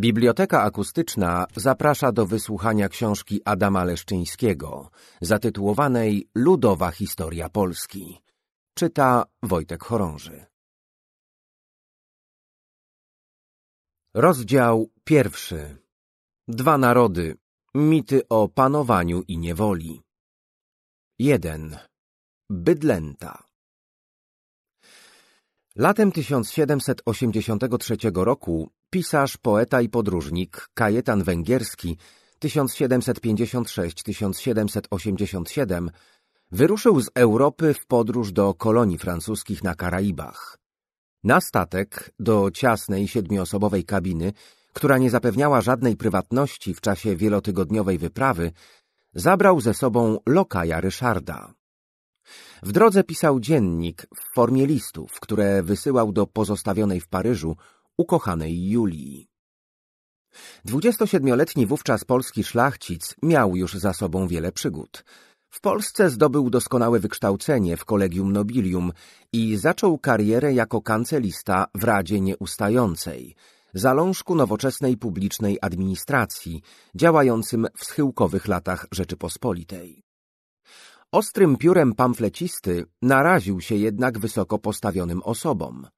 Biblioteka Akustyczna zaprasza do wysłuchania książki Adama Leszczyńskiego, zatytułowanej Ludowa Historia Polski. Czyta Wojtek Chorąży. Rozdział pierwszy. Dwa narody. Mity o panowaniu i niewoli. 1. Bydlęta Latem 1783 roku Pisarz, poeta i podróżnik Kajetan Węgierski 1756-1787 wyruszył z Europy w podróż do kolonii francuskich na Karaibach. Na statek, do ciasnej siedmioosobowej kabiny, która nie zapewniała żadnej prywatności w czasie wielotygodniowej wyprawy, zabrał ze sobą lokaja Ryszarda. W drodze pisał dziennik w formie listów, które wysyłał do pozostawionej w Paryżu ukochanej Julii. 27-letni wówczas polski szlachcic miał już za sobą wiele przygód. W Polsce zdobył doskonałe wykształcenie w Kolegium Nobilium i zaczął karierę jako kancelista w Radzie Nieustającej, zalążku nowoczesnej publicznej administracji, działającym w schyłkowych latach Rzeczypospolitej. Ostrym piórem pamflecisty naraził się jednak wysoko postawionym osobom –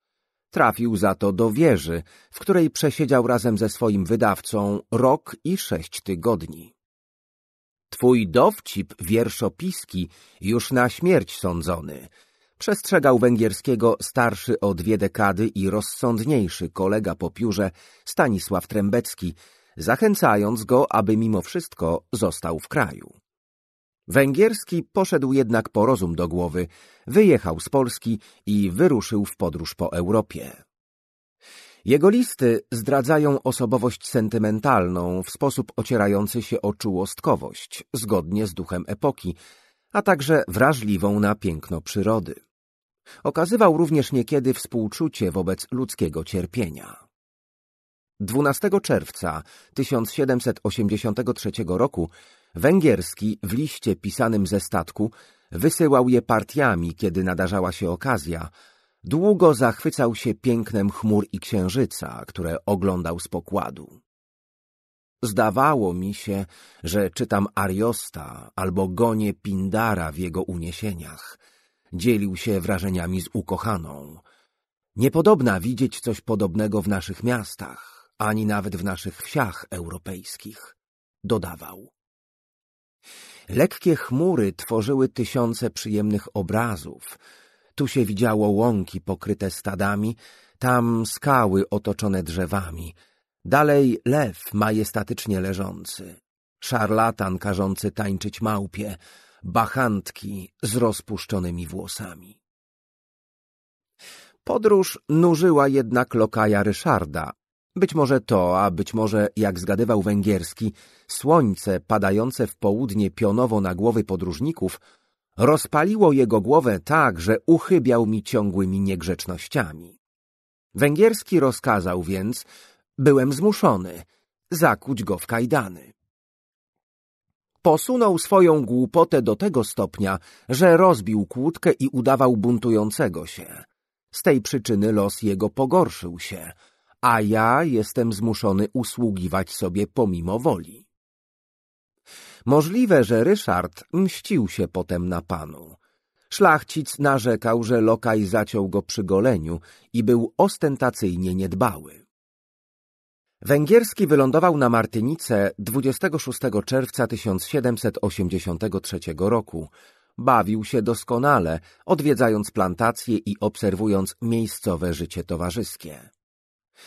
Trafił za to do wieży, w której przesiedział razem ze swoim wydawcą rok i sześć tygodni. Twój dowcip wierszopiski już na śmierć sądzony, przestrzegał węgierskiego starszy o dwie dekady i rozsądniejszy kolega po piórze Stanisław Trębecki, zachęcając go, aby mimo wszystko został w kraju. Węgierski poszedł jednak po rozum do głowy, wyjechał z Polski i wyruszył w podróż po Europie. Jego listy zdradzają osobowość sentymentalną w sposób ocierający się o czułostkowość, zgodnie z duchem epoki, a także wrażliwą na piękno przyrody. Okazywał również niekiedy współczucie wobec ludzkiego cierpienia. 12 czerwca 1783 roku Węgierski w liście pisanym ze statku wysyłał je partiami, kiedy nadarzała się okazja. Długo zachwycał się pięknem chmur i księżyca, które oglądał z pokładu. Zdawało mi się, że czytam Ariosta albo gonię Pindara w jego uniesieniach. Dzielił się wrażeniami z ukochaną. Niepodobna widzieć coś podobnego w naszych miastach, ani nawet w naszych wsiach europejskich. Dodawał. Lekkie chmury tworzyły tysiące przyjemnych obrazów. Tu się widziało łąki pokryte stadami, tam skały otoczone drzewami, dalej lew majestatycznie leżący, szarlatan każący tańczyć małpie, bachantki z rozpuszczonymi włosami. Podróż nużyła jednak lokaja Ryszarda, być może to, a być może, jak zgadywał węgierski, słońce padające w południe pionowo na głowy podróżników rozpaliło jego głowę tak, że uchybiał mi ciągłymi niegrzecznościami. Węgierski rozkazał więc, byłem zmuszony, zakuć go w kajdany. Posunął swoją głupotę do tego stopnia, że rozbił kłódkę i udawał buntującego się. Z tej przyczyny los jego pogorszył się – a ja jestem zmuszony usługiwać sobie pomimo woli. Możliwe, że Ryszard mścił się potem na panu. Szlachcic narzekał, że lokaj zaciął go przy goleniu i był ostentacyjnie niedbały. Węgierski wylądował na Martynice 26 czerwca 1783 roku. Bawił się doskonale, odwiedzając plantacje i obserwując miejscowe życie towarzyskie.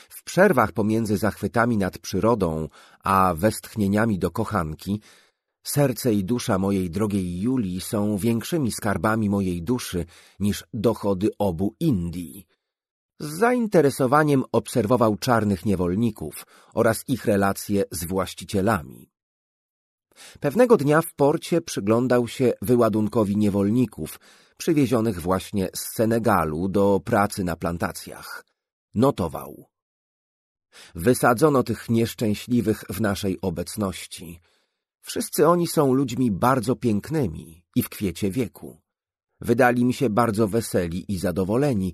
W przerwach pomiędzy zachwytami nad przyrodą a westchnieniami do kochanki serce i dusza mojej drogiej Julii są większymi skarbami mojej duszy niż dochody obu Indii. Z zainteresowaniem obserwował czarnych niewolników oraz ich relacje z właścicielami. Pewnego dnia w porcie przyglądał się wyładunkowi niewolników, przywiezionych właśnie z Senegalu do pracy na plantacjach. Notował. Wysadzono tych nieszczęśliwych w naszej obecności. Wszyscy oni są ludźmi bardzo pięknymi i w kwiecie wieku. Wydali mi się bardzo weseli i zadowoleni.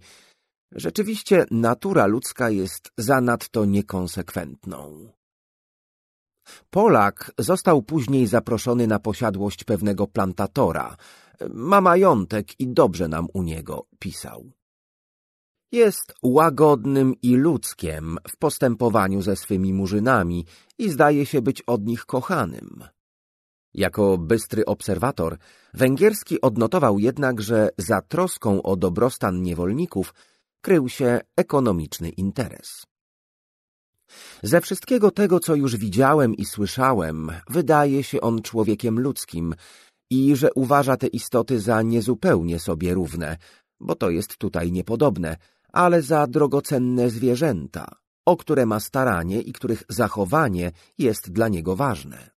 Rzeczywiście natura ludzka jest zanadto niekonsekwentną. Polak został później zaproszony na posiadłość pewnego plantatora. Ma majątek i dobrze nam u niego pisał. Jest łagodnym i ludzkiem w postępowaniu ze swymi murzynami i zdaje się być od nich kochanym. Jako bystry obserwator, Węgierski odnotował jednak, że za troską o dobrostan niewolników krył się ekonomiczny interes. Ze wszystkiego tego, co już widziałem i słyszałem, wydaje się on człowiekiem ludzkim i że uważa te istoty za niezupełnie sobie równe, bo to jest tutaj niepodobne, ale za drogocenne zwierzęta, o które ma staranie i których zachowanie jest dla niego ważne.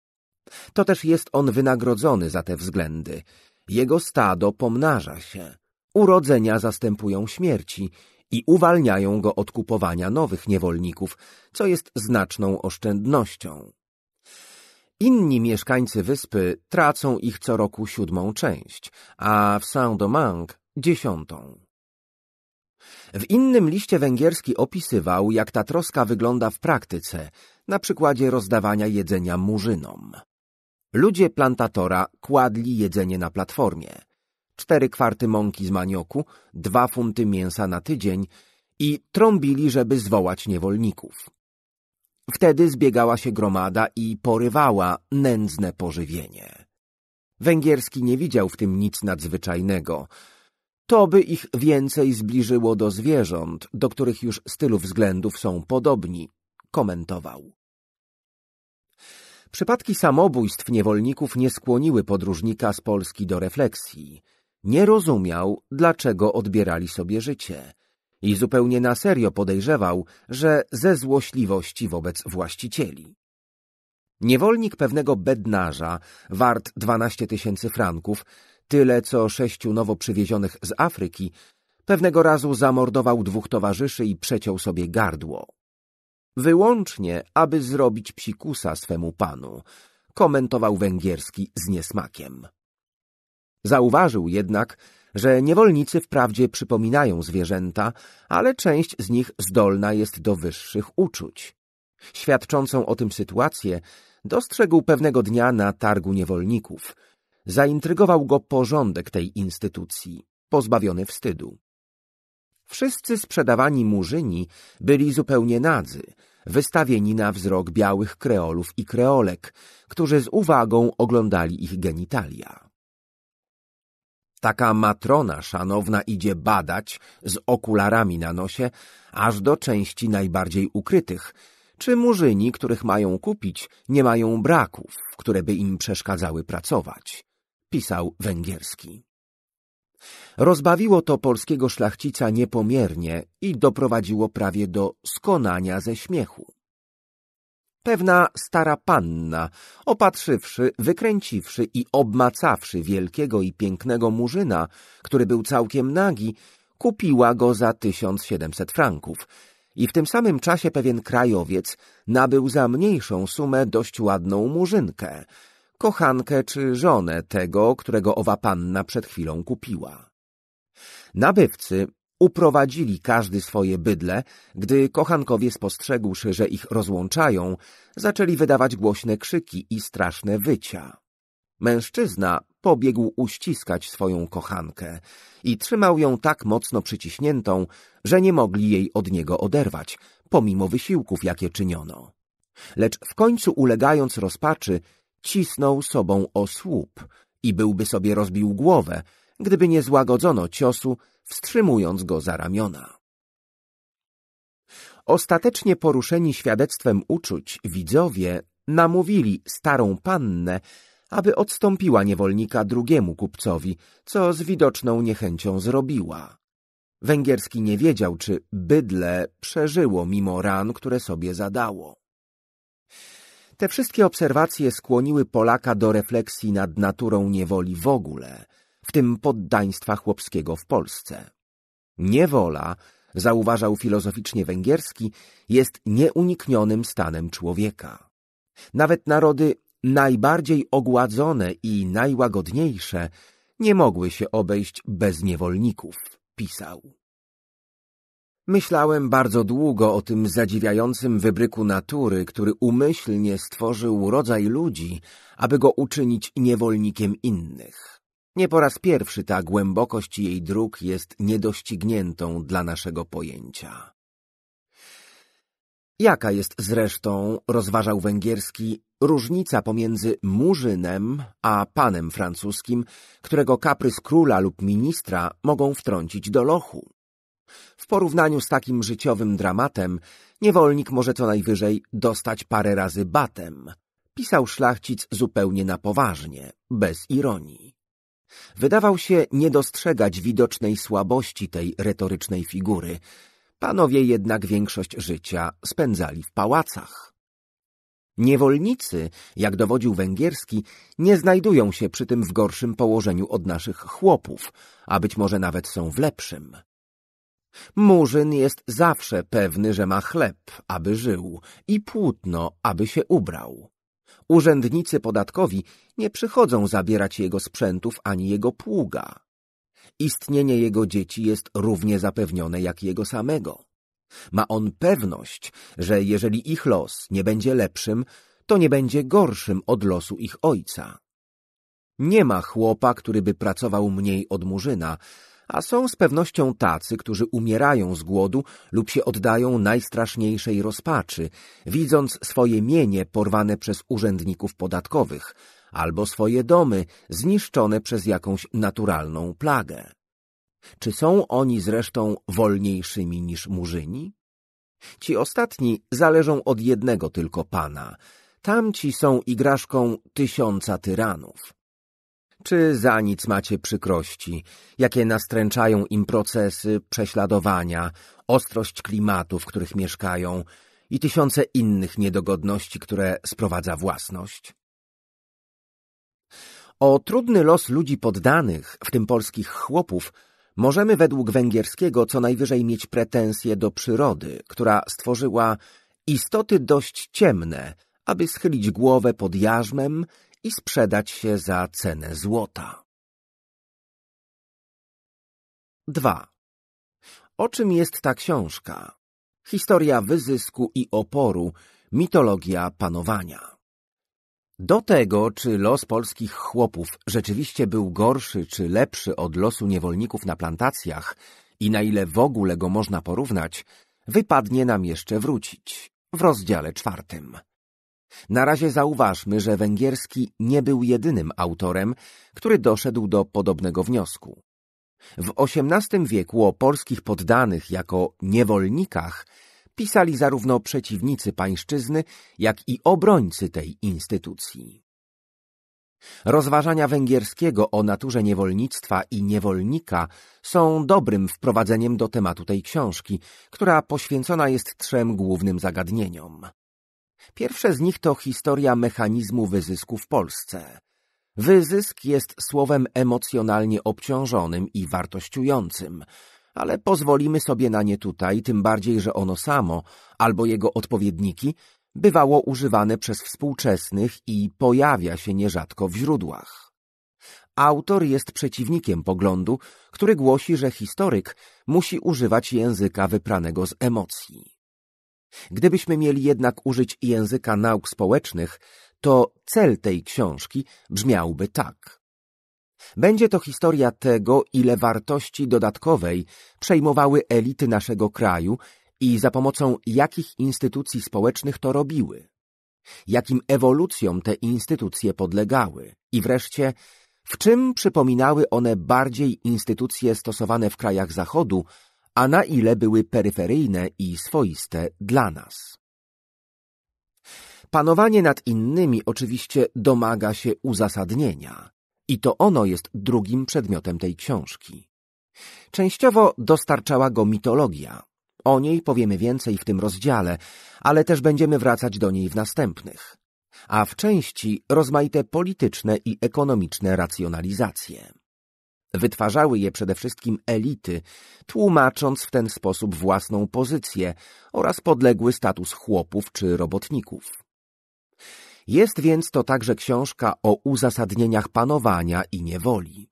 To też jest on wynagrodzony za te względy. Jego stado pomnaża się. Urodzenia zastępują śmierci i uwalniają go od kupowania nowych niewolników, co jest znaczną oszczędnością. Inni mieszkańcy wyspy tracą ich co roku siódmą część, a w Saint-Domingue dziesiątą. W innym liście węgierski opisywał, jak ta troska wygląda w praktyce, na przykładzie rozdawania jedzenia murzynom. Ludzie plantatora kładli jedzenie na platformie. Cztery kwarty mąki z manioku, dwa funty mięsa na tydzień i trąbili, żeby zwołać niewolników. Wtedy zbiegała się gromada i porywała nędzne pożywienie. Węgierski nie widział w tym nic nadzwyczajnego – to by ich więcej zbliżyło do zwierząt, do których już stylu względów są podobni, komentował. Przypadki samobójstw niewolników nie skłoniły podróżnika z Polski do refleksji. Nie rozumiał, dlaczego odbierali sobie życie i zupełnie na serio podejrzewał, że ze złośliwości wobec właścicieli. Niewolnik pewnego bednarza, wart 12 tysięcy franków, tyle co sześciu nowo przywiezionych z Afryki, pewnego razu zamordował dwóch towarzyszy i przeciął sobie gardło. Wyłącznie, aby zrobić psikusa swemu panu, komentował węgierski z niesmakiem. Zauważył jednak, że niewolnicy wprawdzie przypominają zwierzęta, ale część z nich zdolna jest do wyższych uczuć. Świadczącą o tym sytuację dostrzegł pewnego dnia na targu niewolników – Zaintrygował go porządek tej instytucji, pozbawiony wstydu. Wszyscy sprzedawani murzyni byli zupełnie nadzy, wystawieni na wzrok białych kreolów i kreolek, którzy z uwagą oglądali ich genitalia. Taka matrona szanowna idzie badać z okularami na nosie aż do części najbardziej ukrytych, czy murzyni, których mają kupić, nie mają braków, które by im przeszkadzały pracować pisał węgierski. Rozbawiło to polskiego szlachcica niepomiernie i doprowadziło prawie do skonania ze śmiechu. Pewna stara panna, opatrzywszy, wykręciwszy i obmacawszy wielkiego i pięknego murzyna, który był całkiem nagi, kupiła go za 1700 franków i w tym samym czasie pewien krajowiec nabył za mniejszą sumę dość ładną murzynkę – kochankę czy żonę tego, którego owa panna przed chwilą kupiła. Nabywcy uprowadzili każdy swoje bydle, gdy kochankowie spostrzegłszy, że ich rozłączają, zaczęli wydawać głośne krzyki i straszne wycia. Mężczyzna pobiegł uściskać swoją kochankę i trzymał ją tak mocno przyciśniętą, że nie mogli jej od niego oderwać, pomimo wysiłków, jakie czyniono. Lecz w końcu ulegając rozpaczy, cisnął sobą o słup i byłby sobie rozbił głowę, gdyby nie złagodzono ciosu, wstrzymując go za ramiona. Ostatecznie poruszeni świadectwem uczuć widzowie namówili starą pannę, aby odstąpiła niewolnika drugiemu kupcowi, co z widoczną niechęcią zrobiła. Węgierski nie wiedział, czy bydle przeżyło mimo ran, które sobie zadało. Te wszystkie obserwacje skłoniły Polaka do refleksji nad naturą niewoli w ogóle, w tym poddaństwa chłopskiego w Polsce. Niewola, zauważał filozoficznie węgierski, jest nieuniknionym stanem człowieka. Nawet narody najbardziej ogładzone i najłagodniejsze nie mogły się obejść bez niewolników, pisał. Myślałem bardzo długo o tym zadziwiającym wybryku natury, który umyślnie stworzył rodzaj ludzi, aby go uczynić niewolnikiem innych. Nie po raz pierwszy ta głębokość jej dróg jest niedościgniętą dla naszego pojęcia. Jaka jest zresztą, rozważał węgierski, różnica pomiędzy murzynem a panem francuskim, którego kaprys króla lub ministra mogą wtrącić do lochu? W porównaniu z takim życiowym dramatem, niewolnik może co najwyżej dostać parę razy batem. Pisał szlachcic zupełnie na poważnie, bez ironii. Wydawał się nie dostrzegać widocznej słabości tej retorycznej figury. Panowie jednak większość życia spędzali w pałacach. Niewolnicy, jak dowodził Węgierski, nie znajdują się przy tym w gorszym położeniu od naszych chłopów, a być może nawet są w lepszym. Murzyn jest zawsze pewny, że ma chleb, aby żył i płótno, aby się ubrał. Urzędnicy podatkowi nie przychodzą zabierać jego sprzętów ani jego pługa. Istnienie jego dzieci jest równie zapewnione jak jego samego. Ma on pewność, że jeżeli ich los nie będzie lepszym, to nie będzie gorszym od losu ich ojca. Nie ma chłopa, który by pracował mniej od murzyna, a są z pewnością tacy, którzy umierają z głodu lub się oddają najstraszniejszej rozpaczy, widząc swoje mienie porwane przez urzędników podatkowych albo swoje domy zniszczone przez jakąś naturalną plagę. Czy są oni zresztą wolniejszymi niż murzyni? Ci ostatni zależą od jednego tylko pana. Tamci są igraszką tysiąca tyranów czy za nic macie przykrości, jakie nastręczają im procesy, prześladowania, ostrość klimatu, w których mieszkają i tysiące innych niedogodności, które sprowadza własność. O trudny los ludzi poddanych, w tym polskich chłopów, możemy według węgierskiego co najwyżej mieć pretensje do przyrody, która stworzyła istoty dość ciemne, aby schylić głowę pod jarzmem i sprzedać się za cenę złota. 2. O czym jest ta książka? Historia wyzysku i oporu, mitologia panowania. Do tego, czy los polskich chłopów rzeczywiście był gorszy czy lepszy od losu niewolników na plantacjach i na ile w ogóle go można porównać, wypadnie nam jeszcze wrócić w rozdziale czwartym. Na razie zauważmy, że węgierski nie był jedynym autorem, który doszedł do podobnego wniosku. W XVIII wieku o polskich poddanych jako niewolnikach pisali zarówno przeciwnicy pańszczyzny, jak i obrońcy tej instytucji. Rozważania węgierskiego o naturze niewolnictwa i niewolnika są dobrym wprowadzeniem do tematu tej książki, która poświęcona jest trzem głównym zagadnieniom. Pierwsze z nich to historia mechanizmu wyzysku w Polsce. Wyzysk jest słowem emocjonalnie obciążonym i wartościującym, ale pozwolimy sobie na nie tutaj, tym bardziej, że ono samo albo jego odpowiedniki bywało używane przez współczesnych i pojawia się nierzadko w źródłach. Autor jest przeciwnikiem poglądu, który głosi, że historyk musi używać języka wypranego z emocji. Gdybyśmy mieli jednak użyć języka nauk społecznych, to cel tej książki brzmiałby tak. Będzie to historia tego, ile wartości dodatkowej przejmowały elity naszego kraju i za pomocą jakich instytucji społecznych to robiły, jakim ewolucjom te instytucje podlegały i wreszcie w czym przypominały one bardziej instytucje stosowane w krajach Zachodu a na ile były peryferyjne i swoiste dla nas. Panowanie nad innymi oczywiście domaga się uzasadnienia i to ono jest drugim przedmiotem tej książki. Częściowo dostarczała go mitologia. O niej powiemy więcej w tym rozdziale, ale też będziemy wracać do niej w następnych. A w części rozmaite polityczne i ekonomiczne racjonalizacje. Wytwarzały je przede wszystkim elity, tłumacząc w ten sposób własną pozycję oraz podległy status chłopów czy robotników. Jest więc to także książka o uzasadnieniach panowania i niewoli.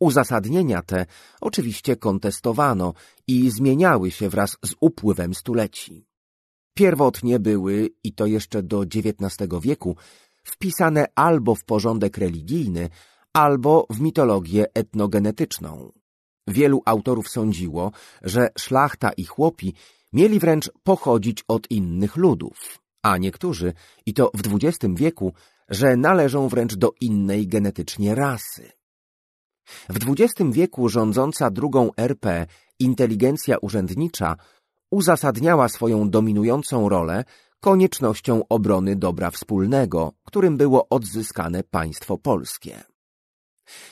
Uzasadnienia te oczywiście kontestowano i zmieniały się wraz z upływem stuleci. Pierwotnie były, i to jeszcze do XIX wieku, wpisane albo w porządek religijny, albo w mitologię etnogenetyczną. Wielu autorów sądziło, że szlachta i chłopi mieli wręcz pochodzić od innych ludów, a niektórzy, i to w XX wieku, że należą wręcz do innej genetycznie rasy. W XX wieku rządząca drugą RP inteligencja urzędnicza uzasadniała swoją dominującą rolę koniecznością obrony dobra wspólnego, którym było odzyskane państwo polskie.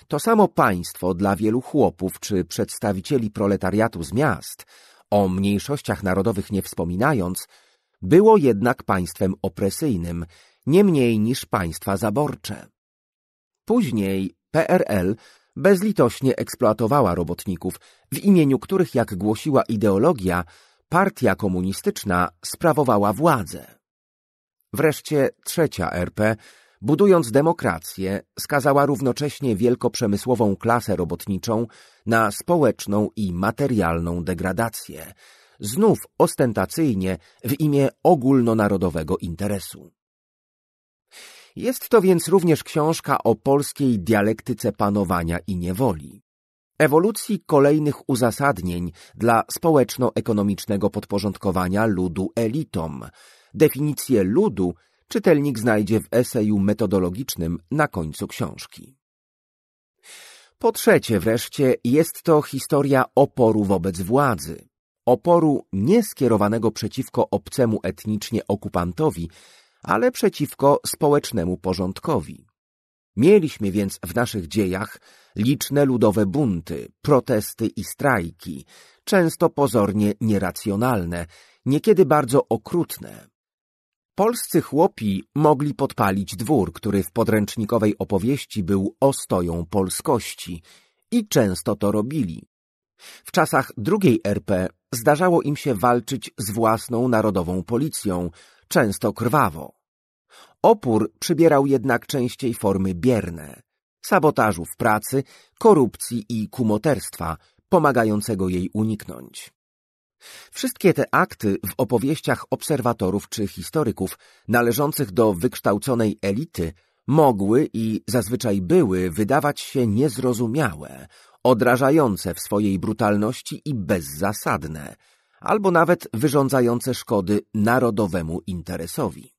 To samo państwo dla wielu chłopów czy przedstawicieli proletariatu z miast, o mniejszościach narodowych nie wspominając, było jednak państwem opresyjnym, nie mniej niż państwa zaborcze. Później PRL bezlitośnie eksploatowała robotników, w imieniu których, jak głosiła ideologia, partia komunistyczna sprawowała władzę. Wreszcie trzecia RP budując demokrację, skazała równocześnie wielkoprzemysłową klasę robotniczą na społeczną i materialną degradację, znów ostentacyjnie w imię ogólnonarodowego interesu. Jest to więc również książka o polskiej dialektyce panowania i niewoli. Ewolucji kolejnych uzasadnień dla społeczno-ekonomicznego podporządkowania ludu elitom, definicję ludu czytelnik znajdzie w eseju metodologicznym na końcu książki. Po trzecie wreszcie jest to historia oporu wobec władzy. Oporu nie skierowanego przeciwko obcemu etnicznie okupantowi, ale przeciwko społecznemu porządkowi. Mieliśmy więc w naszych dziejach liczne ludowe bunty, protesty i strajki, często pozornie nieracjonalne, niekiedy bardzo okrutne. Polscy chłopi mogli podpalić dwór, który w podręcznikowej opowieści był ostoją polskości i często to robili. W czasach drugiej RP zdarzało im się walczyć z własną narodową policją, często krwawo. Opór przybierał jednak częściej formy bierne, sabotażu w pracy, korupcji i kumoterstwa, pomagającego jej uniknąć. Wszystkie te akty w opowieściach obserwatorów czy historyków należących do wykształconej elity mogły i zazwyczaj były wydawać się niezrozumiałe, odrażające w swojej brutalności i bezzasadne, albo nawet wyrządzające szkody narodowemu interesowi.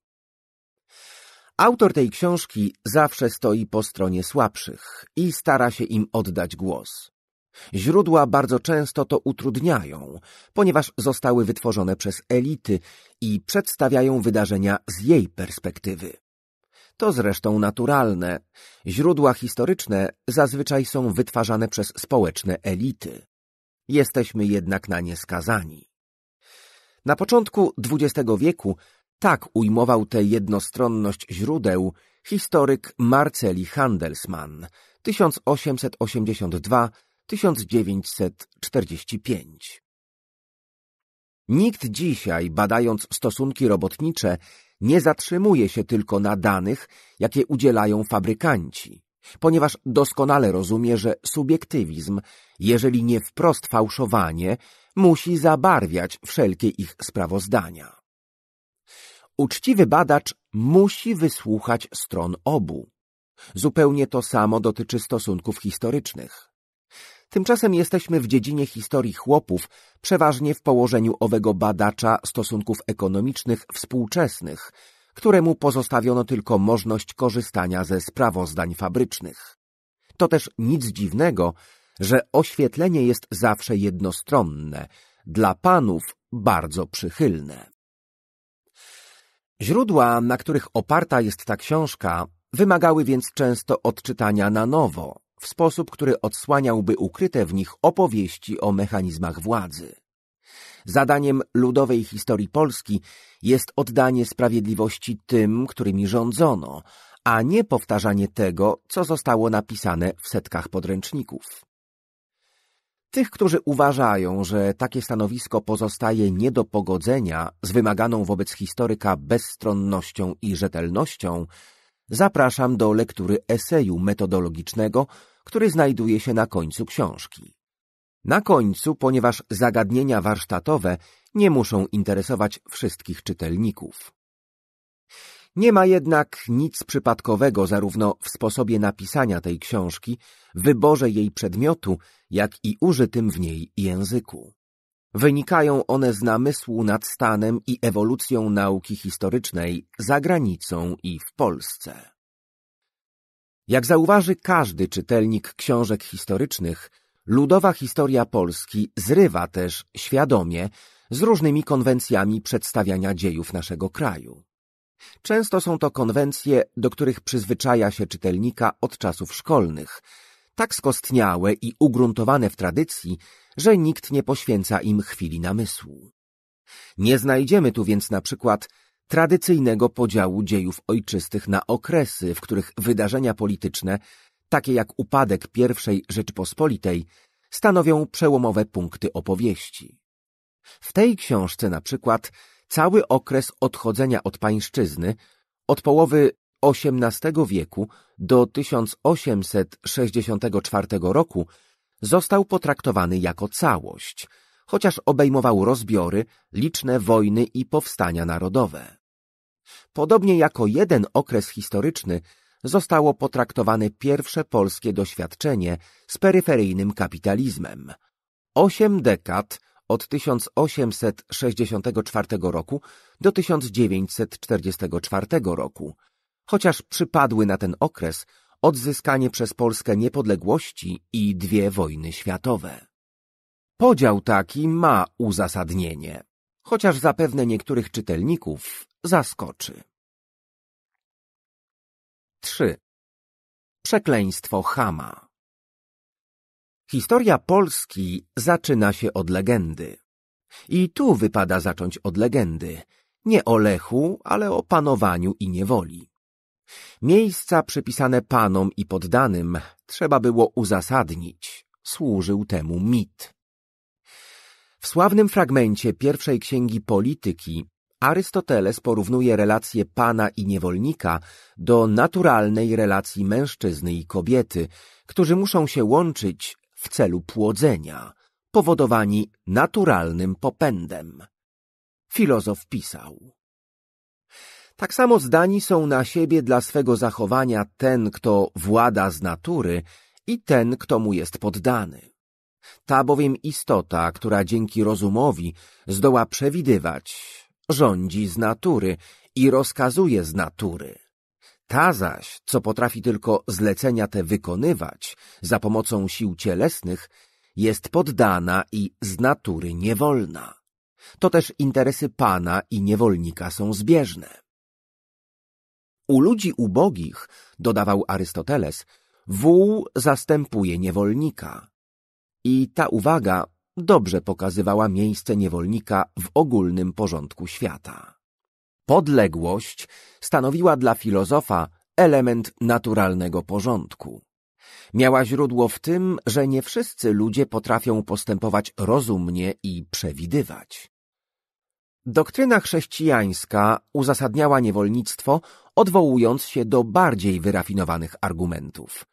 Autor tej książki zawsze stoi po stronie słabszych i stara się im oddać głos. Źródła bardzo często to utrudniają, ponieważ zostały wytworzone przez elity i przedstawiają wydarzenia z jej perspektywy. To zresztą naturalne. Źródła historyczne zazwyczaj są wytwarzane przez społeczne elity. Jesteśmy jednak na nie skazani. Na początku XX wieku tak ujmował tę jednostronność źródeł historyk Marceli Handelsmann 1882 1945. Nikt dzisiaj, badając stosunki robotnicze, nie zatrzymuje się tylko na danych, jakie udzielają fabrykanci, ponieważ doskonale rozumie, że subiektywizm, jeżeli nie wprost fałszowanie, musi zabarwiać wszelkie ich sprawozdania. Uczciwy badacz musi wysłuchać stron obu. Zupełnie to samo dotyczy stosunków historycznych. Tymczasem jesteśmy w dziedzinie historii chłopów, przeważnie w położeniu owego badacza stosunków ekonomicznych współczesnych, któremu pozostawiono tylko możliwość korzystania ze sprawozdań fabrycznych. To też nic dziwnego, że oświetlenie jest zawsze jednostronne, dla panów bardzo przychylne. Źródła, na których oparta jest ta książka, wymagały więc często odczytania na nowo, w sposób, który odsłaniałby ukryte w nich opowieści o mechanizmach władzy. Zadaniem ludowej historii Polski jest oddanie sprawiedliwości tym, którymi rządzono, a nie powtarzanie tego, co zostało napisane w setkach podręczników. Tych, którzy uważają, że takie stanowisko pozostaje nie do pogodzenia z wymaganą wobec historyka bezstronnością i rzetelnością, zapraszam do lektury eseju metodologicznego który znajduje się na końcu książki. Na końcu, ponieważ zagadnienia warsztatowe nie muszą interesować wszystkich czytelników. Nie ma jednak nic przypadkowego zarówno w sposobie napisania tej książki, wyborze jej przedmiotu, jak i użytym w niej języku. Wynikają one z namysłu nad stanem i ewolucją nauki historycznej za granicą i w Polsce. Jak zauważy każdy czytelnik książek historycznych, ludowa historia Polski zrywa też świadomie z różnymi konwencjami przedstawiania dziejów naszego kraju. Często są to konwencje, do których przyzwyczaja się czytelnika od czasów szkolnych, tak skostniałe i ugruntowane w tradycji, że nikt nie poświęca im chwili namysłu. Nie znajdziemy tu więc na przykład tradycyjnego podziału dziejów ojczystych na okresy, w których wydarzenia polityczne, takie jak upadek I Rzeczypospolitej, stanowią przełomowe punkty opowieści. W tej książce na przykład cały okres odchodzenia od pańszczyzny od połowy XVIII wieku do 1864 roku został potraktowany jako całość, chociaż obejmował rozbiory, liczne wojny i powstania narodowe. Podobnie jako jeden okres historyczny zostało potraktowane pierwsze polskie doświadczenie z peryferyjnym kapitalizmem. Osiem dekad od 1864 roku do 1944 roku. Chociaż przypadły na ten okres odzyskanie przez Polskę niepodległości i dwie wojny światowe. Podział taki ma uzasadnienie, chociaż zapewne niektórych czytelników zaskoczy. 3. Przekleństwo Hama Historia Polski zaczyna się od legendy. I tu wypada zacząć od legendy, nie o Lechu, ale o panowaniu i niewoli. Miejsca przypisane panom i poddanym trzeba było uzasadnić. Służył temu mit. W sławnym fragmencie pierwszej księgi polityki Arystoteles porównuje relację pana i niewolnika do naturalnej relacji mężczyzny i kobiety, którzy muszą się łączyć w celu płodzenia, powodowani naturalnym popędem. Filozof pisał. Tak samo zdani są na siebie dla swego zachowania ten, kto włada z natury i ten, kto mu jest poddany. Ta bowiem istota, która dzięki rozumowi zdoła przewidywać, rządzi z natury i rozkazuje z natury. Ta zaś, co potrafi tylko zlecenia te wykonywać za pomocą sił cielesnych, jest poddana i z natury niewolna. To też interesy pana i niewolnika są zbieżne. U ludzi ubogich, dodawał Arystoteles, wół zastępuje niewolnika. I ta uwaga dobrze pokazywała miejsce niewolnika w ogólnym porządku świata. Podległość stanowiła dla filozofa element naturalnego porządku. Miała źródło w tym, że nie wszyscy ludzie potrafią postępować rozumnie i przewidywać. Doktryna chrześcijańska uzasadniała niewolnictwo, odwołując się do bardziej wyrafinowanych argumentów,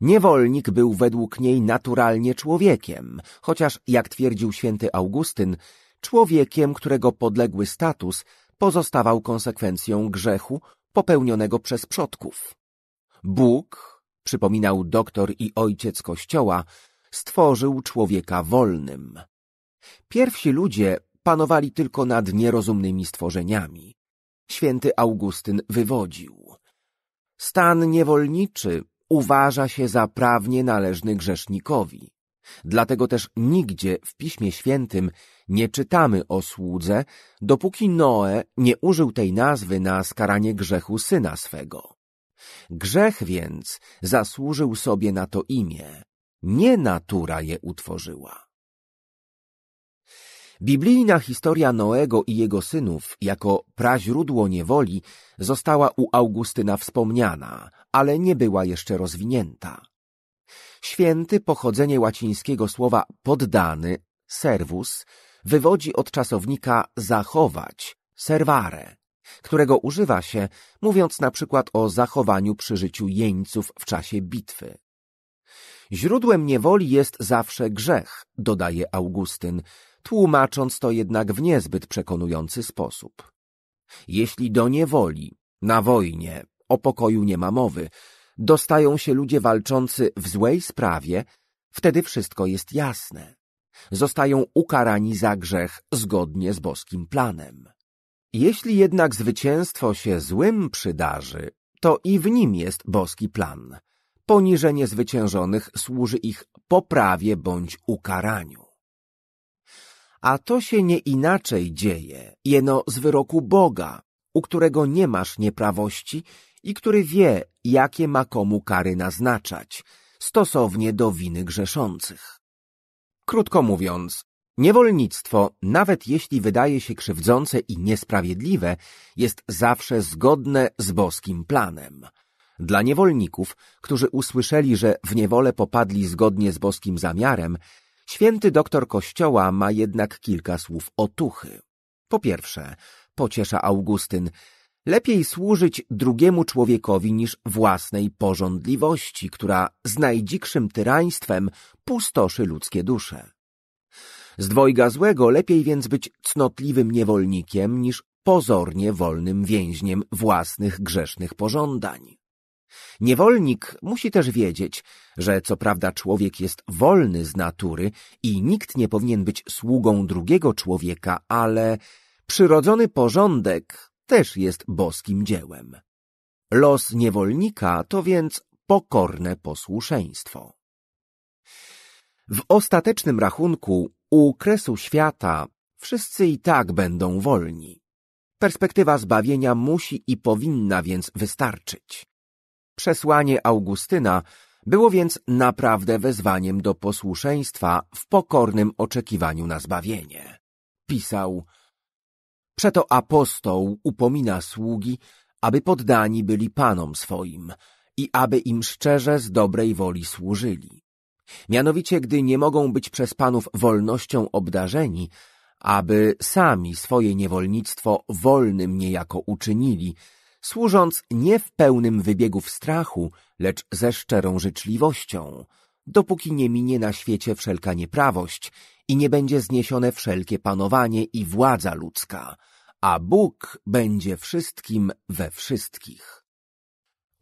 Niewolnik był według niej naturalnie człowiekiem, chociaż, jak twierdził święty Augustyn, człowiekiem, którego podległy status pozostawał konsekwencją grzechu popełnionego przez przodków. Bóg, przypominał doktor i ojciec Kościoła, stworzył człowieka wolnym. Pierwsi ludzie panowali tylko nad nierozumnymi stworzeniami. Święty Augustyn wywodził. Stan niewolniczy uważa się za prawnie należny grzesznikowi. Dlatego też nigdzie w Piśmie Świętym nie czytamy o słudze, dopóki Noe nie użył tej nazwy na skaranie grzechu syna swego. Grzech więc zasłużył sobie na to imię, nie natura je utworzyła. Biblijna historia Noego i jego synów jako praźródło niewoli została u Augustyna wspomniana, ale nie była jeszcze rozwinięta. Święty pochodzenie łacińskiego słowa poddany, servus, wywodzi od czasownika zachować, servare, którego używa się, mówiąc na przykład o zachowaniu przy życiu jeńców w czasie bitwy. Źródłem niewoli jest zawsze grzech, dodaje Augustyn, tłumacząc to jednak w niezbyt przekonujący sposób. Jeśli do niewoli, na wojnie, o pokoju nie ma mowy, dostają się ludzie walczący w złej sprawie, wtedy wszystko jest jasne. Zostają ukarani za grzech zgodnie z boskim planem. Jeśli jednak zwycięstwo się złym przydarzy, to i w nim jest boski plan. Poniżenie zwyciężonych służy ich poprawie bądź ukaraniu. A to się nie inaczej dzieje, jeno z wyroku Boga, u którego nie masz nieprawości i który wie, jakie ma komu kary naznaczać, stosownie do winy grzeszących. Krótko mówiąc, niewolnictwo, nawet jeśli wydaje się krzywdzące i niesprawiedliwe, jest zawsze zgodne z boskim planem. Dla niewolników, którzy usłyszeli, że w niewolę popadli zgodnie z boskim zamiarem, Święty doktor Kościoła ma jednak kilka słów otuchy. Po pierwsze, pociesza Augustyn, lepiej służyć drugiemu człowiekowi niż własnej porządliwości, która z najdzikszym tyraństwem pustoszy ludzkie dusze. Z dwojga złego lepiej więc być cnotliwym niewolnikiem niż pozornie wolnym więźniem własnych grzesznych pożądań. Niewolnik musi też wiedzieć, że co prawda człowiek jest wolny z natury i nikt nie powinien być sługą drugiego człowieka, ale przyrodzony porządek też jest boskim dziełem. Los niewolnika to więc pokorne posłuszeństwo. W ostatecznym rachunku u kresu świata wszyscy i tak będą wolni. Perspektywa zbawienia musi i powinna więc wystarczyć. Przesłanie Augustyna było więc naprawdę wezwaniem do posłuszeństwa w pokornym oczekiwaniu na zbawienie. Pisał Przeto apostoł upomina sługi, aby poddani byli panom swoim i aby im szczerze z dobrej woli służyli. Mianowicie, gdy nie mogą być przez panów wolnością obdarzeni, aby sami swoje niewolnictwo wolnym niejako uczynili, służąc nie w pełnym wybiegu strachu, lecz ze szczerą życzliwością, dopóki nie minie na świecie wszelka nieprawość i nie będzie zniesione wszelkie panowanie i władza ludzka, a Bóg będzie wszystkim we wszystkich.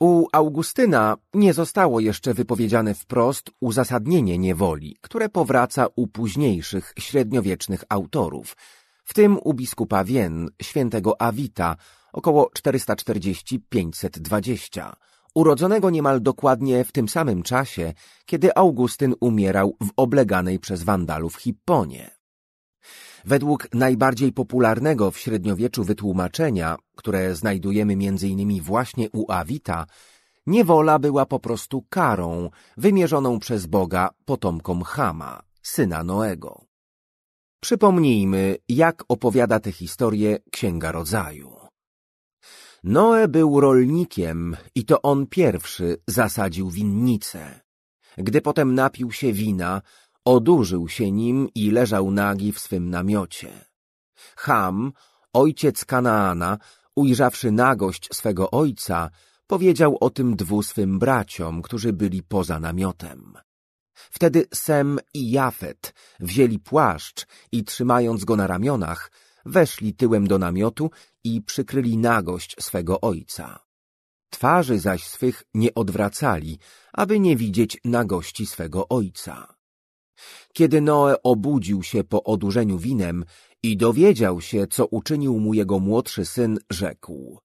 U Augustyna nie zostało jeszcze wypowiedziane wprost uzasadnienie niewoli, które powraca u późniejszych średniowiecznych autorów, w tym u biskupa Wien, świętego Awita, około 440-520, urodzonego niemal dokładnie w tym samym czasie, kiedy Augustyn umierał w obleganej przez wandalów Hipponie. Według najbardziej popularnego w średniowieczu wytłumaczenia, które znajdujemy m.in. właśnie u Awita, niewola była po prostu karą wymierzoną przez Boga potomkom Hama, syna Noego. Przypomnijmy, jak opowiada tę historię Księga Rodzaju. Noe był rolnikiem i to on pierwszy zasadził winnicę. Gdy potem napił się wina, odurzył się nim i leżał nagi w swym namiocie. Ham, ojciec Kanaana, ujrzawszy nagość swego ojca, powiedział o tym dwu swym braciom, którzy byli poza namiotem. Wtedy Sem i Jafet wzięli płaszcz i trzymając go na ramionach, weszli tyłem do namiotu i przykryli nagość swego ojca. Twarzy zaś swych nie odwracali, aby nie widzieć nagości swego ojca. Kiedy Noe obudził się po odurzeniu winem i dowiedział się, co uczynił mu jego młodszy syn, rzekł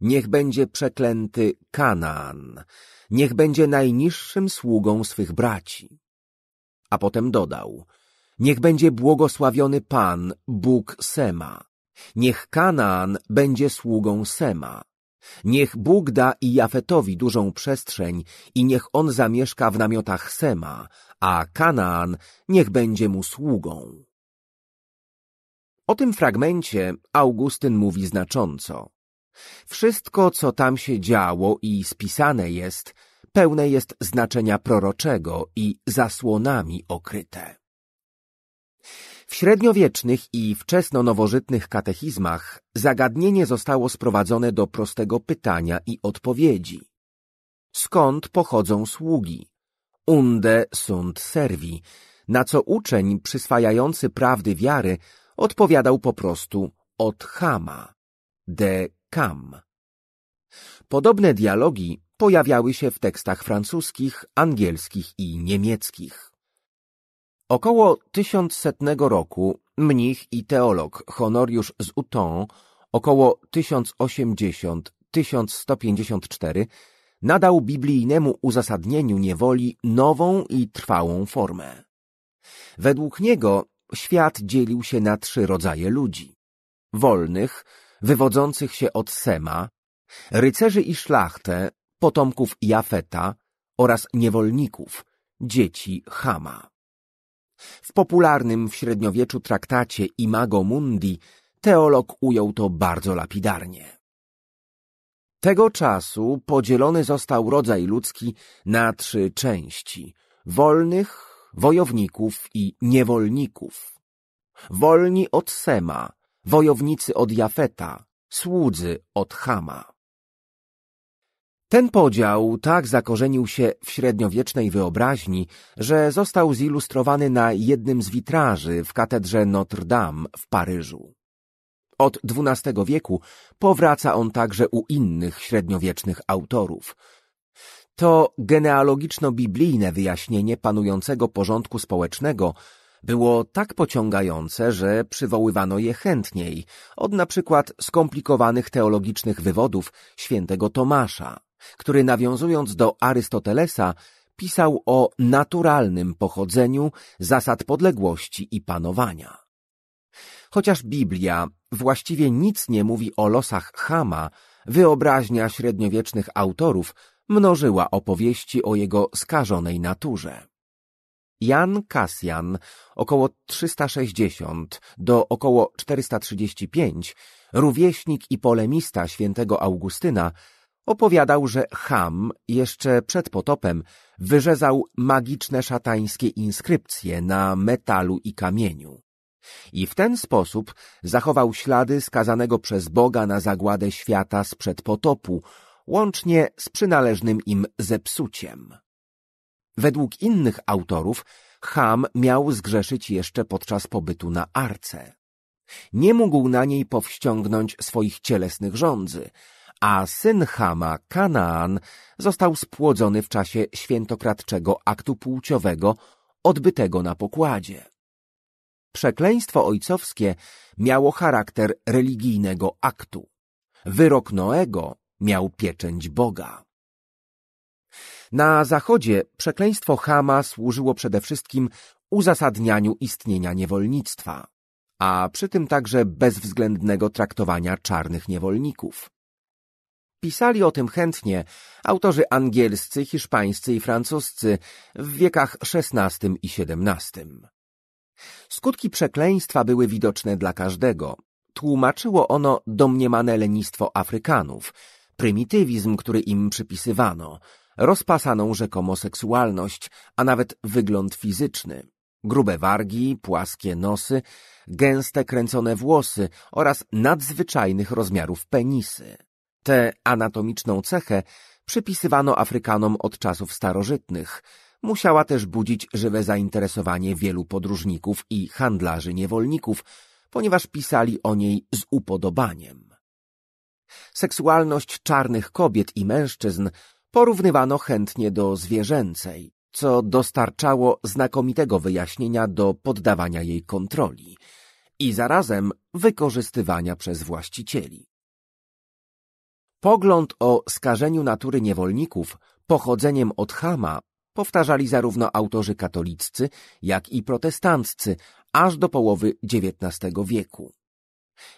Niech będzie przeklęty Kanaan, niech będzie najniższym sługą swych braci. A potem dodał – Niech będzie błogosławiony Pan, Bóg Sema. Niech Kanaan będzie sługą Sema. Niech Bóg da i Jafetowi dużą przestrzeń i niech on zamieszka w namiotach Sema, a Kanaan niech będzie mu sługą. O tym fragmencie Augustyn mówi znacząco. Wszystko, co tam się działo i spisane jest, pełne jest znaczenia proroczego i zasłonami okryte. W średniowiecznych i wczesnonowożytnych katechizmach zagadnienie zostało sprowadzone do prostego pytania i odpowiedzi. Skąd pochodzą sługi? Unde sunt servi? Na co uczeń przyswajający prawdy wiary odpowiadał po prostu od Hama, de cam. Podobne dialogi pojawiały się w tekstach francuskich, angielskich i niemieckich. Około 1100 roku mnich i teolog Honoriusz z Uton około 1080-1154 nadał biblijnemu uzasadnieniu niewoli nową i trwałą formę. Według niego świat dzielił się na trzy rodzaje ludzi. Wolnych, wywodzących się od Sema, rycerzy i szlachtę, potomków Jafeta oraz niewolników, dzieci Hama. W popularnym w średniowieczu traktacie Imago Mundi teolog ujął to bardzo lapidarnie. Tego czasu podzielony został rodzaj ludzki na trzy części – wolnych, wojowników i niewolników. Wolni od Sema, wojownicy od Jafeta, słudzy od Hama. Ten podział tak zakorzenił się w średniowiecznej wyobraźni, że został zilustrowany na jednym z witraży w katedrze Notre Dame w Paryżu. Od XII wieku powraca on także u innych średniowiecznych autorów. To genealogiczno-biblijne wyjaśnienie panującego porządku społecznego było tak pociągające, że przywoływano je chętniej, od na przykład skomplikowanych teologicznych wywodów świętego Tomasza który nawiązując do Arystotelesa pisał o naturalnym pochodzeniu zasad podległości i panowania. Chociaż Biblia właściwie nic nie mówi o losach Hama, wyobraźnia średniowiecznych autorów mnożyła opowieści o jego skażonej naturze. Jan Kasjan około 360 do około 435, rówieśnik i polemista świętego Augustyna, opowiadał, że Ham jeszcze przed potopem wyrzezał magiczne szatańskie inskrypcje na metalu i kamieniu. I w ten sposób zachował ślady skazanego przez Boga na zagładę świata sprzed potopu, łącznie z przynależnym im zepsuciem. Według innych autorów Ham miał zgrzeszyć jeszcze podczas pobytu na Arce. Nie mógł na niej powściągnąć swoich cielesnych żądzy, a syn Hama, Kanaan, został spłodzony w czasie świętokradczego aktu płciowego odbytego na pokładzie. Przekleństwo ojcowskie miało charakter religijnego aktu. Wyrok Noego miał pieczęć Boga. Na zachodzie przekleństwo Hama służyło przede wszystkim uzasadnianiu istnienia niewolnictwa, a przy tym także bezwzględnego traktowania czarnych niewolników. Pisali o tym chętnie autorzy angielscy, hiszpańscy i francuscy w wiekach XVI i XVII. Skutki przekleństwa były widoczne dla każdego. Tłumaczyło ono domniemane lenistwo Afrykanów, prymitywizm, który im przypisywano, rozpasaną rzekomo seksualność, a nawet wygląd fizyczny. Grube wargi, płaskie nosy, gęste kręcone włosy oraz nadzwyczajnych rozmiarów penisy. Tę anatomiczną cechę przypisywano Afrykanom od czasów starożytnych. Musiała też budzić żywe zainteresowanie wielu podróżników i handlarzy niewolników, ponieważ pisali o niej z upodobaniem. Seksualność czarnych kobiet i mężczyzn porównywano chętnie do zwierzęcej, co dostarczało znakomitego wyjaśnienia do poddawania jej kontroli i zarazem wykorzystywania przez właścicieli. Pogląd o skażeniu natury niewolników pochodzeniem od Hama powtarzali zarówno autorzy katoliccy, jak i protestanccy aż do połowy XIX wieku.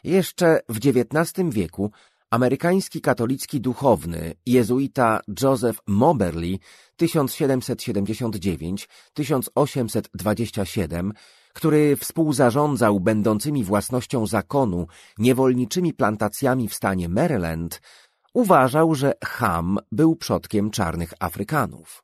Jeszcze w XIX wieku amerykański katolicki duchowny jezuita Joseph Moberly 1779-1827, który współzarządzał będącymi własnością zakonu niewolniczymi plantacjami w stanie Maryland, Uważał, że Ham był przodkiem czarnych Afrykanów.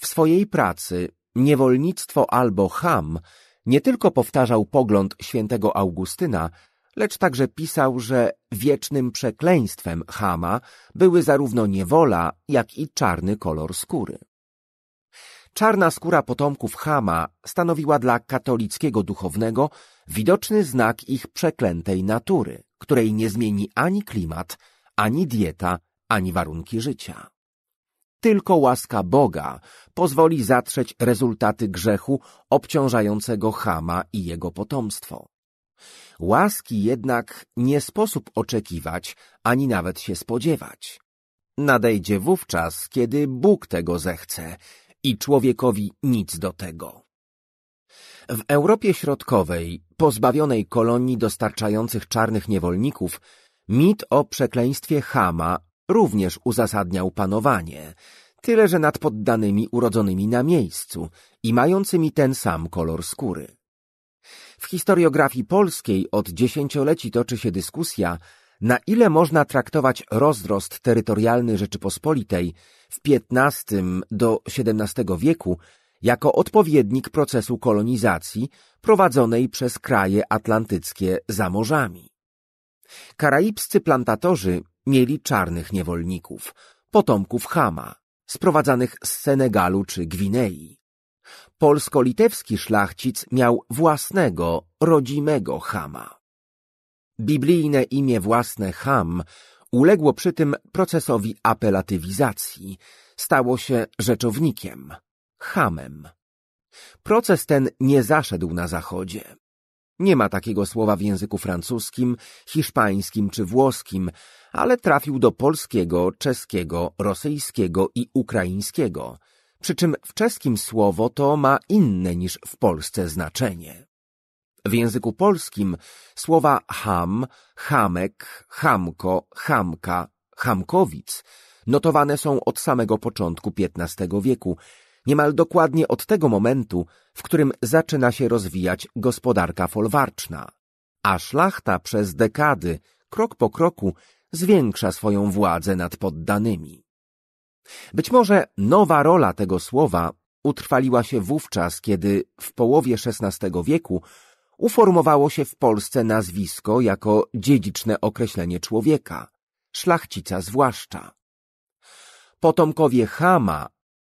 W swojej pracy Niewolnictwo albo Ham nie tylko powtarzał pogląd świętego Augustyna, lecz także pisał, że wiecznym przekleństwem Hama były zarówno niewola, jak i czarny kolor skóry. Czarna skóra potomków Hama stanowiła dla katolickiego duchownego widoczny znak ich przeklętej natury, której nie zmieni ani klimat, ani dieta, ani warunki życia. Tylko łaska Boga pozwoli zatrzeć rezultaty grzechu obciążającego Hama i jego potomstwo. Łaski jednak nie sposób oczekiwać, ani nawet się spodziewać. Nadejdzie wówczas, kiedy Bóg tego zechce i człowiekowi nic do tego. W Europie Środkowej, pozbawionej kolonii dostarczających czarnych niewolników, Mit o przekleństwie Hama również uzasadniał panowanie, tyle że nad poddanymi urodzonymi na miejscu i mającymi ten sam kolor skóry. W historiografii polskiej od dziesięcioleci toczy się dyskusja, na ile można traktować rozrost terytorialny Rzeczypospolitej w XV do XVII wieku jako odpowiednik procesu kolonizacji prowadzonej przez kraje atlantyckie za morzami. Karaibscy plantatorzy mieli czarnych niewolników, potomków Hama, sprowadzanych z Senegalu czy Gwinei. Polsko-litewski szlachcic miał własnego, rodzimego Hama. Biblijne imię własne Ham uległo przy tym procesowi apelatywizacji, stało się rzeczownikiem, Hamem. Proces ten nie zaszedł na zachodzie. Nie ma takiego słowa w języku francuskim, hiszpańskim czy włoskim, ale trafił do polskiego, czeskiego, rosyjskiego i ukraińskiego, przy czym w czeskim słowo to ma inne niż w Polsce znaczenie. W języku polskim słowa ham, hamek, hamko, hamka, hamkowic notowane są od samego początku XV wieku, niemal dokładnie od tego momentu, w którym zaczyna się rozwijać gospodarka folwarczna. A szlachta przez dekady, krok po kroku, zwiększa swoją władzę nad poddanymi. Być może nowa rola tego słowa utrwaliła się wówczas, kiedy w połowie XVI wieku uformowało się w Polsce nazwisko jako dziedziczne określenie człowieka, szlachcica zwłaszcza. Potomkowie Hama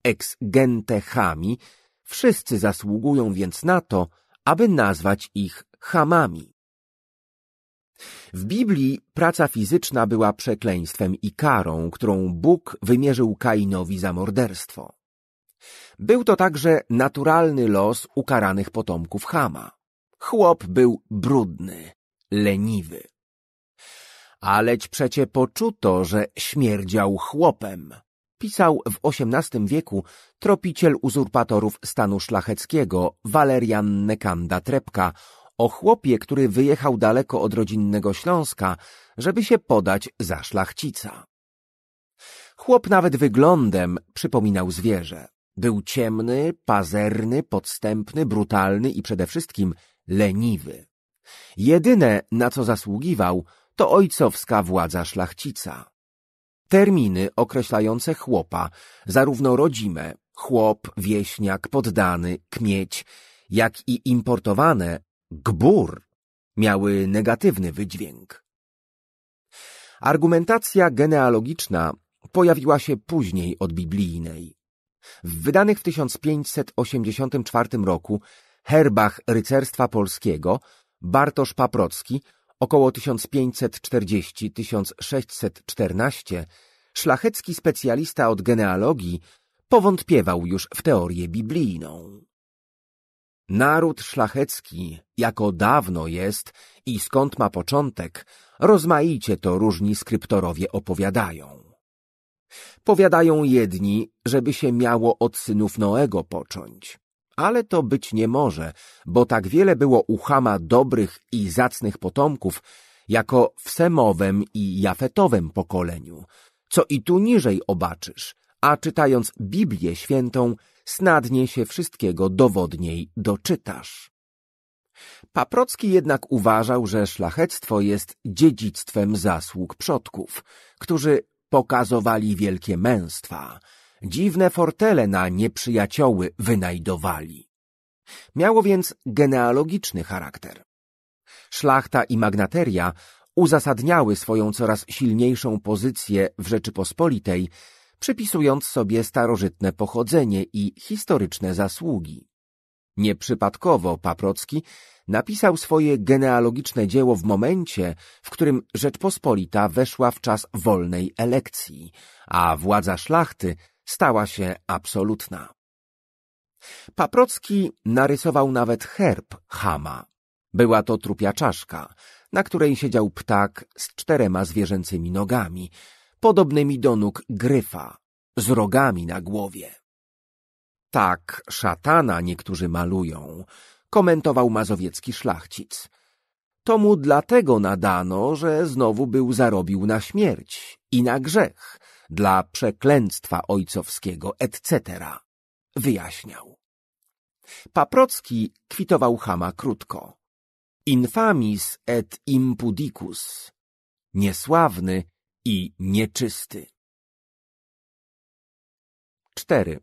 ex-gentechami, wszyscy zasługują więc na to, aby nazwać ich chamami. W Biblii praca fizyczna była przekleństwem i karą, którą Bóg wymierzył Kainowi za morderstwo. Był to także naturalny los ukaranych potomków Hama. Chłop był brudny, leniwy. Aleć przecie poczuto, że śmierdział chłopem pisał w XVIII wieku tropiciel uzurpatorów stanu szlacheckiego Walerian Nekanda Trepka o chłopie, który wyjechał daleko od rodzinnego Śląska, żeby się podać za szlachcica. Chłop nawet wyglądem przypominał zwierzę. Był ciemny, pazerny, podstępny, brutalny i przede wszystkim leniwy. Jedyne, na co zasługiwał, to ojcowska władza szlachcica terminy określające chłopa, zarówno rodzime, chłop, wieśniak, poddany, kmieć, jak i importowane, gbur, miały negatywny wydźwięk. Argumentacja genealogiczna pojawiła się później od biblijnej. W wydanych w 1584 roku herbach rycerstwa polskiego Bartosz Paprocki około 1540-1614, szlachecki specjalista od genealogii powątpiewał już w teorię biblijną. Naród szlachecki, jako dawno jest i skąd ma początek, rozmaicie to różni skryptorowie opowiadają. Powiadają jedni, żeby się miało od synów Noego począć, ale to być nie może, bo tak wiele było u Hama dobrych i zacnych potomków, jako w Semowem i Jafetowym pokoleniu, co i tu niżej obaczysz, a czytając Biblię Świętą, snadnie się wszystkiego dowodniej doczytasz. Paprocki jednak uważał, że szlachectwo jest dziedzictwem zasług przodków, którzy pokazowali wielkie męstwa – dziwne fortele na nieprzyjacioły wynajdowali. Miało więc genealogiczny charakter. Szlachta i magnateria uzasadniały swoją coraz silniejszą pozycję w Rzeczypospolitej, przypisując sobie starożytne pochodzenie i historyczne zasługi. Nieprzypadkowo Paprocki napisał swoje genealogiczne dzieło w momencie, w którym Rzeczpospolita weszła w czas wolnej elekcji, a władza szlachty stała się absolutna. Paprocki narysował nawet herb Hama. Była to trupia czaszka, na której siedział ptak z czterema zwierzęcymi nogami, podobnymi do nóg gryfa, z rogami na głowie. Tak szatana niektórzy malują, komentował mazowiecki szlachcic. To mu dlatego nadano, że znowu był zarobił na śmierć i na grzech, dla przeklęctwa ojcowskiego, etc. Wyjaśniał. Paprocki kwitował Hama krótko. Infamis et impudicus. Niesławny i nieczysty. 4.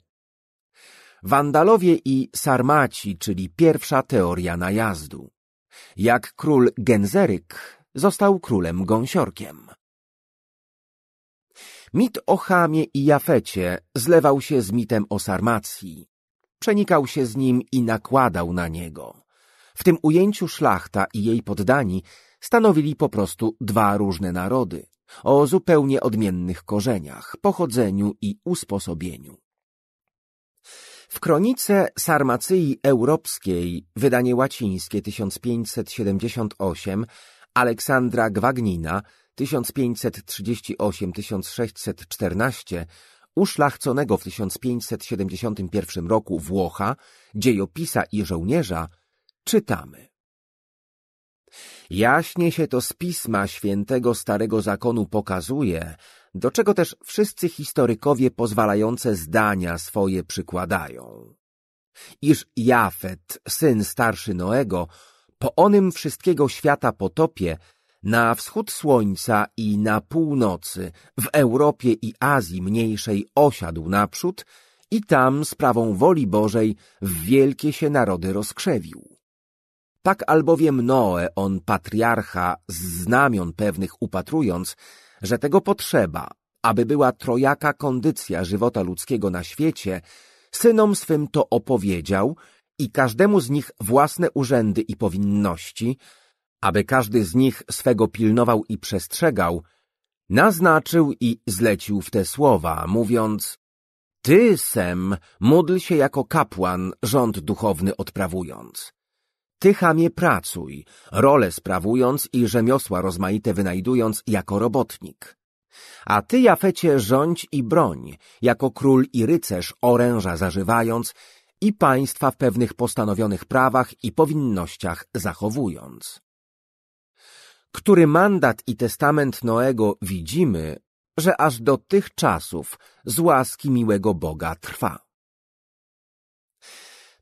Wandalowie i Sarmaci, czyli pierwsza teoria najazdu. Jak król Genzeryk został królem gąsiorkiem. Mit o Hamie i Jafecie zlewał się z mitem o Sarmacji. Przenikał się z nim i nakładał na niego. W tym ujęciu szlachta i jej poddani stanowili po prostu dwa różne narody, o zupełnie odmiennych korzeniach, pochodzeniu i usposobieniu. W kronice Sarmacyi Europskiej, wydanie łacińskie 1578, Aleksandra Gwagnina 1538-1614 uszlachconego w 1571 roku Włocha, dziejopisa i żołnierza, czytamy. Jaśnie się to z pisma świętego Starego Zakonu pokazuje, do czego też wszyscy historykowie pozwalające zdania swoje przykładają. Iż Jafet, syn starszy Noego, po onym wszystkiego świata potopie, na wschód słońca i na północy, w Europie i Azji mniejszej osiadł naprzód i tam sprawą woli Bożej w wielkie się narody rozkrzewił. Tak albowiem Noe, on patriarcha, z znamion pewnych upatrując, że tego potrzeba, aby była trojaka kondycja żywota ludzkiego na świecie, synom swym to opowiedział i każdemu z nich własne urzędy i powinności – aby każdy z nich swego pilnował i przestrzegał, naznaczył i zlecił w te słowa, mówiąc Ty, Sem, módl się jako kapłan, rząd duchowny odprawując. Ty, Hamie, pracuj, role sprawując i rzemiosła rozmaite wynajdując jako robotnik. A ty, Jafecie, rządź i broń, jako król i rycerz oręża zażywając i państwa w pewnych postanowionych prawach i powinnościach zachowując który mandat i testament Noego widzimy, że aż do tych czasów z łaski miłego Boga trwa.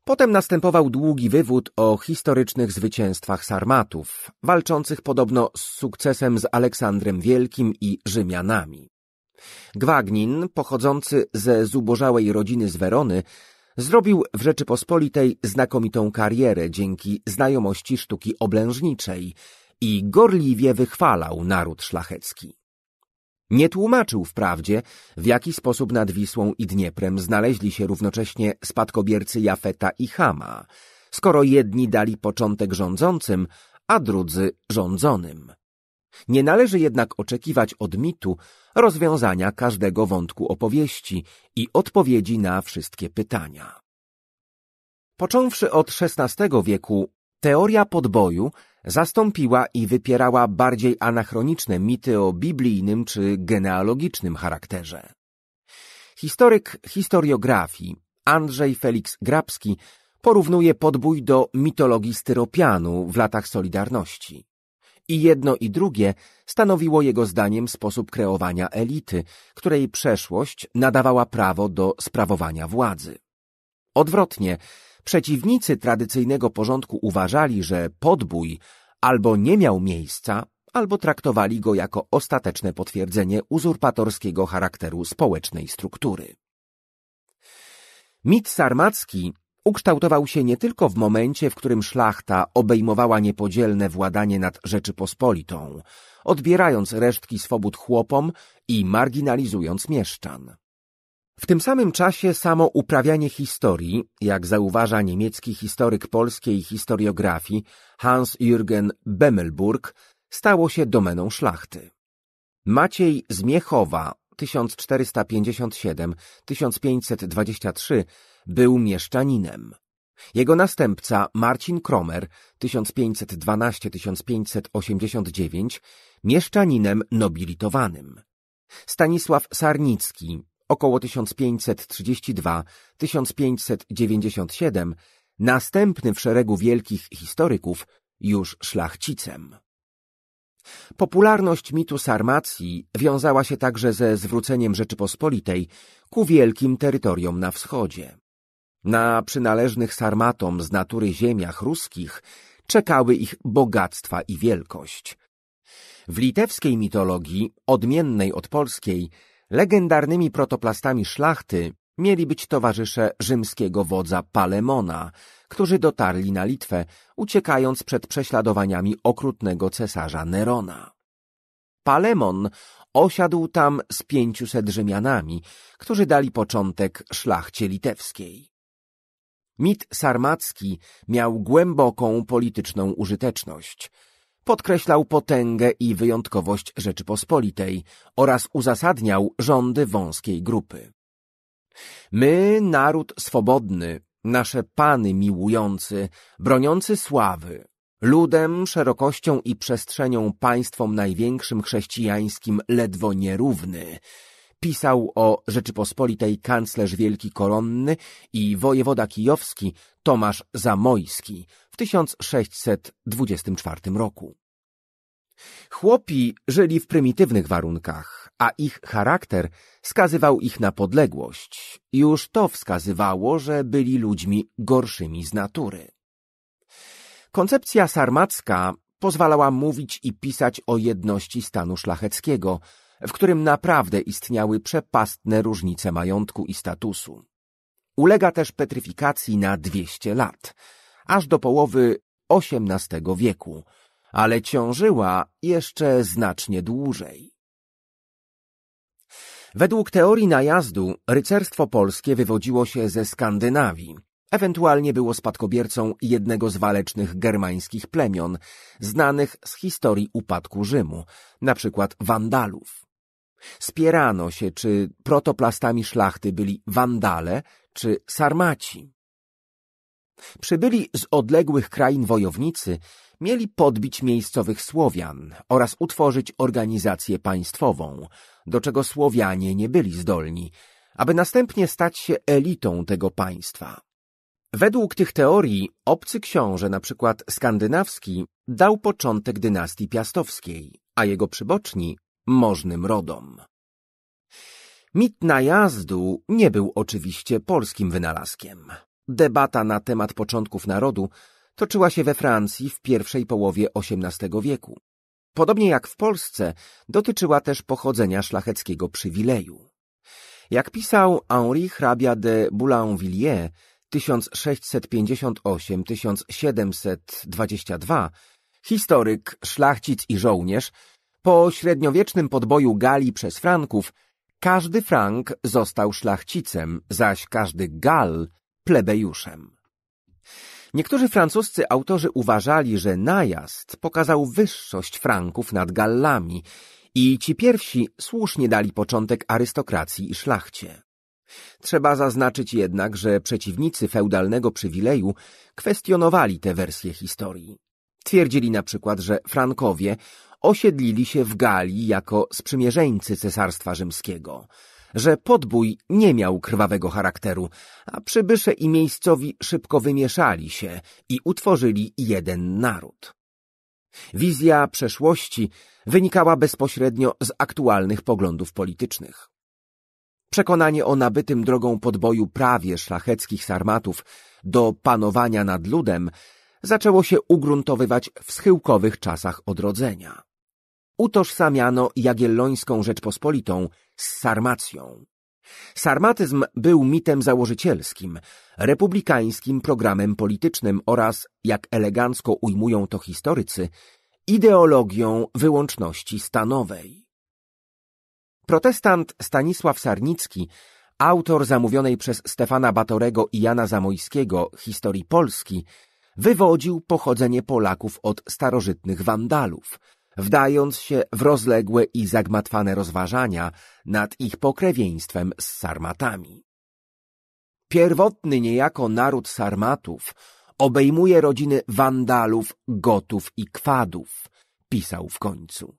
Potem następował długi wywód o historycznych zwycięstwach Sarmatów, walczących podobno z sukcesem z Aleksandrem Wielkim i Rzymianami. Gwagnin, pochodzący ze zubożałej rodziny z Werony, zrobił w Rzeczypospolitej znakomitą karierę dzięki znajomości sztuki oblężniczej i gorliwie wychwalał naród szlachecki. Nie tłumaczył wprawdzie, w jaki sposób nad Wisłą i Dnieprem znaleźli się równocześnie spadkobiercy Jafeta i Hama, skoro jedni dali początek rządzącym, a drudzy rządzonym. Nie należy jednak oczekiwać od mitu rozwiązania każdego wątku opowieści i odpowiedzi na wszystkie pytania. Począwszy od XVI wieku, teoria podboju zastąpiła i wypierała bardziej anachroniczne mity o biblijnym czy genealogicznym charakterze. Historyk historiografii Andrzej Felix Grabski porównuje podbój do mitologii styropianu w latach Solidarności. I jedno i drugie stanowiło jego zdaniem sposób kreowania elity, której przeszłość nadawała prawo do sprawowania władzy. Odwrotnie, Przeciwnicy tradycyjnego porządku uważali, że podbój albo nie miał miejsca, albo traktowali go jako ostateczne potwierdzenie uzurpatorskiego charakteru społecznej struktury. Mit sarmacki ukształtował się nie tylko w momencie, w którym szlachta obejmowała niepodzielne władanie nad Rzeczypospolitą, odbierając resztki swobód chłopom i marginalizując mieszczan. W tym samym czasie samo uprawianie historii, jak zauważa niemiecki historyk polskiej historiografii Hans-Jürgen Bemelburg, stało się domeną szlachty. Maciej Zmiechowa 1457-1523 był mieszczaninem. Jego następca Marcin Kromer 1512-1589 mieszczaninem nobilitowanym. Stanisław Sarnicki około 1532-1597, następny w szeregu wielkich historyków już szlachcicem. Popularność mitu Sarmacji wiązała się także ze zwróceniem Rzeczypospolitej ku wielkim terytoriom na wschodzie. Na przynależnych Sarmatom z natury ziemiach ruskich czekały ich bogactwa i wielkość. W litewskiej mitologii, odmiennej od polskiej, Legendarnymi protoplastami szlachty mieli być towarzysze rzymskiego wodza Palemona, którzy dotarli na Litwę, uciekając przed prześladowaniami okrutnego cesarza Nerona. Palemon osiadł tam z pięciuset Rzymianami, którzy dali początek szlachcie litewskiej. Mit sarmacki miał głęboką polityczną użyteczność – podkreślał potęgę i wyjątkowość Rzeczypospolitej oraz uzasadniał rządy wąskiej grupy. My, naród swobodny, nasze pany miłujący, broniący sławy, ludem, szerokością i przestrzenią państwom największym chrześcijańskim ledwo nierówny, pisał o Rzeczypospolitej kanclerz Wielki Koronny i wojewoda kijowski Tomasz Zamojski w 1624 roku. Chłopi żyli w prymitywnych warunkach, a ich charakter skazywał ich na podległość. Już to wskazywało, że byli ludźmi gorszymi z natury. Koncepcja sarmacka pozwalała mówić i pisać o jedności stanu szlacheckiego – w którym naprawdę istniały przepastne różnice majątku i statusu. Ulega też petryfikacji na 200 lat, aż do połowy XVIII wieku, ale ciążyła jeszcze znacznie dłużej. Według teorii najazdu rycerstwo polskie wywodziło się ze Skandynawii, ewentualnie było spadkobiercą jednego z walecznych germańskich plemion, znanych z historii upadku Rzymu, na przykład Wandalów. Spierano się, czy protoplastami szlachty byli Wandale czy Sarmaci. Przybyli z odległych krain wojownicy mieli podbić miejscowych Słowian oraz utworzyć organizację państwową, do czego Słowianie nie byli zdolni, aby następnie stać się elitą tego państwa. Według tych teorii obcy książę, na przykład skandynawski, dał początek dynastii piastowskiej, a jego przyboczni możnym rodom. Mit najazdu nie był oczywiście polskim wynalazkiem. Debata na temat początków narodu toczyła się we Francji w pierwszej połowie XVIII wieku. Podobnie jak w Polsce, dotyczyła też pochodzenia szlacheckiego przywileju. Jak pisał Henri hrabia de Boulainvilliers 1658-1722, historyk, szlachcic i żołnierz, po średniowiecznym podboju Galii przez Franków każdy Frank został szlachcicem, zaś każdy Gal plebejuszem. Niektórzy francuscy autorzy uważali, że najazd pokazał wyższość Franków nad Gallami i ci pierwsi słusznie dali początek arystokracji i szlachcie. Trzeba zaznaczyć jednak, że przeciwnicy feudalnego przywileju kwestionowali tę wersję historii. Twierdzili na przykład, że Frankowie osiedlili się w Galii jako sprzymierzeńcy Cesarstwa Rzymskiego, że podbój nie miał krwawego charakteru, a przybysze i miejscowi szybko wymieszali się i utworzyli jeden naród. Wizja przeszłości wynikała bezpośrednio z aktualnych poglądów politycznych. Przekonanie o nabytym drogą podboju prawie szlacheckich sarmatów do panowania nad ludem zaczęło się ugruntowywać w schyłkowych czasach odrodzenia utożsamiano Jagiellońską Rzeczpospolitą z Sarmacją. Sarmatyzm był mitem założycielskim, republikańskim programem politycznym oraz, jak elegancko ujmują to historycy, ideologią wyłączności stanowej. Protestant Stanisław Sarnicki, autor zamówionej przez Stefana Batorego i Jana Zamojskiego historii Polski, wywodził pochodzenie Polaków od starożytnych Wandalów – wdając się w rozległe i zagmatwane rozważania nad ich pokrewieństwem z Sarmatami. Pierwotny niejako naród Sarmatów obejmuje rodziny Wandalów, Gotów i Kwadów, pisał w końcu.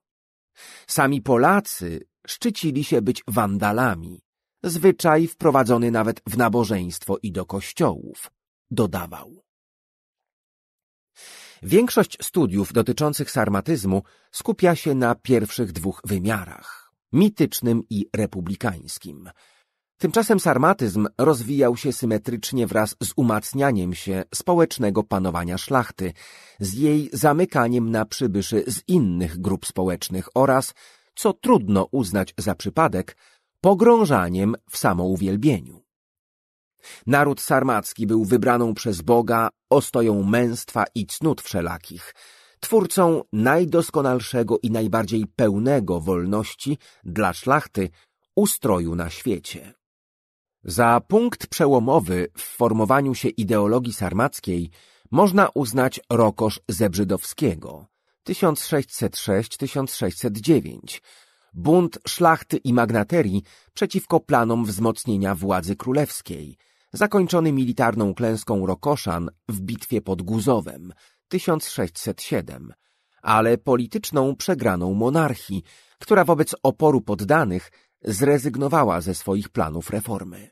Sami Polacy szczycili się być Wandalami, zwyczaj wprowadzony nawet w nabożeństwo i do kościołów, dodawał. Większość studiów dotyczących sarmatyzmu skupia się na pierwszych dwóch wymiarach mitycznym i republikańskim. Tymczasem sarmatyzm rozwijał się symetrycznie wraz z umacnianiem się społecznego panowania szlachty, z jej zamykaniem na przybyszy z innych grup społecznych oraz, co trudno uznać za przypadek, pogrążaniem w samouwielbieniu. Naród sarmacki był wybraną przez Boga ostoją męstwa i cnót wszelakich, twórcą najdoskonalszego i najbardziej pełnego wolności dla szlachty ustroju na świecie. Za punkt przełomowy w formowaniu się ideologii sarmackiej można uznać Rokosz Zebrzydowskiego 1606-1609, bunt szlachty i magnaterii przeciwko planom wzmocnienia władzy królewskiej – zakończony militarną klęską Rokoszan w bitwie pod Guzowem 1607, ale polityczną przegraną monarchii, która wobec oporu poddanych zrezygnowała ze swoich planów reformy.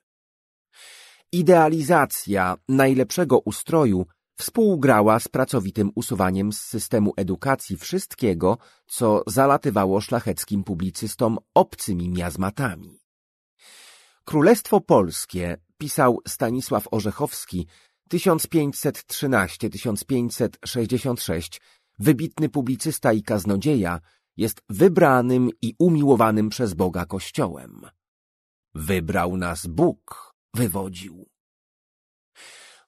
Idealizacja najlepszego ustroju współgrała z pracowitym usuwaniem z systemu edukacji wszystkiego, co zalatywało szlacheckim publicystom obcymi miazmatami. Królestwo Polskie, pisał Stanisław Orzechowski, 1513-1566, wybitny publicysta i kaznodzieja, jest wybranym i umiłowanym przez Boga Kościołem. Wybrał nas Bóg, wywodził.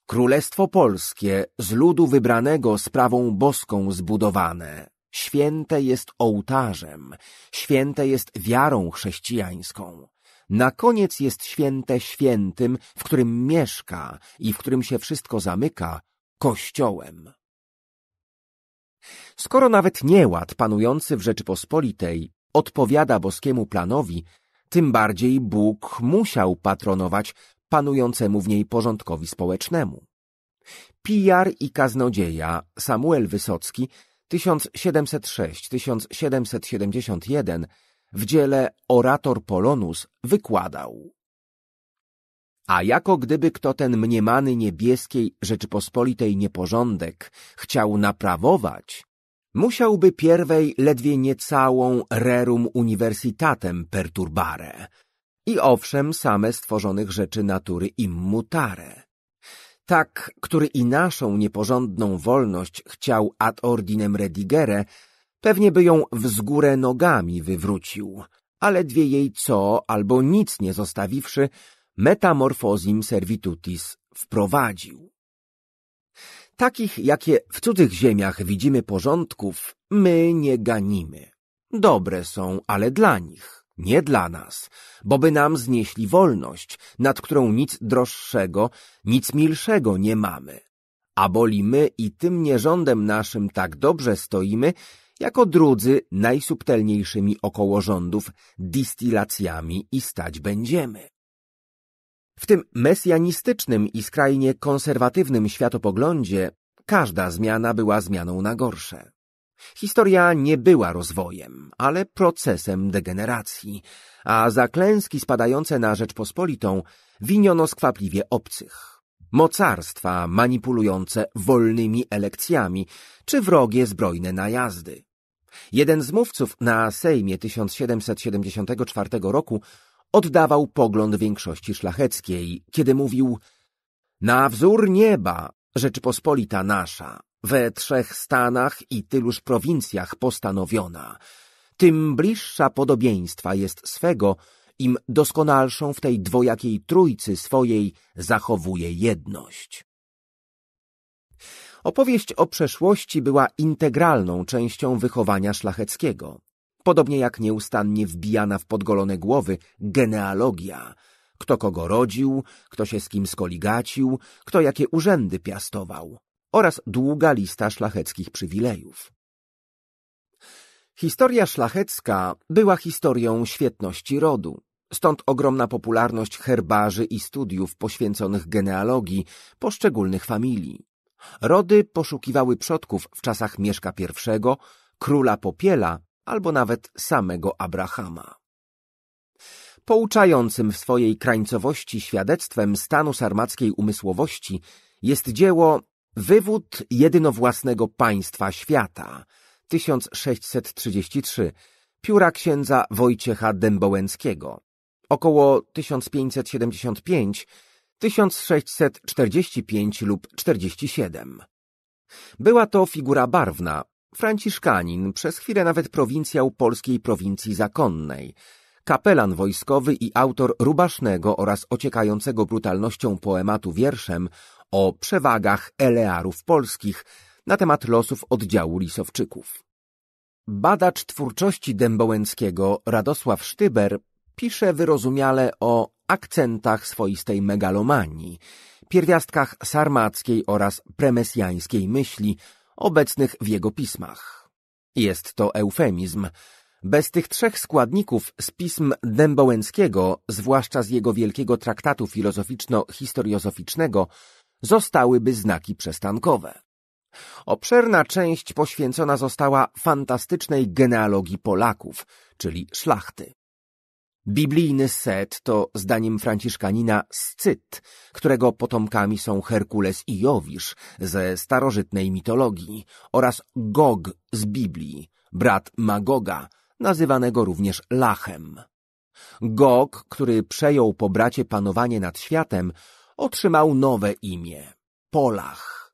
Królestwo Polskie, z ludu wybranego sprawą boską zbudowane, święte jest ołtarzem, święte jest wiarą chrześcijańską. Na koniec jest święte świętym, w którym mieszka i w którym się wszystko zamyka, kościołem. Skoro nawet nieład panujący w Rzeczypospolitej odpowiada boskiemu planowi, tym bardziej Bóg musiał patronować panującemu w niej porządkowi społecznemu. Pijar i kaznodzieja Samuel Wysocki 1706-1771 w dziele Orator Polonus wykładał. A jako gdyby kto ten mniemany niebieskiej Rzeczypospolitej nieporządek chciał naprawować, musiałby pierwej ledwie niecałą rerum universitatem perturbare i owszem same stworzonych rzeczy natury immutare. Tak, który i naszą nieporządną wolność chciał ad ordinem redigere Pewnie by ją wzgórę nogami wywrócił, ale dwie jej co albo nic nie zostawiwszy, metamorfozim servitutis wprowadził. Takich, jakie w cudzych ziemiach widzimy porządków, my nie ganimy. Dobre są, ale dla nich, nie dla nas, bo by nam znieśli wolność, nad którą nic droższego, nic milszego nie mamy. A boli my i tym nierządem naszym tak dobrze stoimy, jako drudzy najsubtelniejszymi rządów distylacjami i stać będziemy. W tym mesjanistycznym i skrajnie konserwatywnym światopoglądzie każda zmiana była zmianą na gorsze. Historia nie była rozwojem, ale procesem degeneracji, a za klęski spadające na Rzeczpospolitą winiono skwapliwie obcych. Mocarstwa manipulujące wolnymi elekcjami czy wrogie zbrojne najazdy. Jeden z mówców na Sejmie 1774 roku oddawał pogląd większości szlacheckiej, kiedy mówił Na wzór nieba, Rzeczypospolita nasza, we trzech stanach i tyluż prowincjach postanowiona, tym bliższa podobieństwa jest swego, im doskonalszą w tej dwojakiej trójcy swojej zachowuje jedność. Opowieść o przeszłości była integralną częścią wychowania szlacheckiego, podobnie jak nieustannie wbijana w podgolone głowy genealogia, kto kogo rodził, kto się z kim skoligacił, kto jakie urzędy piastował oraz długa lista szlacheckich przywilejów. Historia szlachecka była historią świetności rodu, stąd ogromna popularność herbarzy i studiów poświęconych genealogii poszczególnych familii. Rody poszukiwały przodków w czasach Mieszka I, króla Popiela albo nawet samego Abrahama. Pouczającym w swojej krańcowości świadectwem stanu sarmackiej umysłowości jest dzieło Wywód jedynowłasnego państwa świata 1633 pióra księdza Wojciecha Dębołęckiego. Około 1575 1645 lub 47. Była to figura barwna, franciszkanin, przez chwilę nawet prowincjał polskiej prowincji zakonnej, kapelan wojskowy i autor rubasznego oraz ociekającego brutalnością poematu wierszem o przewagach elearów polskich na temat losów oddziału lisowczyków. Badacz twórczości dębołęckiego Radosław Sztyber pisze wyrozumiale o akcentach swoistej megalomanii, pierwiastkach sarmackiej oraz premesjańskiej myśli obecnych w jego pismach. Jest to eufemizm. Bez tych trzech składników z pism Dębołęckiego, zwłaszcza z jego wielkiego traktatu filozoficzno-historiozoficznego, zostałyby znaki przestankowe. Obszerna część poświęcona została fantastycznej genealogii Polaków, czyli szlachty. Biblijny Set to, zdaniem franciszkanina, Scyt, którego potomkami są Herkules i Jowisz ze starożytnej mitologii oraz Gog z Biblii, brat Magoga, nazywanego również Lachem. Gog, który przejął po bracie panowanie nad światem, otrzymał nowe imię – Polach.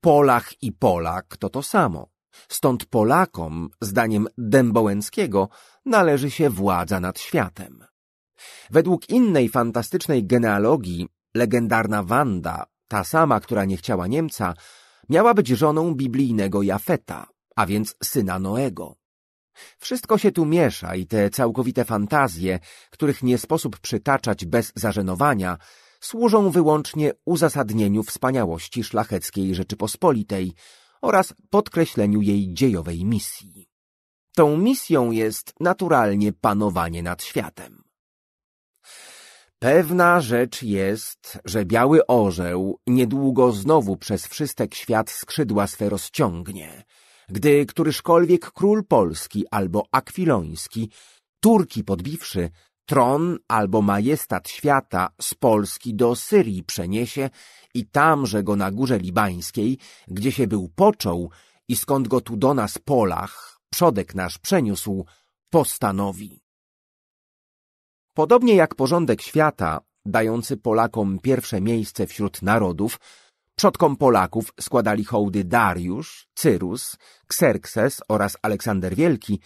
Polach i Polak to to samo. Stąd Polakom, zdaniem Dębołęckiego, należy się władza nad światem. Według innej fantastycznej genealogii, legendarna Wanda, ta sama, która nie chciała Niemca, miała być żoną biblijnego Jafeta, a więc syna Noego. Wszystko się tu miesza i te całkowite fantazje, których nie sposób przytaczać bez zażenowania, służą wyłącznie uzasadnieniu wspaniałości szlacheckiej Rzeczypospolitej, oraz podkreśleniu jej dziejowej misji. Tą misją jest naturalnie panowanie nad światem. Pewna rzecz jest, że biały orzeł niedługo znowu przez wszystek świat skrzydła swe rozciągnie, gdy któryszkolwiek król polski albo akwiloński, Turki podbiwszy, tron albo majestat świata z Polski do Syrii przeniesie i tamże go na górze libańskiej, gdzie się był począł i skąd go tu do nas Polach, przodek nasz przeniósł, postanowi. Podobnie jak porządek świata, dający Polakom pierwsze miejsce wśród narodów, przodkom Polaków składali hołdy Dariusz, Cyrus, Xerxes oraz Aleksander Wielki,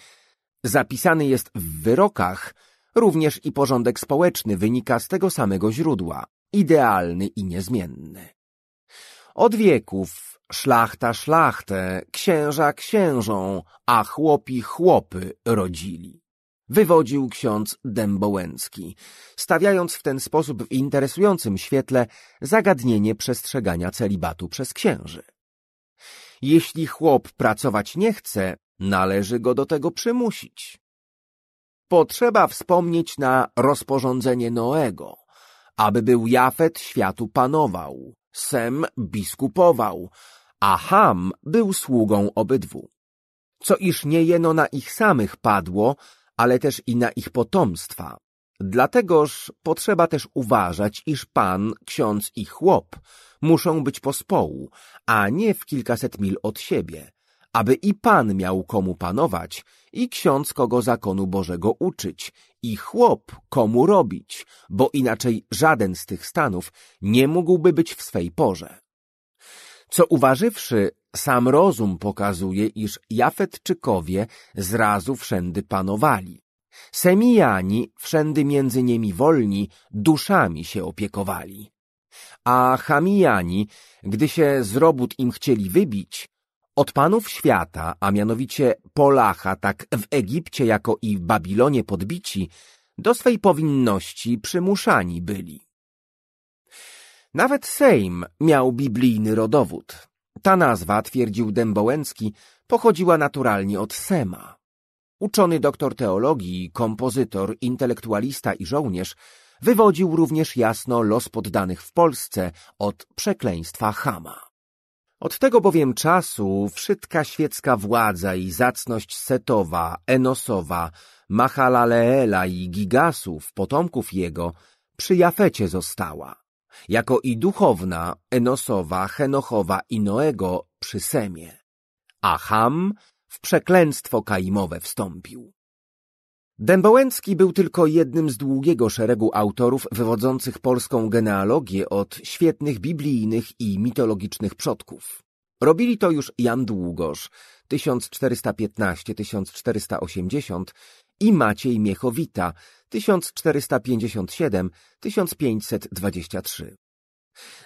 zapisany jest w wyrokach – Również i porządek społeczny wynika z tego samego źródła, idealny i niezmienny. Od wieków szlachta szlachtę, księża księżą, a chłopi chłopy rodzili. Wywodził ksiądz Dębołęcki, stawiając w ten sposób w interesującym świetle zagadnienie przestrzegania celibatu przez księży. Jeśli chłop pracować nie chce, należy go do tego przymusić potrzeba wspomnieć na rozporządzenie Noego, aby był Jafet światu panował, Sem biskupował, a Ham był sługą obydwu. Co iż nie jeno na ich samych padło, ale też i na ich potomstwa. Dlategoż potrzeba też uważać, iż pan, ksiądz i chłop muszą być pospołu, a nie w kilkaset mil od siebie, aby i pan miał komu panować, i ksiądz kogo zakonu Bożego uczyć, i chłop komu robić, bo inaczej żaden z tych stanów nie mógłby być w swej porze. Co uważywszy, sam rozum pokazuje, iż Jafetczykowie zrazu wszędy panowali. Semijani wszędy między nimi wolni duszami się opiekowali. A Hamijani, gdy się z robót im chcieli wybić, od panów świata, a mianowicie Polacha, tak w Egipcie jako i w Babilonie podbici, do swej powinności przymuszani byli. Nawet Sejm miał biblijny rodowód. Ta nazwa, twierdził Dębołęcki, pochodziła naturalnie od Sema. Uczony doktor teologii, kompozytor, intelektualista i żołnierz wywodził również jasno los poddanych w Polsce od przekleństwa Hama. Od tego bowiem czasu wszystka świecka władza i zacność Setowa, Enosowa, Mahalaleela i Gigasów, potomków jego, przy Jafecie została, jako i duchowna Enosowa, Henochowa i Noego przy Semie. A Ham w przeklęstwo kaimowe wstąpił. Dębołęcki był tylko jednym z długiego szeregu autorów wywodzących polską genealogię od świetnych biblijnych i mitologicznych przodków. Robili to już Jan Długosz 1415-1480 i Maciej Miechowita 1457-1523.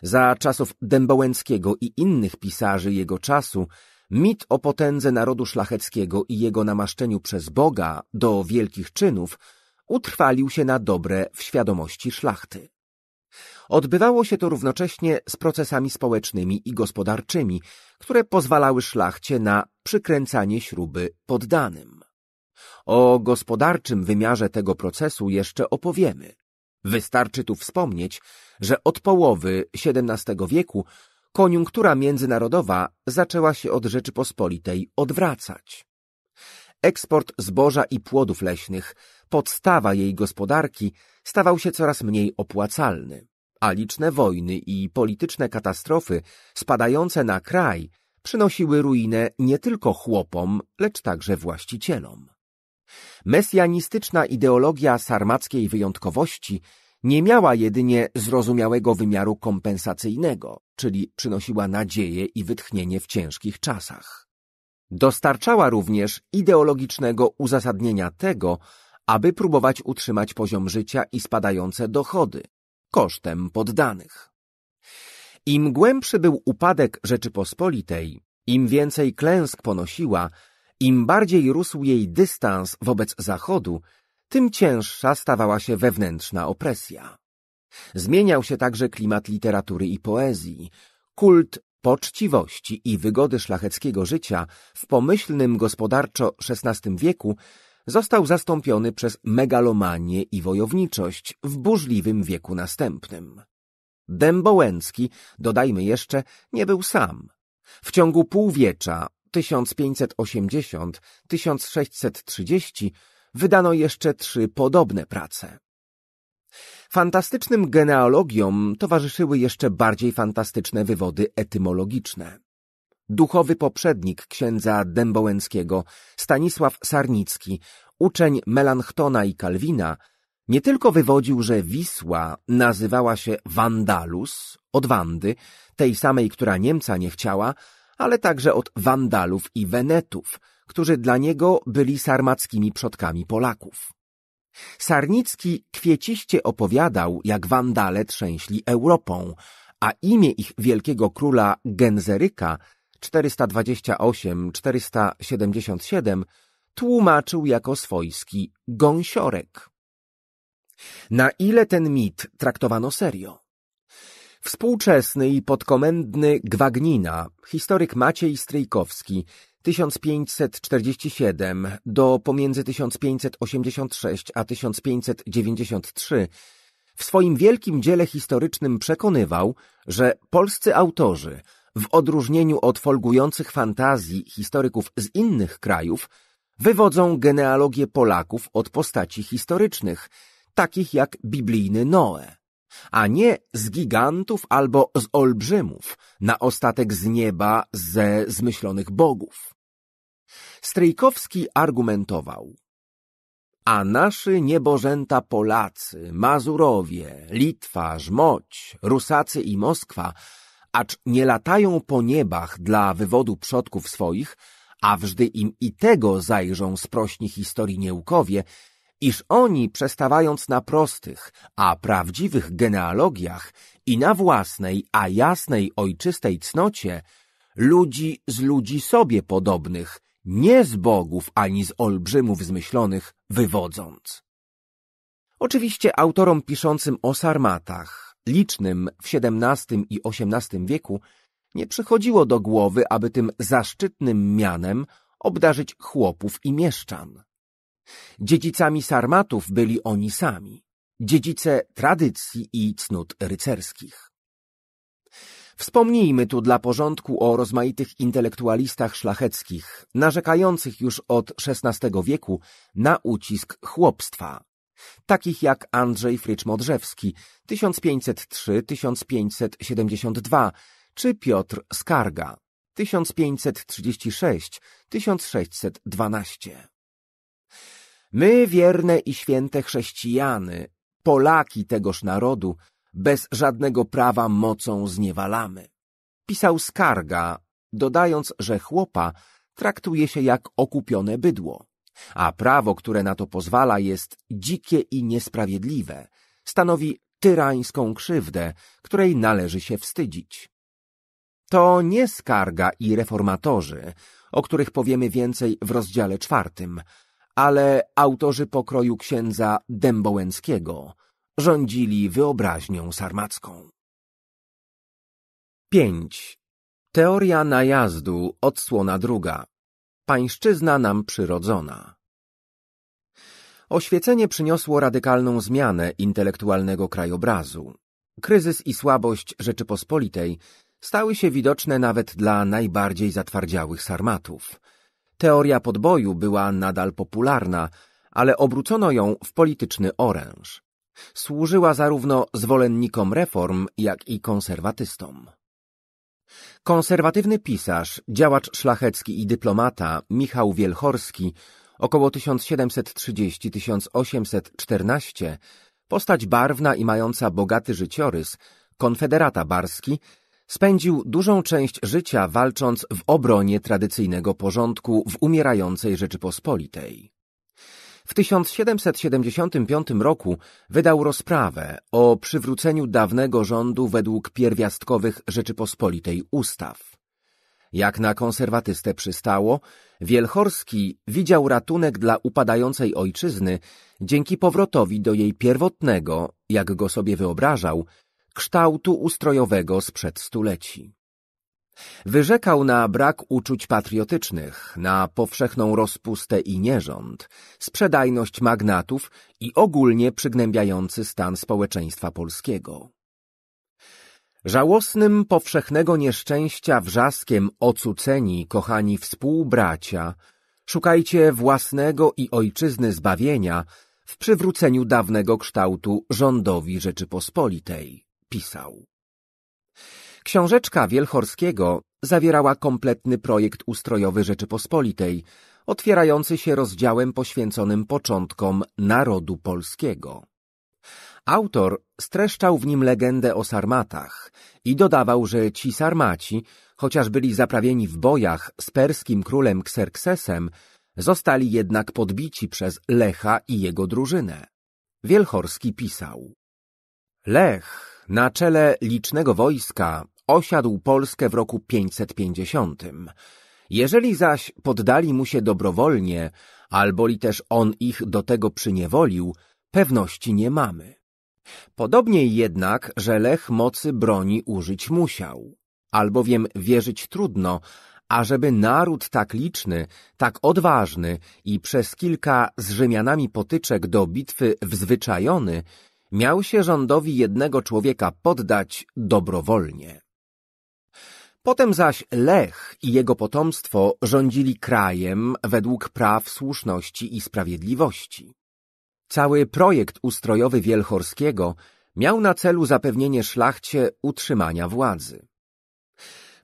Za czasów Dębołęckiego i innych pisarzy jego czasu Mit o potędze narodu szlacheckiego i jego namaszczeniu przez Boga do wielkich czynów utrwalił się na dobre w świadomości szlachty. Odbywało się to równocześnie z procesami społecznymi i gospodarczymi, które pozwalały szlachcie na przykręcanie śruby poddanym. O gospodarczym wymiarze tego procesu jeszcze opowiemy. Wystarczy tu wspomnieć, że od połowy XVII wieku Koniunktura międzynarodowa zaczęła się od Rzeczypospolitej odwracać. Eksport zboża i płodów leśnych, podstawa jej gospodarki, stawał się coraz mniej opłacalny, a liczne wojny i polityczne katastrofy spadające na kraj przynosiły ruinę nie tylko chłopom, lecz także właścicielom. Mesjanistyczna ideologia sarmackiej wyjątkowości nie miała jedynie zrozumiałego wymiaru kompensacyjnego czyli przynosiła nadzieję i wytchnienie w ciężkich czasach. Dostarczała również ideologicznego uzasadnienia tego, aby próbować utrzymać poziom życia i spadające dochody, kosztem poddanych. Im głębszy był upadek Rzeczypospolitej, im więcej klęsk ponosiła, im bardziej rósł jej dystans wobec Zachodu, tym cięższa stawała się wewnętrzna opresja. Zmieniał się także klimat literatury i poezji. Kult poczciwości i wygody szlacheckiego życia w pomyślnym gospodarczo XVI wieku został zastąpiony przez megalomanię i wojowniczość w burzliwym wieku następnym. Dębołęcki, dodajmy jeszcze, nie był sam. W ciągu półwiecza 1580-1630 wydano jeszcze trzy podobne prace. Fantastycznym genealogiom towarzyszyły jeszcze bardziej fantastyczne wywody etymologiczne. Duchowy poprzednik księdza Dębołęckiego, Stanisław Sarnicki, uczeń Melanchtona i Kalwina, nie tylko wywodził, że Wisła nazywała się Wandalus, od Wandy, tej samej, która Niemca nie chciała, ale także od Wandalów i Wenetów, którzy dla niego byli sarmackimi przodkami Polaków. Sarnicki kwieciście opowiadał, jak wandale trzęśli Europą, a imię ich wielkiego króla Genzeryka 428-477 tłumaczył jako swojski gąsiorek. Na ile ten mit traktowano serio? Współczesny i podkomendny Gwagnina, historyk Maciej Stryjkowski, 1547 do pomiędzy 1586 a 1593 w swoim wielkim dziele historycznym przekonywał, że polscy autorzy, w odróżnieniu od folgujących fantazji historyków z innych krajów, wywodzą genealogię Polaków od postaci historycznych, takich jak biblijny Noe a nie z gigantów albo z olbrzymów, na ostatek z nieba ze zmyślonych bogów. Strejkowski argumentował. A naszy niebożęta Polacy, Mazurowie, Litwa, Żmoć, Rusacy i Moskwa, acz nie latają po niebach dla wywodu przodków swoich, a wżdy im i tego zajrzą sprośni historii nieukowie, iż oni, przestawając na prostych, a prawdziwych genealogiach i na własnej, a jasnej ojczystej cnocie, ludzi z ludzi sobie podobnych, nie z bogów ani z olbrzymów zmyślonych, wywodząc. Oczywiście autorom piszącym o Sarmatach, licznym w XVII i XVIII wieku, nie przychodziło do głowy, aby tym zaszczytnym mianem obdarzyć chłopów i mieszczan. Dziedzicami sarmatów byli oni sami, dziedzice tradycji i cnót rycerskich. Wspomnijmy tu dla porządku o rozmaitych intelektualistach szlacheckich, narzekających już od XVI wieku na ucisk chłopstwa, takich jak Andrzej Frycz-Modrzewski 1503-1572 czy Piotr Skarga 1536-1612. My, wierne i święte chrześcijany, Polaki tegoż narodu, bez żadnego prawa mocą zniewalamy. Pisał skarga, dodając, że chłopa traktuje się jak okupione bydło, a prawo, które na to pozwala, jest dzikie i niesprawiedliwe, stanowi tyrańską krzywdę, której należy się wstydzić. To nie skarga i reformatorzy, o których powiemy więcej w rozdziale czwartym, ale autorzy pokroju księdza Dębołęckiego rządzili wyobraźnią sarmacką. 5. Teoria najazdu, odsłona druga. Pańszczyzna nam przyrodzona. Oświecenie przyniosło radykalną zmianę intelektualnego krajobrazu. Kryzys i słabość Rzeczypospolitej stały się widoczne nawet dla najbardziej zatwardziałych sarmatów. Teoria podboju była nadal popularna, ale obrócono ją w polityczny oręż. Służyła zarówno zwolennikom reform, jak i konserwatystom. Konserwatywny pisarz, działacz szlachecki i dyplomata Michał Wielchorski około 1730-1814, postać barwna i mająca bogaty życiorys, konfederata barski, Spędził dużą część życia walcząc w obronie tradycyjnego porządku w umierającej Rzeczypospolitej. W 1775 roku wydał rozprawę o przywróceniu dawnego rządu według pierwiastkowych Rzeczypospolitej ustaw. Jak na konserwatystę przystało, Wielchorski widział ratunek dla upadającej ojczyzny dzięki powrotowi do jej pierwotnego, jak go sobie wyobrażał, kształtu ustrojowego sprzed stuleci. Wyrzekał na brak uczuć patriotycznych, na powszechną rozpustę i nierząd, sprzedajność magnatów i ogólnie przygnębiający stan społeczeństwa polskiego. Żałosnym powszechnego nieszczęścia wrzaskiem ocuceni, kochani współbracia, szukajcie własnego i ojczyzny zbawienia w przywróceniu dawnego kształtu rządowi Rzeczypospolitej pisał. Książeczka Wielchorskiego zawierała kompletny projekt ustrojowy Rzeczypospolitej, otwierający się rozdziałem poświęconym początkom narodu polskiego. Autor streszczał w nim legendę o Sarmatach i dodawał, że ci Sarmaci, chociaż byli zaprawieni w bojach z perskim królem Xerxesem, zostali jednak podbici przez Lecha i jego drużynę. Wielchorski pisał. Lech, na czele licznego wojska osiadł Polskę w roku 550. Jeżeli zaś poddali mu się dobrowolnie, albo li też on ich do tego przyniewolił, pewności nie mamy. Podobnie jednak, że Lech mocy broni użyć musiał, albowiem wierzyć trudno, ażeby naród tak liczny, tak odważny i przez kilka z Rzymianami potyczek do bitwy wzwyczajony miał się rządowi jednego człowieka poddać dobrowolnie. Potem zaś Lech i jego potomstwo rządzili krajem według praw słuszności i sprawiedliwości. Cały projekt ustrojowy Wielchorskiego miał na celu zapewnienie szlachcie utrzymania władzy.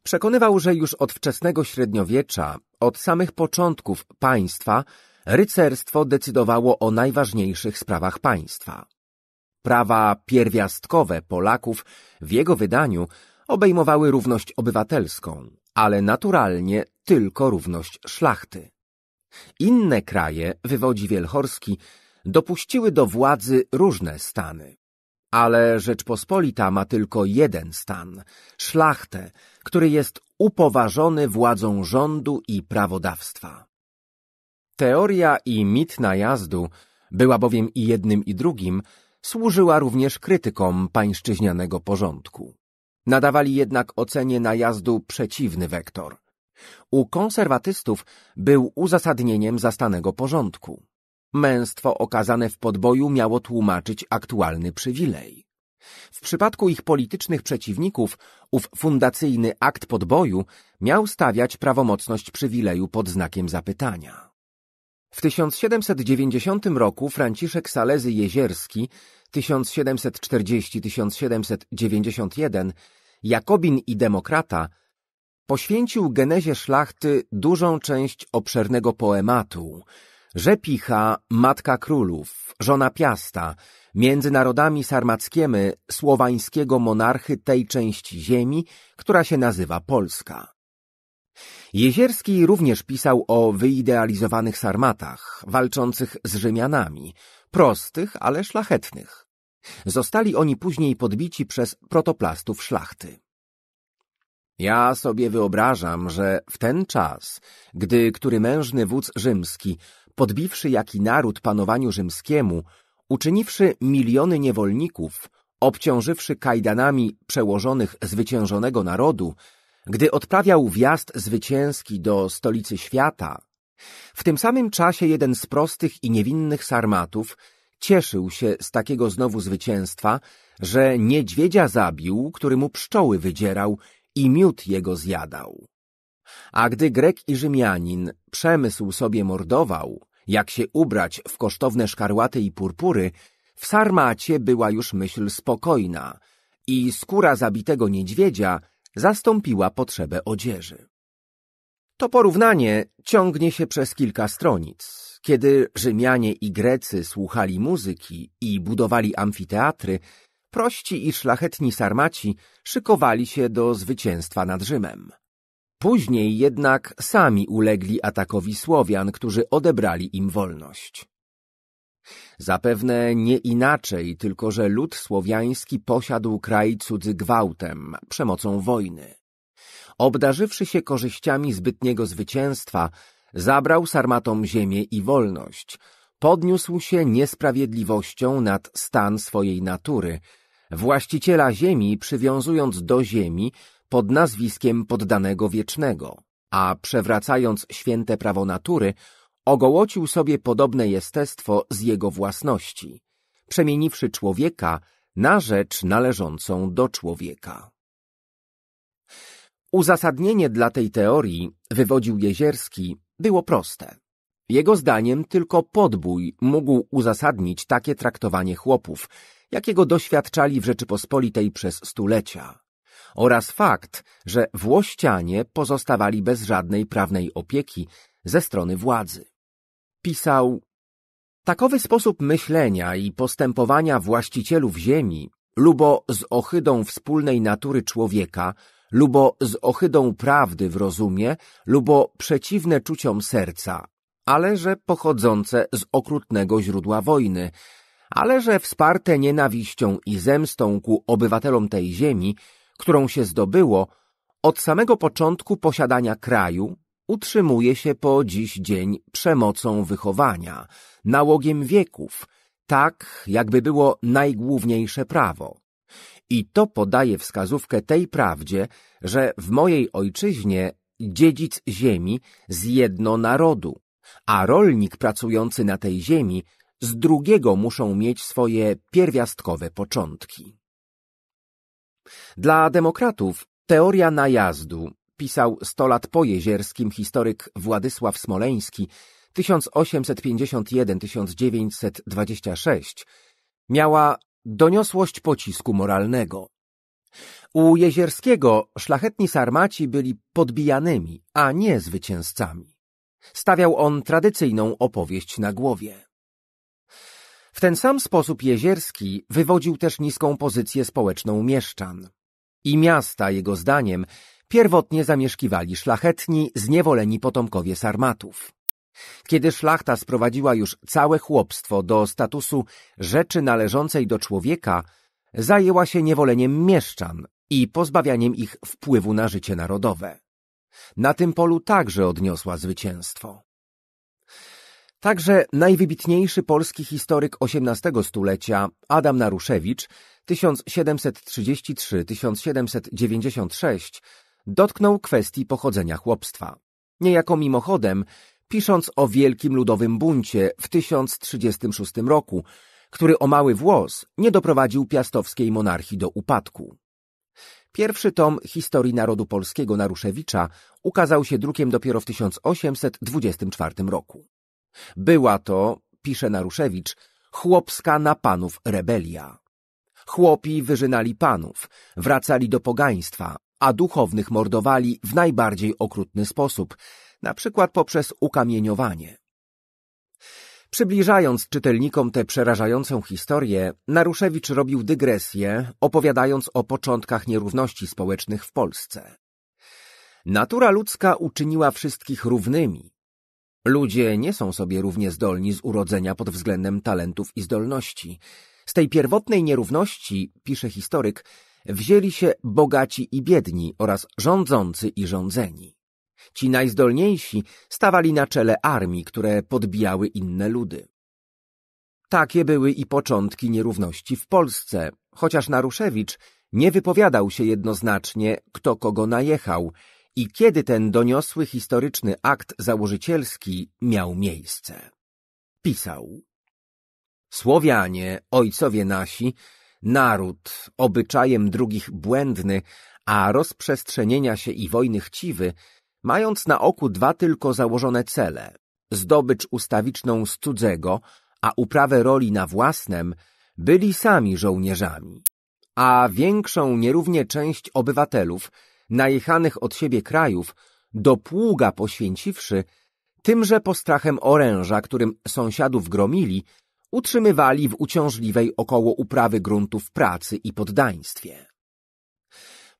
Przekonywał, że już od wczesnego średniowiecza, od samych początków państwa, rycerstwo decydowało o najważniejszych sprawach państwa. Prawa pierwiastkowe Polaków w jego wydaniu obejmowały równość obywatelską, ale naturalnie tylko równość szlachty. Inne kraje, wywodzi Wielchorski, dopuściły do władzy różne stany. Ale Rzeczpospolita ma tylko jeden stan, szlachtę, który jest upoważony władzą rządu i prawodawstwa. Teoria i mit najazdu była bowiem i jednym i drugim służyła również krytykom pańszczyźnianego porządku. Nadawali jednak ocenie najazdu przeciwny wektor. U konserwatystów był uzasadnieniem zastanego porządku. Męstwo okazane w podboju miało tłumaczyć aktualny przywilej. W przypadku ich politycznych przeciwników ów fundacyjny akt podboju miał stawiać prawomocność przywileju pod znakiem zapytania. W 1790 roku Franciszek Salezy Jezierski 1740-1791 Jakobin i Demokrata poświęcił genezie szlachty dużą część obszernego poematu Rzepicha, Matka Królów, Żona Piasta, między narodami sarmackiemy słowańskiego monarchy tej części ziemi, która się nazywa Polska. Jezierski również pisał o wyidealizowanych sarmatach, walczących z Rzymianami, prostych, ale szlachetnych. Zostali oni później podbici przez protoplastów szlachty. Ja sobie wyobrażam, że w ten czas, gdy który mężny wódz rzymski, podbiwszy jaki naród panowaniu rzymskiemu, uczyniwszy miliony niewolników, obciążywszy kajdanami przełożonych zwyciężonego narodu, gdy odprawiał wjazd zwycięski do stolicy świata, w tym samym czasie jeden z prostych i niewinnych sarmatów cieszył się z takiego znowu zwycięstwa, że niedźwiedzia zabił, który mu pszczoły wydzierał i miód jego zjadał. A gdy Grek i Rzymianin przemysł sobie mordował, jak się ubrać w kosztowne szkarłaty i purpury, w Sarmacie była już myśl spokojna i skóra zabitego niedźwiedzia zastąpiła potrzebę odzieży. To porównanie ciągnie się przez kilka stronic. Kiedy Rzymianie i Grecy słuchali muzyki i budowali amfiteatry, prości i szlachetni Sarmaci szykowali się do zwycięstwa nad Rzymem. Później jednak sami ulegli atakowi Słowian, którzy odebrali im wolność. Zapewne nie inaczej, tylko że lud słowiański posiadł kraj cudzy gwałtem, przemocą wojny. Obdarzywszy się korzyściami zbytniego zwycięstwa, zabrał sarmatom ziemię i wolność, podniósł się niesprawiedliwością nad stan swojej natury, właściciela ziemi przywiązując do ziemi pod nazwiskiem poddanego wiecznego, a przewracając święte prawo natury – Ogołocił sobie podobne jestestwo z jego własności, przemieniwszy człowieka na rzecz należącą do człowieka. Uzasadnienie dla tej teorii, wywodził Jezierski, było proste. Jego zdaniem tylko podbój mógł uzasadnić takie traktowanie chłopów, jakiego doświadczali w Rzeczypospolitej przez stulecia, oraz fakt, że Włościanie pozostawali bez żadnej prawnej opieki ze strony władzy. Pisał Takowy sposób myślenia i postępowania właścicielów ziemi, lubo z ohydą wspólnej natury człowieka, lubo z ohydą prawdy w rozumie, lubo przeciwne czuciom serca, ale że pochodzące z okrutnego źródła wojny, ale że wsparte nienawiścią i zemstą ku obywatelom tej ziemi, którą się zdobyło, od samego początku posiadania kraju, utrzymuje się po dziś dzień przemocą wychowania, nałogiem wieków, tak jakby było najgłówniejsze prawo. I to podaje wskazówkę tej prawdzie, że w mojej ojczyźnie dziedzic ziemi z jedno narodu, a rolnik pracujący na tej ziemi z drugiego muszą mieć swoje pierwiastkowe początki. Dla demokratów teoria najazdu pisał 100 lat po Jezierskim historyk Władysław Smoleński 1851-1926, miała doniosłość pocisku moralnego. U Jezierskiego szlachetni sarmaci byli podbijanymi, a nie zwycięzcami. Stawiał on tradycyjną opowieść na głowie. W ten sam sposób Jezierski wywodził też niską pozycję społeczną mieszczan. I miasta, jego zdaniem, Pierwotnie zamieszkiwali szlachetni, zniewoleni potomkowie Sarmatów. Kiedy szlachta sprowadziła już całe chłopstwo do statusu rzeczy należącej do człowieka, zajęła się niewoleniem mieszczan i pozbawianiem ich wpływu na życie narodowe. Na tym polu także odniosła zwycięstwo. Także najwybitniejszy polski historyk XVIII stulecia Adam Naruszewicz 1733-1796 dotknął kwestii pochodzenia chłopstwa. Niejako mimochodem, pisząc o wielkim ludowym buncie w 1036 roku, który o mały włos nie doprowadził piastowskiej monarchii do upadku. Pierwszy tom Historii Narodu Polskiego Naruszewicza ukazał się drukiem dopiero w 1824 roku. Była to, pisze Naruszewicz, chłopska na panów rebelia. Chłopi wyżynali panów, wracali do pogaństwa, a duchownych mordowali w najbardziej okrutny sposób, na przykład poprzez ukamieniowanie. Przybliżając czytelnikom tę przerażającą historię, Naruszewicz robił dygresję, opowiadając o początkach nierówności społecznych w Polsce. Natura ludzka uczyniła wszystkich równymi. Ludzie nie są sobie równie zdolni z urodzenia pod względem talentów i zdolności. Z tej pierwotnej nierówności, pisze historyk, wzięli się bogaci i biedni oraz rządzący i rządzeni. Ci najzdolniejsi stawali na czele armii, które podbijały inne ludy. Takie były i początki nierówności w Polsce, chociaż Naruszewicz nie wypowiadał się jednoznacznie, kto kogo najechał i kiedy ten doniosły historyczny akt założycielski miał miejsce. Pisał Słowianie, ojcowie nasi, naród, obyczajem drugich błędny, a rozprzestrzenienia się i wojny chciwy, mając na oku dwa tylko założone cele, zdobycz ustawiczną z cudzego, a uprawę roli na własnem, byli sami żołnierzami, a większą nierównie część obywatelów, najechanych od siebie krajów, do pługa poświęciwszy, tymże postrachem oręża, którym sąsiadów gromili, utrzymywali w uciążliwej około uprawy gruntów pracy i poddaństwie.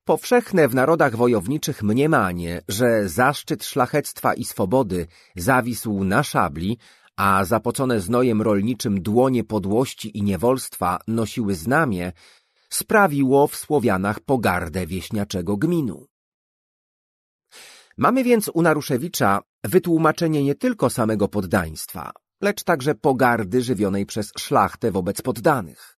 Powszechne w narodach wojowniczych mniemanie, że zaszczyt szlachectwa i swobody zawisł na szabli, a zapocone znojem rolniczym dłonie podłości i niewolstwa nosiły znamie, sprawiło w Słowianach pogardę wieśniaczego gminu. Mamy więc u Naruszewicza wytłumaczenie nie tylko samego poddaństwa, lecz także pogardy żywionej przez szlachtę wobec poddanych.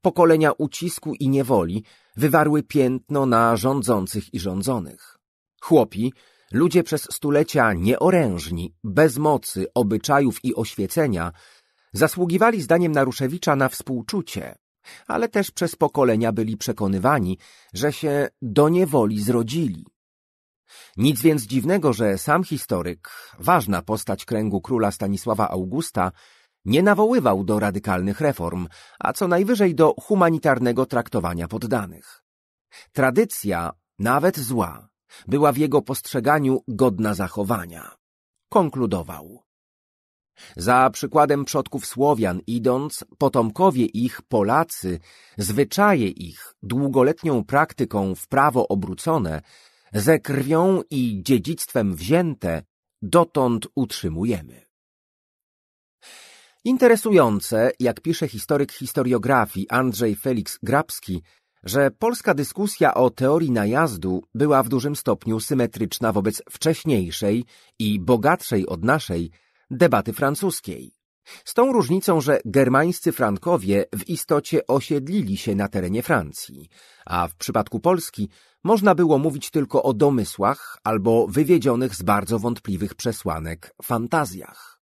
Pokolenia ucisku i niewoli wywarły piętno na rządzących i rządzonych. Chłopi, ludzie przez stulecia nieorężni, bez mocy, obyczajów i oświecenia, zasługiwali zdaniem Naruszewicza na współczucie, ale też przez pokolenia byli przekonywani, że się do niewoli zrodzili. Nic więc dziwnego, że sam historyk, ważna postać kręgu króla Stanisława Augusta, nie nawoływał do radykalnych reform, a co najwyżej do humanitarnego traktowania poddanych. Tradycja, nawet zła, była w jego postrzeganiu godna zachowania. Konkludował. Za przykładem przodków Słowian idąc, potomkowie ich, Polacy, zwyczaje ich, długoletnią praktyką w prawo obrócone – ze krwią i dziedzictwem wzięte dotąd utrzymujemy. Interesujące, jak pisze historyk historiografii Andrzej Felix Grabski, że polska dyskusja o teorii najazdu była w dużym stopniu symetryczna wobec wcześniejszej i bogatszej od naszej debaty francuskiej. Z tą różnicą, że germańscy Frankowie w istocie osiedlili się na terenie Francji, a w przypadku Polski można było mówić tylko o domysłach albo wywiedzionych z bardzo wątpliwych przesłanek fantazjach.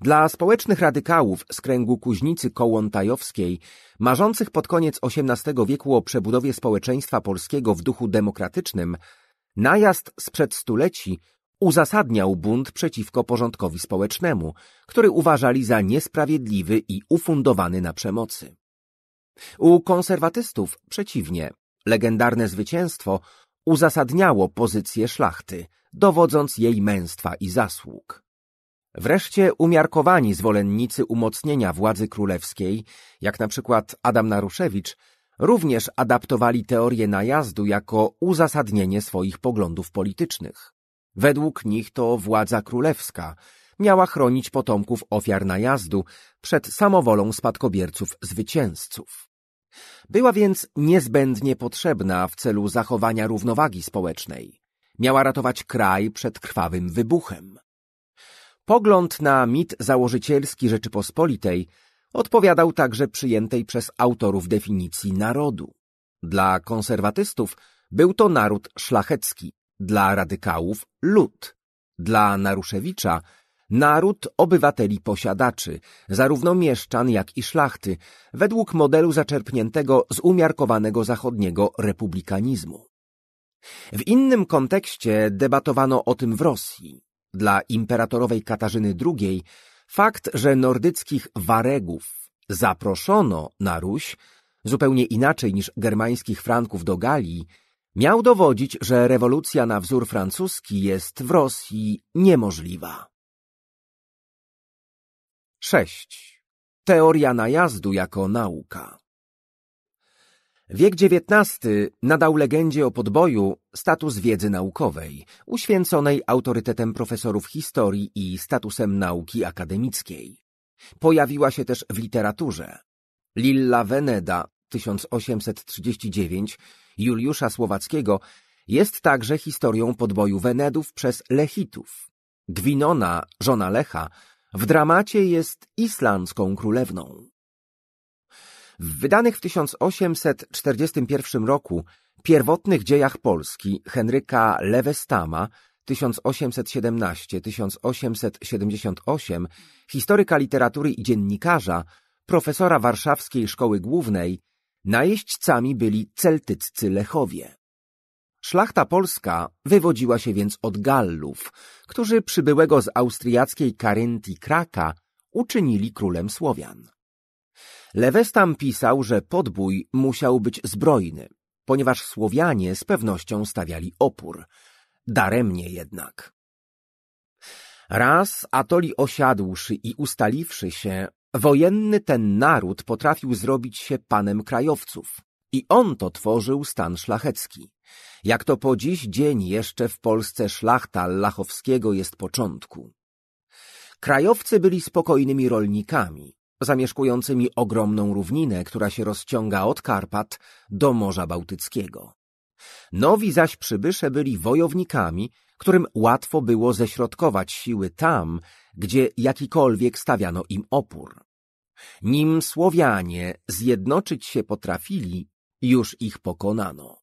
Dla społecznych radykałów z kręgu Kuźnicy Kołłątajowskiej, marzących pod koniec XVIII wieku o przebudowie społeczeństwa polskiego w duchu demokratycznym, najazd sprzed stuleci uzasadniał bunt przeciwko porządkowi społecznemu, który uważali za niesprawiedliwy i ufundowany na przemocy. U konserwatystów przeciwnie, Legendarne zwycięstwo uzasadniało pozycję szlachty, dowodząc jej męstwa i zasług. Wreszcie umiarkowani zwolennicy umocnienia władzy królewskiej, jak na przykład Adam Naruszewicz, również adaptowali teorię najazdu jako uzasadnienie swoich poglądów politycznych. Według nich to władza królewska miała chronić potomków ofiar najazdu przed samowolą spadkobierców zwycięzców. Była więc niezbędnie potrzebna w celu zachowania równowagi społecznej. Miała ratować kraj przed krwawym wybuchem. Pogląd na mit założycielski Rzeczypospolitej odpowiadał także przyjętej przez autorów definicji narodu. Dla konserwatystów był to naród szlachecki, dla radykałów lud, dla Naruszewicza naród obywateli posiadaczy, zarówno mieszczan jak i szlachty, według modelu zaczerpniętego z umiarkowanego zachodniego republikanizmu. W innym kontekście debatowano o tym w Rosji. Dla imperatorowej Katarzyny II fakt, że nordyckich waregów zaproszono na Ruś, zupełnie inaczej niż germańskich franków do Galii, miał dowodzić, że rewolucja na wzór francuski jest w Rosji niemożliwa. 6. Teoria najazdu jako nauka Wiek XIX nadał legendzie o podboju status wiedzy naukowej, uświęconej autorytetem profesorów historii i statusem nauki akademickiej. Pojawiła się też w literaturze. Lilla Veneda 1839 Juliusza Słowackiego jest także historią podboju Wenedów przez Lechitów. Gwinona, żona Lecha, w dramacie jest islandzką królewną. W wydanych w 1841 roku pierwotnych dziejach Polski Henryka Lewestama 1817-1878 historyka literatury i dziennikarza, profesora warszawskiej szkoły głównej, najeźdźcami byli celtyccy lechowie. Szlachta polska wywodziła się więc od Gallów, którzy przybyłego z austriackiej Karyntii Kraka uczynili królem Słowian. Lewestam pisał, że podbój musiał być zbrojny, ponieważ Słowianie z pewnością stawiali opór. Daremnie jednak. Raz Atoli osiadłszy i ustaliwszy się, wojenny ten naród potrafił zrobić się panem krajowców i on to tworzył stan szlachecki. Jak to po dziś dzień jeszcze w Polsce szlachta Lachowskiego jest początku. Krajowcy byli spokojnymi rolnikami, zamieszkującymi ogromną równinę, która się rozciąga od Karpat do Morza Bałtyckiego. Nowi zaś przybysze byli wojownikami, którym łatwo było ześrodkować siły tam, gdzie jakikolwiek stawiano im opór. Nim Słowianie zjednoczyć się potrafili, już ich pokonano.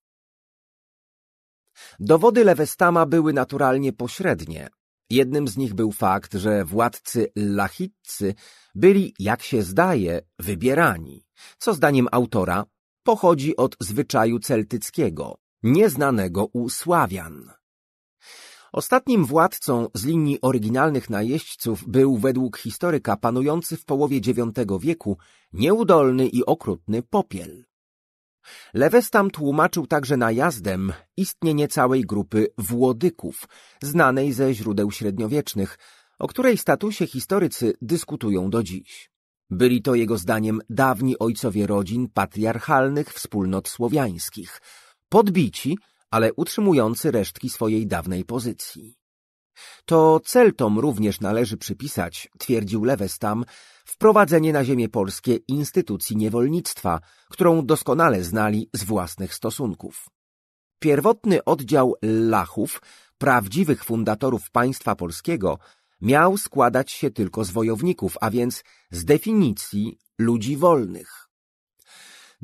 Dowody Lewestama były naturalnie pośrednie. Jednym z nich był fakt, że władcy lachiccy byli, jak się zdaje, wybierani, co zdaniem autora pochodzi od zwyczaju celtyckiego, nieznanego u Sławian. Ostatnim władcą z linii oryginalnych najeźdźców był według historyka panujący w połowie IX wieku nieudolny i okrutny Popiel. Lewestam tłumaczył także najazdem istnienie całej grupy włodyków, znanej ze źródeł średniowiecznych, o której statusie historycy dyskutują do dziś. Byli to jego zdaniem dawni ojcowie rodzin patriarchalnych wspólnot słowiańskich, podbici, ale utrzymujący resztki swojej dawnej pozycji. To Celtom również należy przypisać, twierdził Lewestam, wprowadzenie na ziemię polskie instytucji niewolnictwa, którą doskonale znali z własnych stosunków. Pierwotny oddział Lachów, prawdziwych fundatorów państwa polskiego, miał składać się tylko z wojowników, a więc z definicji ludzi wolnych.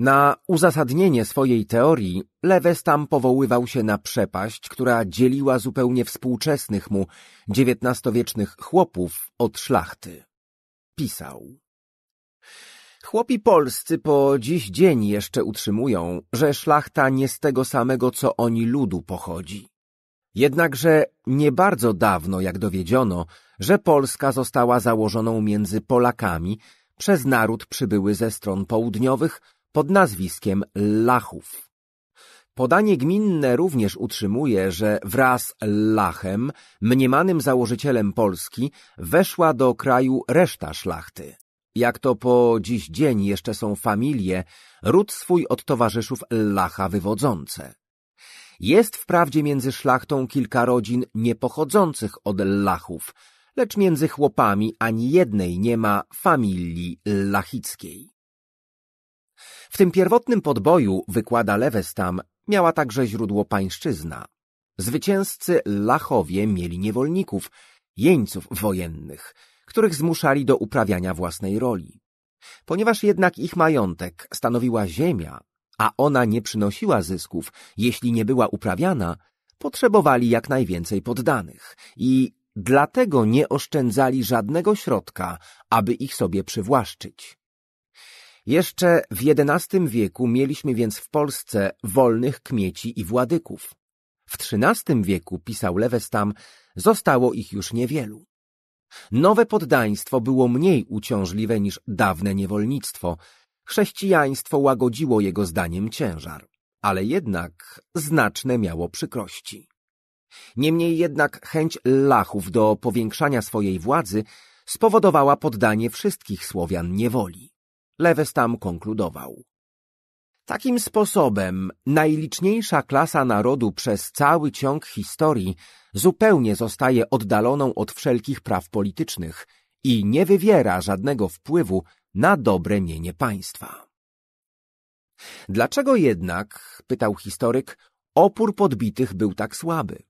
Na uzasadnienie swojej teorii Lewestam tam powoływał się na przepaść, która dzieliła zupełnie współczesnych mu XIX-wiecznych chłopów od szlachty. Pisał. Chłopi polscy po dziś dzień jeszcze utrzymują, że szlachta nie z tego samego, co oni ludu pochodzi. Jednakże nie bardzo dawno, jak dowiedziono, że Polska została założoną między Polakami przez naród przybyły ze stron południowych, pod nazwiskiem Lachów. Podanie gminne również utrzymuje, że wraz z Lachem, mniemanym założycielem Polski, weszła do kraju reszta szlachty. Jak to po dziś dzień jeszcze są familie, ród swój od towarzyszów Lacha wywodzące. Jest wprawdzie między szlachtą kilka rodzin niepochodzących od Lachów, lecz między chłopami ani jednej nie ma familii lachickiej. W tym pierwotnym podboju, wykłada Lewestam, miała także źródło pańszczyzna. Zwycięzcy Lachowie mieli niewolników, jeńców wojennych, których zmuszali do uprawiania własnej roli. Ponieważ jednak ich majątek stanowiła ziemia, a ona nie przynosiła zysków, jeśli nie była uprawiana, potrzebowali jak najwięcej poddanych i dlatego nie oszczędzali żadnego środka, aby ich sobie przywłaszczyć. Jeszcze w XI wieku mieliśmy więc w Polsce wolnych kmieci i władyków. W XIII wieku, pisał Lewestam, zostało ich już niewielu. Nowe poddaństwo było mniej uciążliwe niż dawne niewolnictwo. Chrześcijaństwo łagodziło jego zdaniem ciężar, ale jednak znaczne miało przykrości. Niemniej jednak chęć Lachów do powiększania swojej władzy spowodowała poddanie wszystkich Słowian niewoli. Lewestam konkludował. Takim sposobem najliczniejsza klasa narodu przez cały ciąg historii zupełnie zostaje oddaloną od wszelkich praw politycznych i nie wywiera żadnego wpływu na dobre mienie państwa. Dlaczego jednak, pytał historyk, opór podbitych był tak słaby?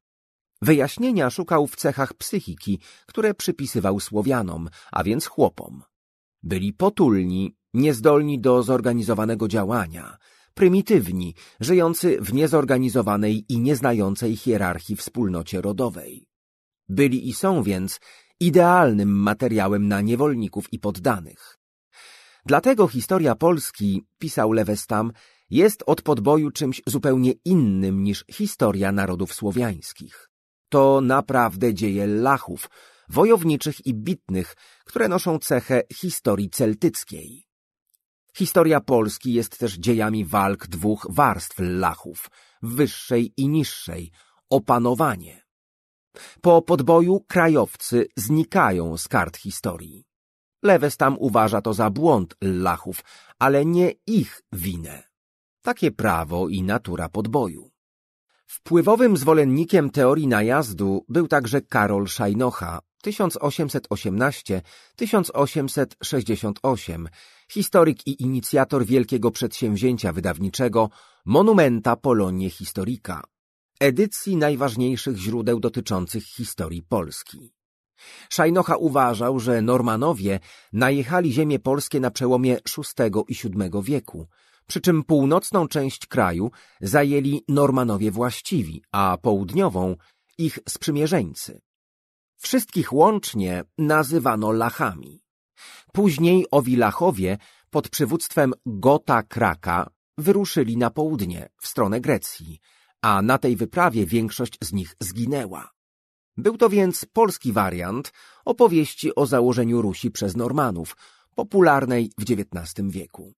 Wyjaśnienia szukał w cechach psychiki, które przypisywał Słowianom, a więc chłopom. Byli potulni, niezdolni do zorganizowanego działania, prymitywni, żyjący w niezorganizowanej i nieznającej hierarchii wspólnocie rodowej. Byli i są więc idealnym materiałem na niewolników i poddanych. Dlatego historia Polski, pisał Lewestam, jest od podboju czymś zupełnie innym niż historia narodów słowiańskich. To naprawdę dzieje lachów, wojowniczych i bitnych, które noszą cechę historii celtyckiej. Historia Polski jest też dziejami walk dwóch warstw lachów, wyższej i niższej, opanowanie. Po podboju krajowcy znikają z kart historii. Lewestam uważa to za błąd lachów, ale nie ich winę. Takie prawo i natura podboju. Wpływowym zwolennikiem teorii najazdu był także Karol Szajnocha 1818-1868, historyk i inicjator wielkiego przedsięwzięcia wydawniczego Monumenta Polonie Historica, edycji najważniejszych źródeł dotyczących historii Polski. Szajnocha uważał, że Normanowie najechali ziemie polskie na przełomie VI i VII wieku, przy czym północną część kraju zajęli Normanowie właściwi, a południową ich sprzymierzeńcy. Wszystkich łącznie nazywano lachami. Później Owilachowie pod przywództwem Gota Kraka wyruszyli na południe, w stronę Grecji, a na tej wyprawie większość z nich zginęła. Był to więc polski wariant opowieści o założeniu Rusi przez Normanów, popularnej w XIX wieku.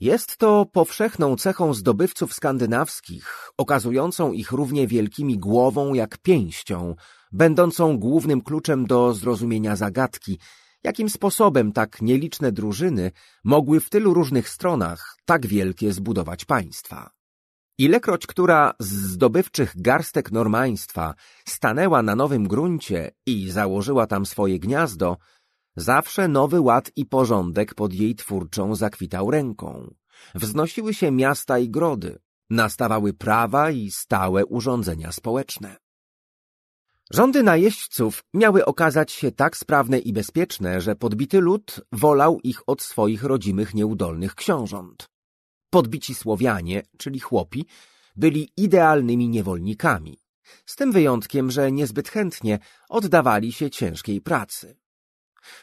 Jest to powszechną cechą zdobywców skandynawskich, okazującą ich równie wielkimi głową jak pięścią, będącą głównym kluczem do zrozumienia zagadki, jakim sposobem tak nieliczne drużyny mogły w tylu różnych stronach tak wielkie zbudować państwa. Ilekroć która z zdobywczych garstek normaństwa stanęła na nowym gruncie i założyła tam swoje gniazdo, zawsze nowy ład i porządek pod jej twórczą zakwitał ręką. Wznosiły się miasta i grody, nastawały prawa i stałe urządzenia społeczne. Rządy najeźdźców miały okazać się tak sprawne i bezpieczne, że podbity lud wolał ich od swoich rodzimych nieudolnych książąt. Podbici Słowianie, czyli chłopi, byli idealnymi niewolnikami, z tym wyjątkiem, że niezbyt chętnie oddawali się ciężkiej pracy.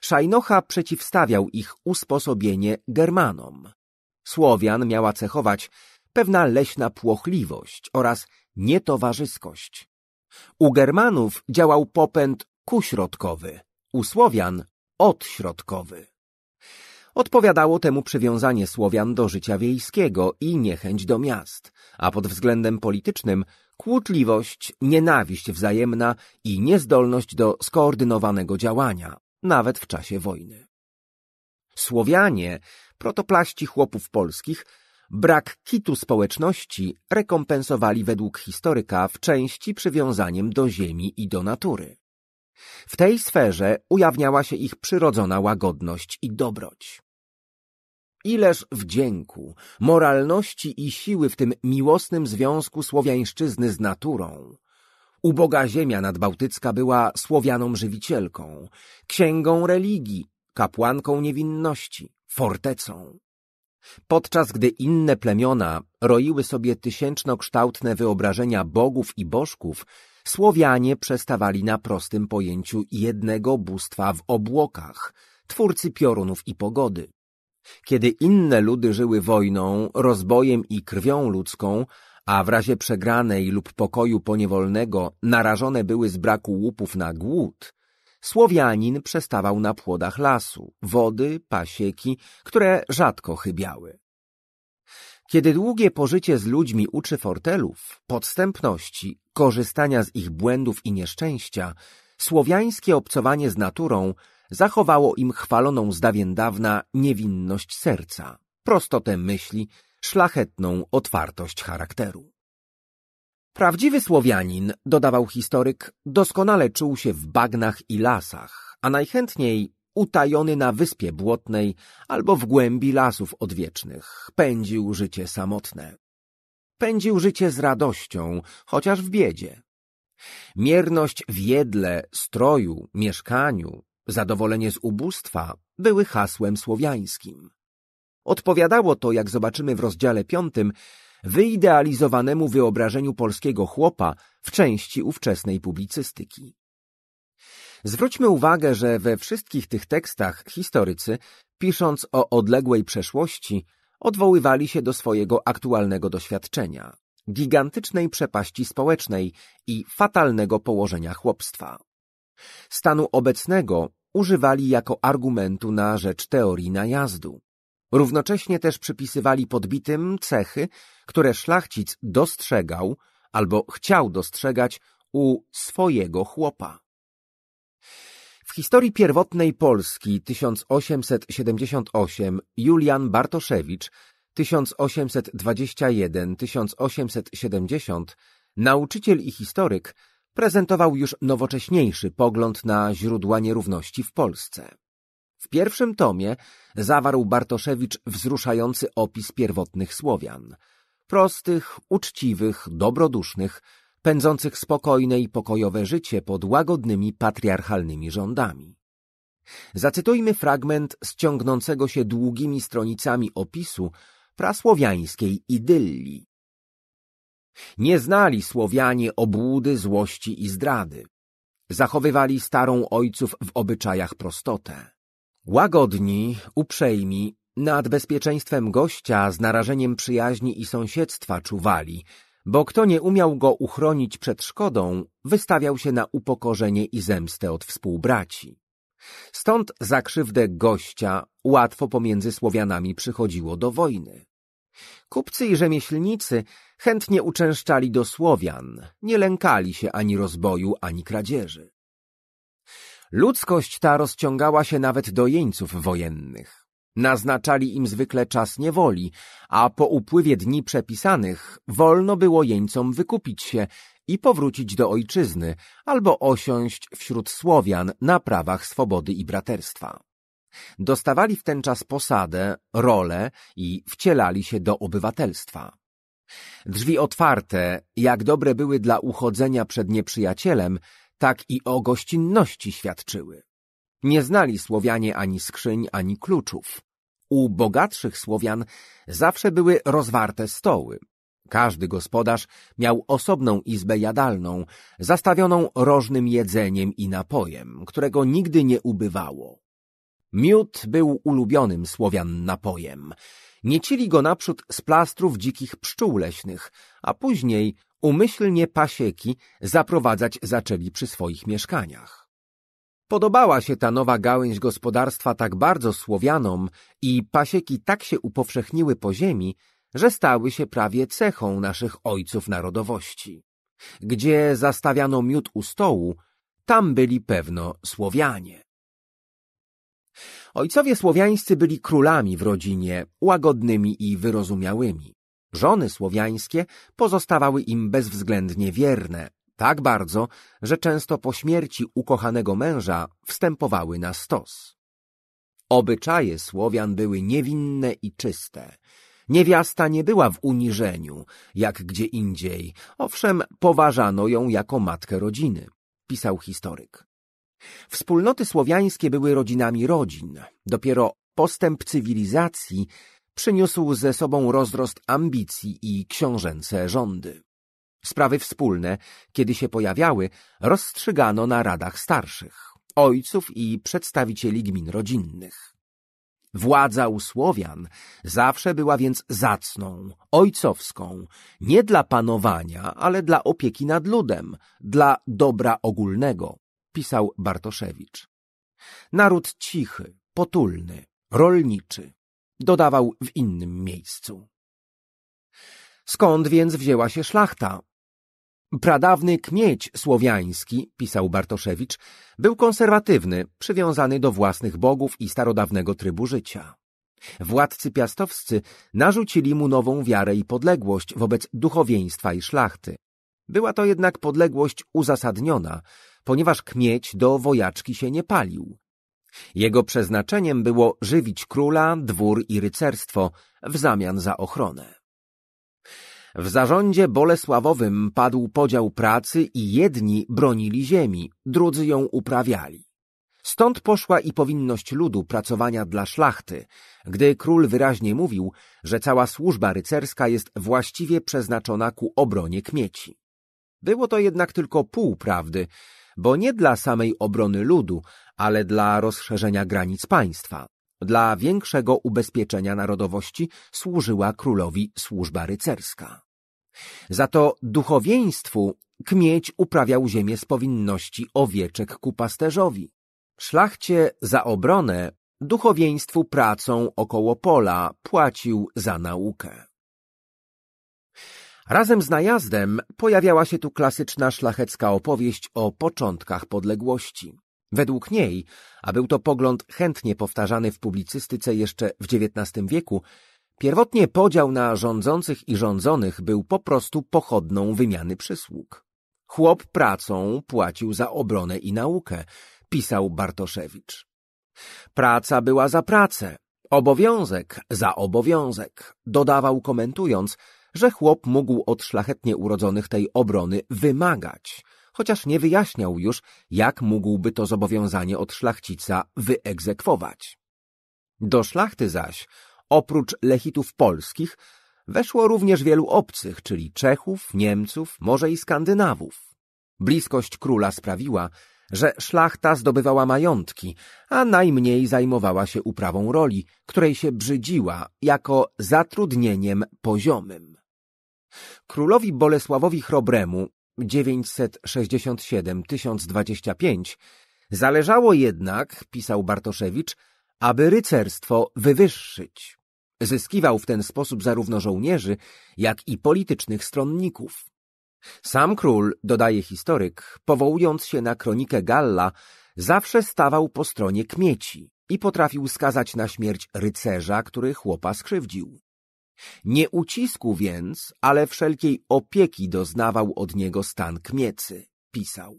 Szajnocha przeciwstawiał ich usposobienie Germanom. Słowian miała cechować pewna leśna płochliwość oraz nietowarzyskość, u Germanów działał popęd kuśrodkowy, u Słowian odśrodkowy. Odpowiadało temu przywiązanie Słowian do życia wiejskiego i niechęć do miast, a pod względem politycznym kłótliwość, nienawiść wzajemna i niezdolność do skoordynowanego działania, nawet w czasie wojny. Słowianie, protoplaści chłopów polskich, Brak kitu społeczności rekompensowali według historyka w części przywiązaniem do ziemi i do natury. W tej sferze ujawniała się ich przyrodzona łagodność i dobroć. Ileż wdzięku, moralności i siły w tym miłosnym związku słowiańszczyzny z naturą. Uboga ziemia nadbałtycka była Słowianą żywicielką, księgą religii, kapłanką niewinności, fortecą, Podczas gdy inne plemiona roiły sobie tysięcznokształtne wyobrażenia bogów i bożków, Słowianie przestawali na prostym pojęciu jednego bóstwa w obłokach, twórcy piorunów i pogody. Kiedy inne ludy żyły wojną, rozbojem i krwią ludzką, a w razie przegranej lub pokoju poniewolnego narażone były z braku łupów na głód, Słowianin przestawał na płodach lasu, wody, pasieki, które rzadko chybiały. Kiedy długie pożycie z ludźmi uczy fortelów, podstępności, korzystania z ich błędów i nieszczęścia, słowiańskie obcowanie z naturą zachowało im chwaloną z dawien dawna niewinność serca, prostotę myśli, szlachetną otwartość charakteru. Prawdziwy Słowianin, dodawał historyk, doskonale czuł się w bagnach i lasach, a najchętniej utajony na wyspie błotnej albo w głębi lasów odwiecznych, pędził życie samotne. Pędził życie z radością, chociaż w biedzie. Mierność w jedle, stroju, mieszkaniu, zadowolenie z ubóstwa były hasłem słowiańskim. Odpowiadało to, jak zobaczymy w rozdziale piątym, wyidealizowanemu wyobrażeniu polskiego chłopa w części ówczesnej publicystyki. Zwróćmy uwagę, że we wszystkich tych tekstach historycy, pisząc o odległej przeszłości, odwoływali się do swojego aktualnego doświadczenia, gigantycznej przepaści społecznej i fatalnego położenia chłopstwa. Stanu obecnego używali jako argumentu na rzecz teorii najazdu, Równocześnie też przypisywali podbitym cechy, które szlachcic dostrzegał albo chciał dostrzegać u swojego chłopa. W historii pierwotnej Polski 1878 Julian Bartoszewicz 1821-1870 nauczyciel i historyk prezentował już nowocześniejszy pogląd na źródła nierówności w Polsce. W pierwszym tomie zawarł Bartoszewicz wzruszający opis pierwotnych Słowian. Prostych, uczciwych, dobrodusznych, pędzących spokojne i pokojowe życie pod łagodnymi patriarchalnymi rządami. Zacytujmy fragment ciągnącego się długimi stronicami opisu prasłowiańskiej idylli. Nie znali Słowianie obłudy, złości i zdrady. Zachowywali starą ojców w obyczajach prostotę. Łagodni, uprzejmi, nad bezpieczeństwem gościa z narażeniem przyjaźni i sąsiedztwa czuwali, bo kto nie umiał go uchronić przed szkodą, wystawiał się na upokorzenie i zemstę od współbraci. Stąd za krzywdę gościa łatwo pomiędzy Słowianami przychodziło do wojny. Kupcy i rzemieślnicy chętnie uczęszczali do Słowian, nie lękali się ani rozboju, ani kradzieży. Ludzkość ta rozciągała się nawet do jeńców wojennych. Naznaczali im zwykle czas niewoli, a po upływie dni przepisanych wolno było jeńcom wykupić się i powrócić do ojczyzny albo osiąść wśród Słowian na prawach swobody i braterstwa. Dostawali w ten czas posadę, rolę i wcielali się do obywatelstwa. Drzwi otwarte, jak dobre były dla uchodzenia przed nieprzyjacielem, tak i o gościnności świadczyły. Nie znali Słowianie ani skrzyń, ani kluczów. U bogatszych Słowian zawsze były rozwarte stoły. Każdy gospodarz miał osobną izbę jadalną, zastawioną rożnym jedzeniem i napojem, którego nigdy nie ubywało. Miód był ulubionym Słowian napojem. Niecili go naprzód z plastrów dzikich pszczół leśnych, a później umyślnie pasieki zaprowadzać zaczęli przy swoich mieszkaniach. Podobała się ta nowa gałęź gospodarstwa tak bardzo Słowianom i pasieki tak się upowszechniły po ziemi, że stały się prawie cechą naszych ojców narodowości. Gdzie zastawiano miód u stołu, tam byli pewno Słowianie. Ojcowie słowiańscy byli królami w rodzinie, łagodnymi i wyrozumiałymi. Żony słowiańskie pozostawały im bezwzględnie wierne, tak bardzo, że często po śmierci ukochanego męża wstępowały na stos. Obyczaje Słowian były niewinne i czyste. Niewiasta nie była w uniżeniu, jak gdzie indziej. Owszem, poważano ją jako matkę rodziny, pisał historyk. Wspólnoty słowiańskie były rodzinami rodzin. Dopiero postęp cywilizacji przyniósł ze sobą rozrost ambicji i książęce rządy. Sprawy wspólne, kiedy się pojawiały, rozstrzygano na radach starszych, ojców i przedstawicieli gmin rodzinnych. Władza u Słowian zawsze była więc zacną, ojcowską, nie dla panowania, ale dla opieki nad ludem, dla dobra ogólnego pisał Bartoszewicz. Naród cichy, potulny, rolniczy, dodawał w innym miejscu. Skąd więc wzięła się szlachta? Pradawny kmieć słowiański, pisał Bartoszewicz, był konserwatywny, przywiązany do własnych bogów i starodawnego trybu życia. Władcy piastowscy narzucili mu nową wiarę i podległość wobec duchowieństwa i szlachty. Była to jednak podległość uzasadniona, ponieważ kmieć do wojaczki się nie palił. Jego przeznaczeniem było żywić króla, dwór i rycerstwo w zamian za ochronę. W zarządzie bolesławowym padł podział pracy i jedni bronili ziemi, drudzy ją uprawiali. Stąd poszła i powinność ludu pracowania dla szlachty, gdy król wyraźnie mówił, że cała służba rycerska jest właściwie przeznaczona ku obronie kmieci. Było to jednak tylko pół prawdy, bo nie dla samej obrony ludu, ale dla rozszerzenia granic państwa. Dla większego ubezpieczenia narodowości służyła królowi służba rycerska. Za to duchowieństwu kmieć uprawiał ziemię z powinności owieczek ku pasterzowi. Szlachcie za obronę duchowieństwu pracą około pola płacił za naukę. Razem z najazdem pojawiała się tu klasyczna szlachecka opowieść o początkach podległości. Według niej, a był to pogląd chętnie powtarzany w publicystyce jeszcze w XIX wieku, pierwotnie podział na rządzących i rządzonych był po prostu pochodną wymiany przysług. Chłop pracą płacił za obronę i naukę, pisał Bartoszewicz. Praca była za pracę, obowiązek za obowiązek, dodawał komentując, że chłop mógł od szlachetnie urodzonych tej obrony wymagać, chociaż nie wyjaśniał już, jak mógłby to zobowiązanie od szlachcica wyegzekwować. Do szlachty zaś, oprócz lechitów polskich, weszło również wielu obcych, czyli Czechów, Niemców, może i Skandynawów. Bliskość króla sprawiła, że szlachta zdobywała majątki, a najmniej zajmowała się uprawą roli, której się brzydziła jako zatrudnieniem poziomym. Królowi Bolesławowi Chrobremu 967-1025 zależało jednak, pisał Bartoszewicz, aby rycerstwo wywyższyć. Zyskiwał w ten sposób zarówno żołnierzy, jak i politycznych stronników. Sam król, dodaje historyk, powołując się na kronikę Galla, zawsze stawał po stronie kmieci i potrafił skazać na śmierć rycerza, który chłopa skrzywdził. Nie ucisku więc, ale wszelkiej opieki doznawał od niego stan kmiecy, pisał.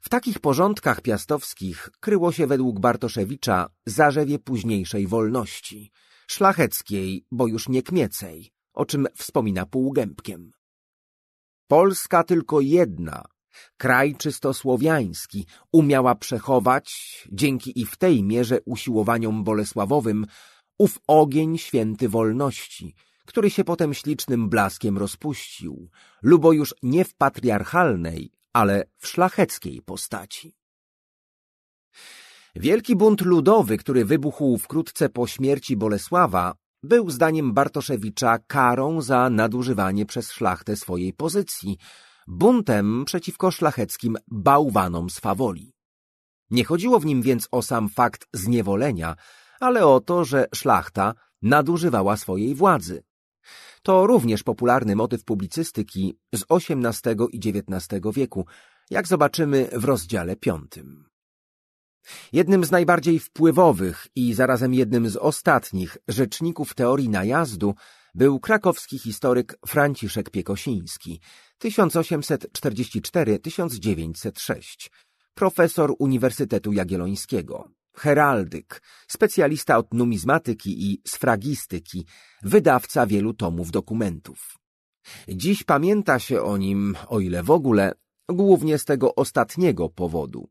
W takich porządkach piastowskich kryło się według Bartoszewicza zarzewie późniejszej wolności, szlacheckiej, bo już nie kmiecej, o czym wspomina półgębkiem. Polska tylko jedna, kraj czysto słowiański, umiała przechować, dzięki i w tej mierze usiłowaniom bolesławowym, ów ogień święty wolności, który się potem ślicznym blaskiem rozpuścił, lubo już nie w patriarchalnej, ale w szlacheckiej postaci. Wielki bunt ludowy, który wybuchł wkrótce po śmierci Bolesława, był zdaniem Bartoszewicza karą za nadużywanie przez szlachtę swojej pozycji, buntem przeciwko szlacheckim bałwanom z Fawoli. Nie chodziło w nim więc o sam fakt zniewolenia, ale o to, że szlachta nadużywała swojej władzy. To również popularny motyw publicystyki z XVIII i XIX wieku, jak zobaczymy w rozdziale piątym. Jednym z najbardziej wpływowych i zarazem jednym z ostatnich rzeczników teorii najazdu był krakowski historyk Franciszek Piekosiński 1844-1906, profesor Uniwersytetu Jagiellońskiego heraldyk, specjalista od numizmatyki i sfragistyki, wydawca wielu tomów dokumentów. Dziś pamięta się o nim, o ile w ogóle, głównie z tego ostatniego powodu.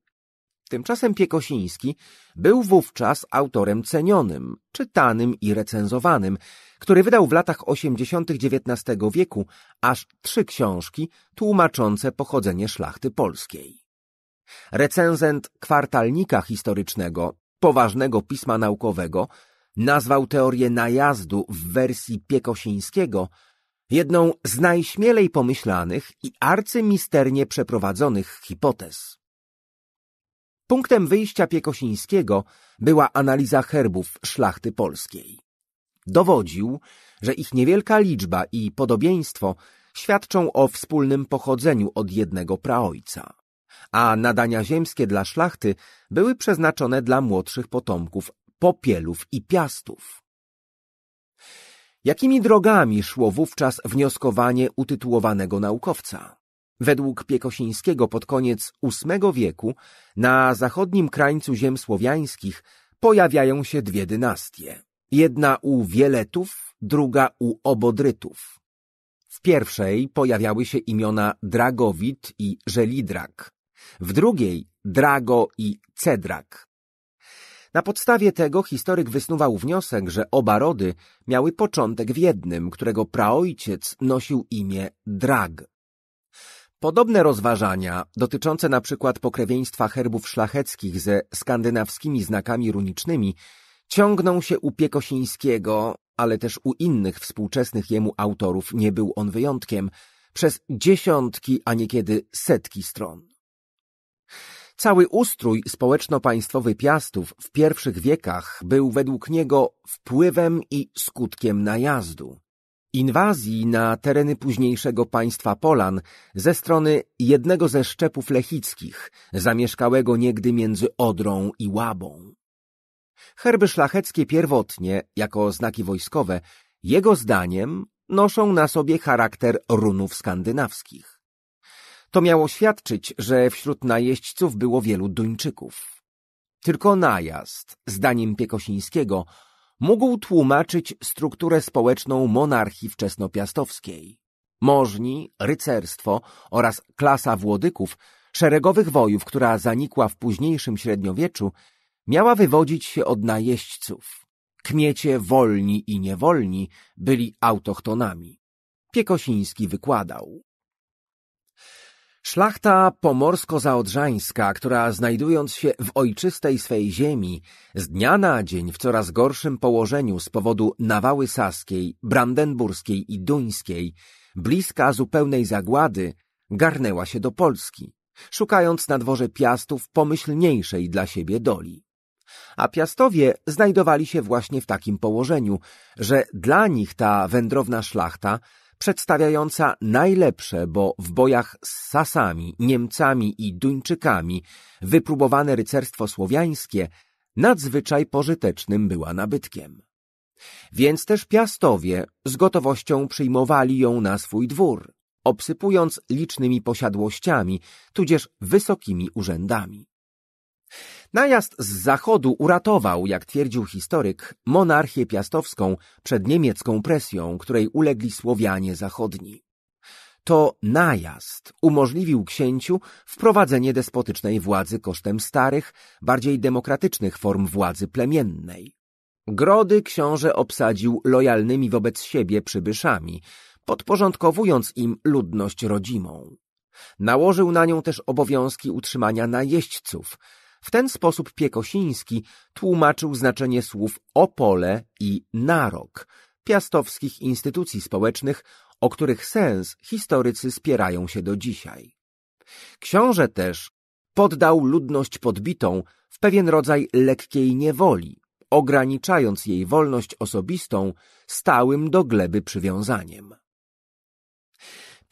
Tymczasem Piekosiński był wówczas autorem cenionym, czytanym i recenzowanym, który wydał w latach osiemdziesiątych XIX wieku aż trzy książki tłumaczące pochodzenie szlachty polskiej. Recenzent kwartalnika historycznego, poważnego pisma naukowego, nazwał teorię najazdu w wersji Piekosińskiego jedną z najśmielej pomyślanych i arcymisternie przeprowadzonych hipotez. Punktem wyjścia Piekosińskiego była analiza herbów szlachty polskiej. Dowodził, że ich niewielka liczba i podobieństwo świadczą o wspólnym pochodzeniu od jednego praojca a nadania ziemskie dla szlachty były przeznaczone dla młodszych potomków popielów i piastów. Jakimi drogami szło wówczas wnioskowanie utytułowanego naukowca? Według Piekosińskiego pod koniec VIII wieku na zachodnim krańcu ziem słowiańskich pojawiają się dwie dynastie. Jedna u Wieletów, druga u Obodrytów. W pierwszej pojawiały się imiona Dragowit i Żelidrak, w drugiej Drago i Cedrak. Na podstawie tego historyk wysnuwał wniosek, że oba rody miały początek w jednym, którego praojciec nosił imię Drag. Podobne rozważania, dotyczące na przykład pokrewieństwa herbów szlacheckich ze skandynawskimi znakami runicznymi, ciągną się u Piekosińskiego, ale też u innych współczesnych jemu autorów nie był on wyjątkiem, przez dziesiątki, a niekiedy setki stron. Cały ustrój społeczno-państwowy Piastów w pierwszych wiekach był według niego wpływem i skutkiem najazdu. Inwazji na tereny późniejszego państwa Polan ze strony jednego ze szczepów lechickich, zamieszkałego niegdy między Odrą i Łabą. Herby szlacheckie pierwotnie, jako znaki wojskowe, jego zdaniem noszą na sobie charakter runów skandynawskich. To miało świadczyć, że wśród najeźdźców było wielu Duńczyków. Tylko najazd, zdaniem Piekosińskiego, mógł tłumaczyć strukturę społeczną monarchii wczesnopiastowskiej. Możni, rycerstwo oraz klasa włodyków, szeregowych wojów, która zanikła w późniejszym średniowieczu, miała wywodzić się od najeźdźców. Kmiecie wolni i niewolni byli autochtonami. Piekosiński wykładał. Szlachta pomorsko-zaodrzańska, która znajdując się w ojczystej swej ziemi, z dnia na dzień w coraz gorszym położeniu z powodu nawały saskiej, brandenburskiej i duńskiej, bliska zupełnej zagłady, garnęła się do Polski, szukając na dworze Piastów pomyślniejszej dla siebie doli. A Piastowie znajdowali się właśnie w takim położeniu, że dla nich ta wędrowna szlachta – przedstawiająca najlepsze, bo w bojach z Sasami, Niemcami i Duńczykami wypróbowane rycerstwo słowiańskie nadzwyczaj pożytecznym była nabytkiem. Więc też piastowie z gotowością przyjmowali ją na swój dwór, obsypując licznymi posiadłościami, tudzież wysokimi urzędami. Najazd z zachodu uratował, jak twierdził historyk, monarchię piastowską przed niemiecką presją, której ulegli Słowianie zachodni. To najazd umożliwił księciu wprowadzenie despotycznej władzy kosztem starych, bardziej demokratycznych form władzy plemiennej. Grody książę obsadził lojalnymi wobec siebie przybyszami, podporządkowując im ludność rodzimą. Nałożył na nią też obowiązki utrzymania najeźdźców – w ten sposób Piekosiński tłumaczył znaczenie słów Opole i narok piastowskich instytucji społecznych, o których sens historycy spierają się do dzisiaj. Książę też poddał ludność podbitą w pewien rodzaj lekkiej niewoli, ograniczając jej wolność osobistą stałym do gleby przywiązaniem.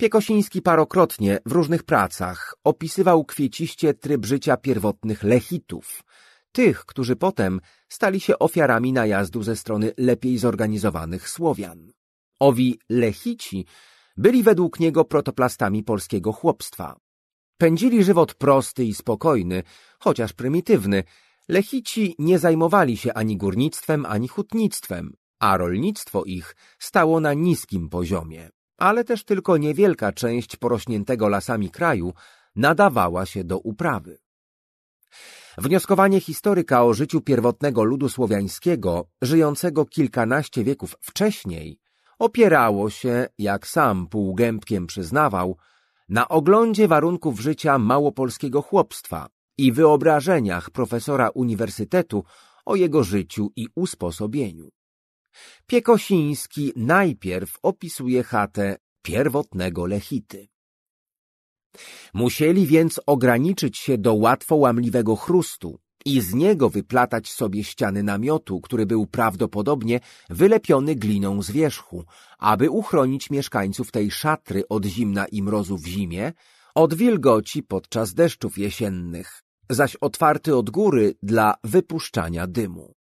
Piekosiński parokrotnie w różnych pracach opisywał kwieciście tryb życia pierwotnych lechitów, tych, którzy potem stali się ofiarami najazdu ze strony lepiej zorganizowanych Słowian. Owi lechici byli według niego protoplastami polskiego chłopstwa. Pędzili żywot prosty i spokojny, chociaż prymitywny. Lechici nie zajmowali się ani górnictwem, ani hutnictwem, a rolnictwo ich stało na niskim poziomie ale też tylko niewielka część porośniętego lasami kraju nadawała się do uprawy. Wnioskowanie historyka o życiu pierwotnego ludu słowiańskiego, żyjącego kilkanaście wieków wcześniej, opierało się, jak sam półgębkiem przyznawał, na oglądzie warunków życia małopolskiego chłopstwa i wyobrażeniach profesora uniwersytetu o jego życiu i usposobieniu. Piekosiński najpierw opisuje chatę pierwotnego Lechity. Musieli więc ograniczyć się do łatwo łamliwego chrustu i z niego wyplatać sobie ściany namiotu, który był prawdopodobnie wylepiony gliną z wierzchu, aby uchronić mieszkańców tej szatry od zimna i mrozu w zimie, od wilgoci podczas deszczów jesiennych, zaś otwarty od góry dla wypuszczania dymu.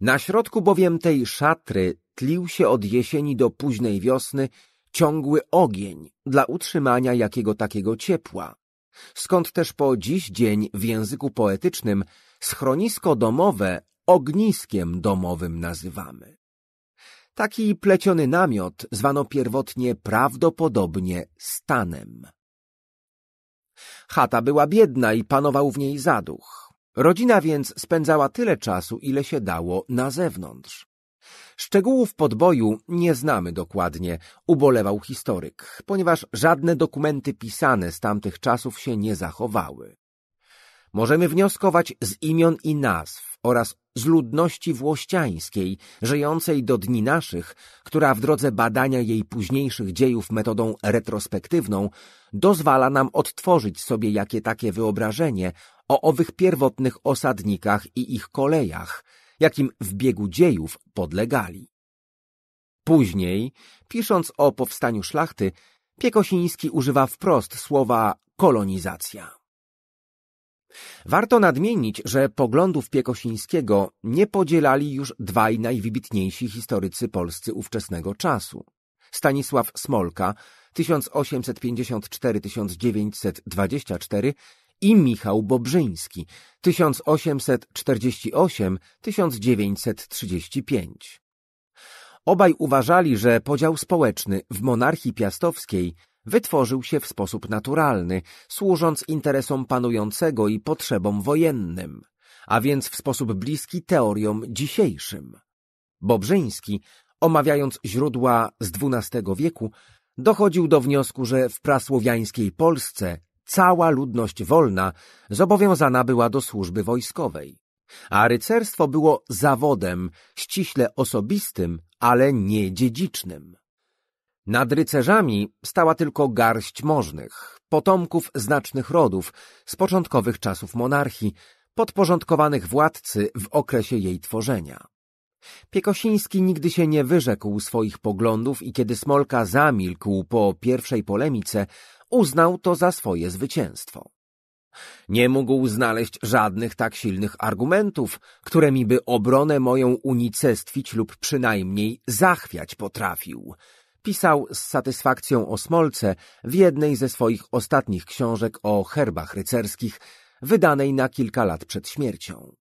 Na środku bowiem tej szatry tlił się od jesieni do późnej wiosny ciągły ogień dla utrzymania jakiego takiego ciepła. Skąd też po dziś dzień w języku poetycznym schronisko domowe ogniskiem domowym nazywamy. Taki pleciony namiot zwano pierwotnie prawdopodobnie stanem. Chata była biedna i panował w niej zaduch. Rodzina więc spędzała tyle czasu, ile się dało na zewnątrz. Szczegółów podboju nie znamy dokładnie, ubolewał historyk, ponieważ żadne dokumenty pisane z tamtych czasów się nie zachowały. Możemy wnioskować z imion i nazw, oraz z ludności włościańskiej, żyjącej do dni naszych, która w drodze badania jej późniejszych dziejów metodą retrospektywną dozwala nam odtworzyć sobie jakie takie wyobrażenie o owych pierwotnych osadnikach i ich kolejach, jakim w biegu dziejów podlegali. Później, pisząc o powstaniu szlachty, Piekosiński używa wprost słowa kolonizacja. Warto nadmienić, że poglądów Piekosińskiego nie podzielali już dwaj najwybitniejsi historycy polscy ówczesnego czasu. Stanisław Smolka 1854-1924 i Michał Bobrzyński 1848-1935. Obaj uważali, że podział społeczny w monarchii piastowskiej wytworzył się w sposób naturalny, służąc interesom panującego i potrzebom wojennym, a więc w sposób bliski teoriom dzisiejszym. Bobrzyński, omawiając źródła z XII wieku, dochodził do wniosku, że w prasłowiańskiej Polsce cała ludność wolna zobowiązana była do służby wojskowej, a rycerstwo było zawodem ściśle osobistym, ale nie dziedzicznym. Nad rycerzami stała tylko garść możnych, potomków znacznych rodów z początkowych czasów monarchii, podporządkowanych władcy w okresie jej tworzenia. Piekosiński nigdy się nie wyrzekł swoich poglądów i kiedy Smolka zamilkł po pierwszej polemice, uznał to za swoje zwycięstwo. Nie mógł znaleźć żadnych tak silnych argumentów, mi by obronę moją unicestwić lub przynajmniej zachwiać potrafił – Pisał z satysfakcją o Smolce w jednej ze swoich ostatnich książek o herbach rycerskich, wydanej na kilka lat przed śmiercią.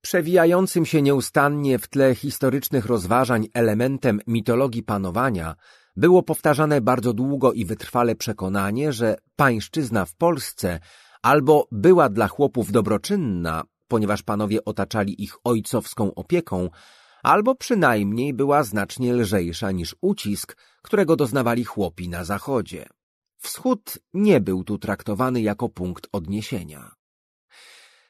Przewijającym się nieustannie w tle historycznych rozważań elementem mitologii panowania było powtarzane bardzo długo i wytrwale przekonanie, że pańszczyzna w Polsce albo była dla chłopów dobroczynna, ponieważ panowie otaczali ich ojcowską opieką, albo przynajmniej była znacznie lżejsza niż ucisk, którego doznawali chłopi na zachodzie. Wschód nie był tu traktowany jako punkt odniesienia.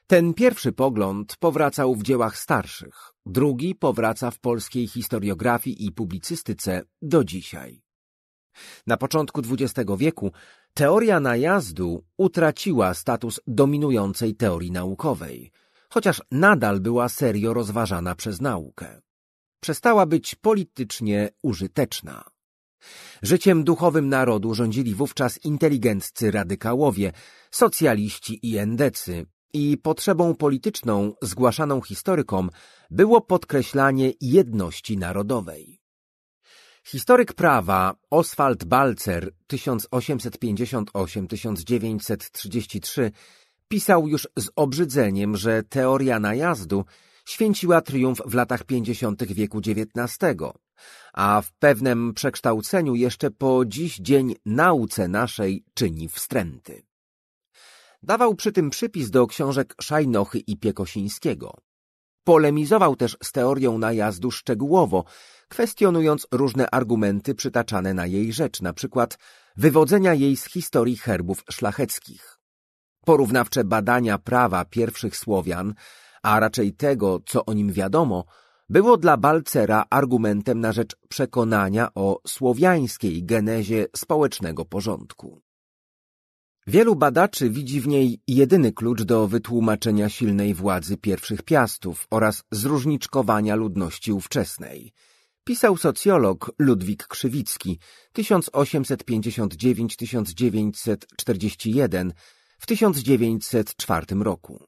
Ten pierwszy pogląd powracał w dziełach starszych, drugi powraca w polskiej historiografii i publicystyce do dzisiaj. Na początku XX wieku teoria najazdu utraciła status dominującej teorii naukowej, chociaż nadal była serio rozważana przez naukę. Przestała być politycznie użyteczna. Życiem duchowym narodu rządzili wówczas inteligenccy radykałowie, socjaliści i endecy, i potrzebą polityczną zgłaszaną historykom było podkreślanie jedności narodowej. Historyk prawa Oswald Balcer 1858-1933 Pisał już z obrzydzeniem, że teoria najazdu święciła triumf w latach 50. wieku XIX, a w pewnym przekształceniu jeszcze po dziś dzień nauce naszej czyni wstręty. Dawał przy tym przypis do książek Szajnochy i Piekosińskiego. Polemizował też z teorią najazdu szczegółowo, kwestionując różne argumenty przytaczane na jej rzecz, na przykład wywodzenia jej z historii herbów szlacheckich. Porównawcze badania prawa pierwszych Słowian, a raczej tego, co o nim wiadomo, było dla Balcera argumentem na rzecz przekonania o słowiańskiej genezie społecznego porządku. Wielu badaczy widzi w niej jedyny klucz do wytłumaczenia silnej władzy pierwszych piastów oraz zróżniczkowania ludności ówczesnej. Pisał socjolog Ludwik Krzywicki 1859-1941 w 1904 roku.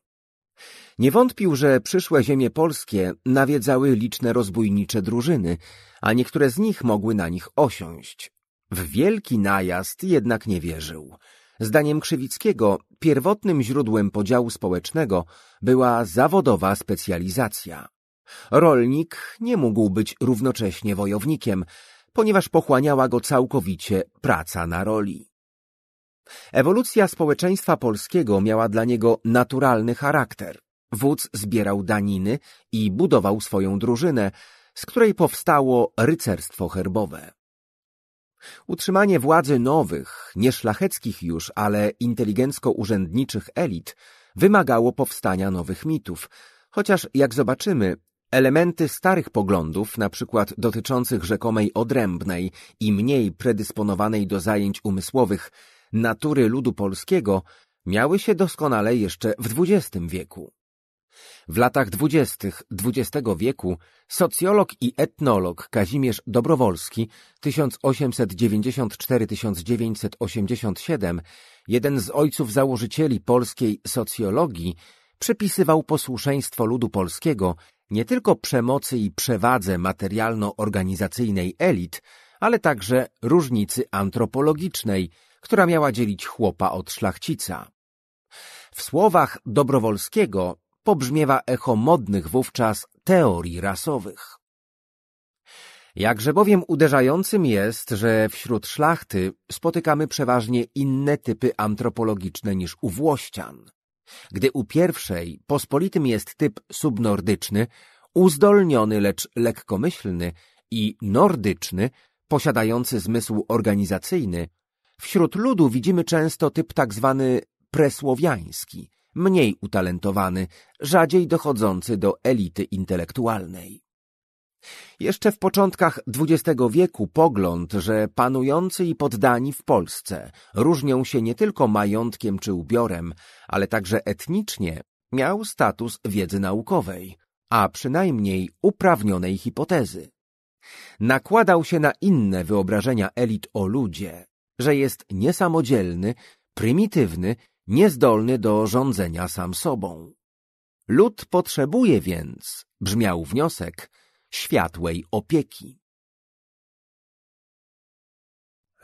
Nie wątpił, że przyszłe ziemie polskie nawiedzały liczne rozbójnicze drużyny, a niektóre z nich mogły na nich osiąść. W wielki najazd jednak nie wierzył. Zdaniem Krzywickiego pierwotnym źródłem podziału społecznego była zawodowa specjalizacja. Rolnik nie mógł być równocześnie wojownikiem, ponieważ pochłaniała go całkowicie praca na roli. Ewolucja społeczeństwa polskiego miała dla niego naturalny charakter. Wódz zbierał daniny i budował swoją drużynę, z której powstało rycerstwo herbowe. Utrzymanie władzy nowych, nie szlacheckich już, ale inteligencko-urzędniczych elit wymagało powstania nowych mitów, chociaż, jak zobaczymy, elementy starych poglądów, na przykład dotyczących rzekomej odrębnej i mniej predysponowanej do zajęć umysłowych, natury ludu polskiego miały się doskonale jeszcze w XX wieku. W latach dwudziestych XX wieku socjolog i etnolog Kazimierz Dobrowolski 1894-1987, jeden z ojców założycieli polskiej socjologii, przypisywał posłuszeństwo ludu polskiego nie tylko przemocy i przewadze materialno-organizacyjnej elit, ale także różnicy antropologicznej – która miała dzielić chłopa od szlachcica. W słowach Dobrowolskiego pobrzmiewa echo modnych wówczas teorii rasowych. Jakże bowiem uderzającym jest, że wśród szlachty spotykamy przeważnie inne typy antropologiczne niż u Włościan. Gdy u pierwszej pospolitym jest typ subnordyczny, uzdolniony lecz lekkomyślny i nordyczny, posiadający zmysł organizacyjny, Wśród ludu widzimy często typ tak zwany presłowiański, mniej utalentowany, rzadziej dochodzący do elity intelektualnej. Jeszcze w początkach XX wieku pogląd, że panujący i poddani w Polsce różnią się nie tylko majątkiem czy ubiorem, ale także etnicznie, miał status wiedzy naukowej, a przynajmniej uprawnionej hipotezy. Nakładał się na inne wyobrażenia elit o ludzie, że jest niesamodzielny, prymitywny, niezdolny do rządzenia sam sobą. Lud potrzebuje więc, brzmiał wniosek, światłej opieki.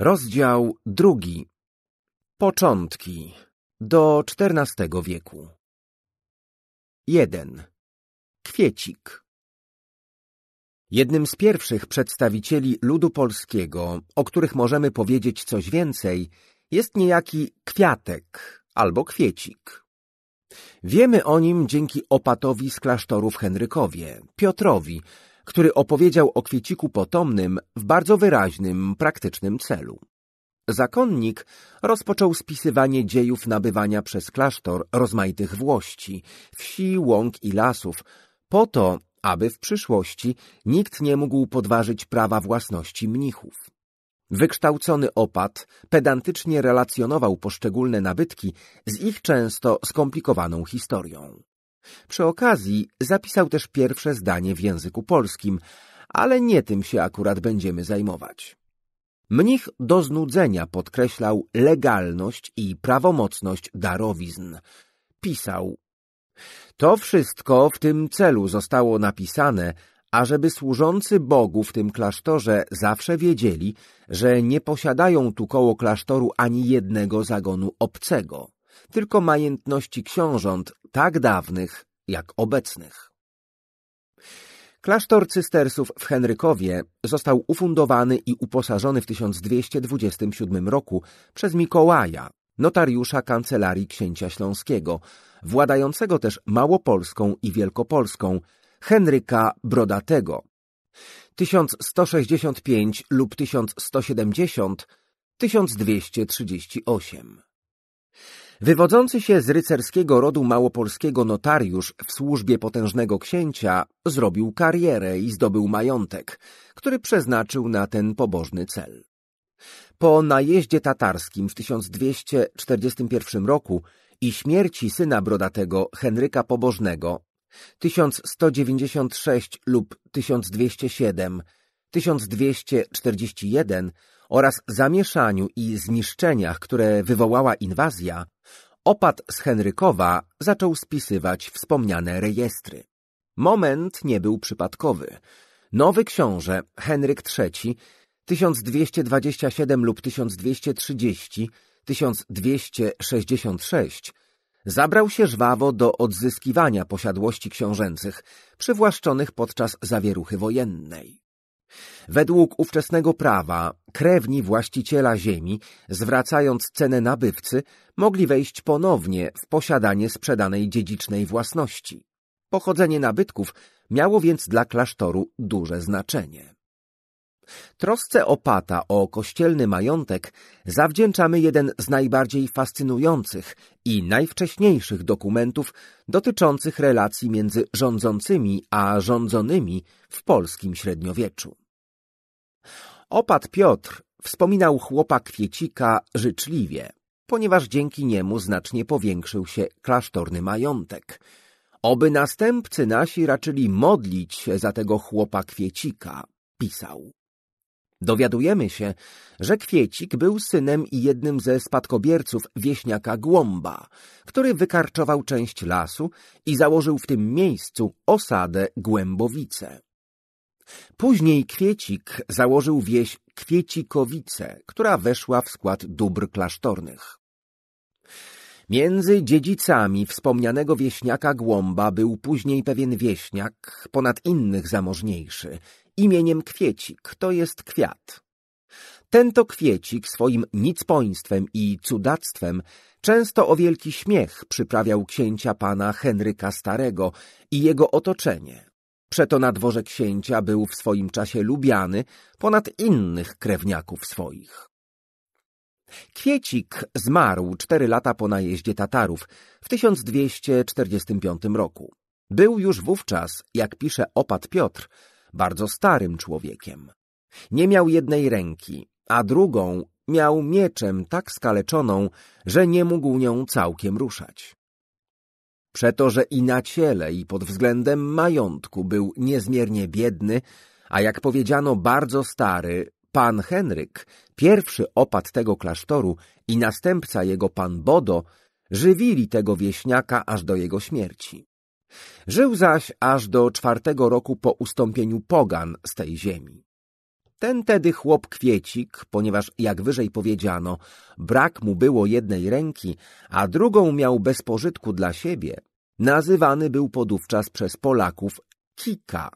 Rozdział drugi Początki do XIV wieku 1. Kwiecik Jednym z pierwszych przedstawicieli ludu polskiego, o których możemy powiedzieć coś więcej, jest niejaki Kwiatek albo Kwiecik. Wiemy o nim dzięki opatowi z klasztorów Henrykowie, Piotrowi, który opowiedział o Kwieciku potomnym w bardzo wyraźnym, praktycznym celu. Zakonnik rozpoczął spisywanie dziejów nabywania przez klasztor rozmaitych włości, wsi, łąk i lasów, po to, aby w przyszłości nikt nie mógł podważyć prawa własności mnichów. Wykształcony opat pedantycznie relacjonował poszczególne nabytki z ich często skomplikowaną historią. Przy okazji zapisał też pierwsze zdanie w języku polskim, ale nie tym się akurat będziemy zajmować. Mnich do znudzenia podkreślał legalność i prawomocność darowizn. Pisał, to wszystko w tym celu zostało napisane, ażeby służący Bogu w tym klasztorze zawsze wiedzieli, że nie posiadają tu koło klasztoru ani jednego zagonu obcego, tylko majętności książąt tak dawnych jak obecnych. Klasztor cystersów w Henrykowie został ufundowany i uposażony w 1227 roku przez Mikołaja, notariusza kancelarii księcia śląskiego, władającego też Małopolską i Wielkopolską, Henryka Brodatego. 1165 lub 1170 1238 Wywodzący się z rycerskiego rodu małopolskiego notariusz w służbie potężnego księcia zrobił karierę i zdobył majątek, który przeznaczył na ten pobożny cel. Po najeździe tatarskim w 1241 roku i śmierci syna brodatego Henryka Pobożnego 1196 lub 1207, 1241 oraz zamieszaniu i zniszczeniach, które wywołała inwazja, opat z Henrykowa zaczął spisywać wspomniane rejestry. Moment nie był przypadkowy. Nowy książę, Henryk III, 1227 lub 1230, 1266 zabrał się żwawo do odzyskiwania posiadłości książęcych, przywłaszczonych podczas zawieruchy wojennej. Według ówczesnego prawa krewni właściciela ziemi, zwracając cenę nabywcy, mogli wejść ponownie w posiadanie sprzedanej dziedzicznej własności. Pochodzenie nabytków miało więc dla klasztoru duże znaczenie. Trosce opata o kościelny majątek zawdzięczamy jeden z najbardziej fascynujących i najwcześniejszych dokumentów dotyczących relacji między rządzącymi a rządzonymi w polskim średniowieczu. Opat Piotr wspominał chłopa Kwiecika życzliwie, ponieważ dzięki niemu znacznie powiększył się klasztorny majątek. Oby następcy nasi raczyli modlić się za tego chłopa Kwiecika, pisał. Dowiadujemy się, że Kwiecik był synem i jednym ze spadkobierców wieśniaka Głomba, który wykarczował część lasu i założył w tym miejscu osadę Głębowice. Później Kwiecik założył wieś Kwiecikowice, która weszła w skład dóbr klasztornych. Między dziedzicami wspomnianego wieśniaka Głomba był później pewien wieśniak, ponad innych zamożniejszy, imieniem Kwiecik, to jest kwiat. Ten to Kwiecik swoim nicpoństwem i cudactwem często o wielki śmiech przyprawiał księcia pana Henryka Starego i jego otoczenie. Przeto na dworze księcia był w swoim czasie lubiany ponad innych krewniaków swoich. Kwiecik zmarł cztery lata po najeździe Tatarów w 1245 roku. Był już wówczas, jak pisze opat Piotr, bardzo starym człowiekiem. Nie miał jednej ręki, a drugą miał mieczem tak skaleczoną, że nie mógł nią całkiem ruszać. Przeto, że i na ciele, i pod względem majątku był niezmiernie biedny, a jak powiedziano bardzo stary, pan Henryk, pierwszy opat tego klasztoru i następca jego pan Bodo, żywili tego wieśniaka aż do jego śmierci. Żył zaś aż do czwartego roku po ustąpieniu pogan z tej ziemi. Ten tedy chłop kwiecik, ponieważ, jak wyżej powiedziano, brak mu było jednej ręki, a drugą miał bez pożytku dla siebie, nazywany był podówczas przez Polaków kika.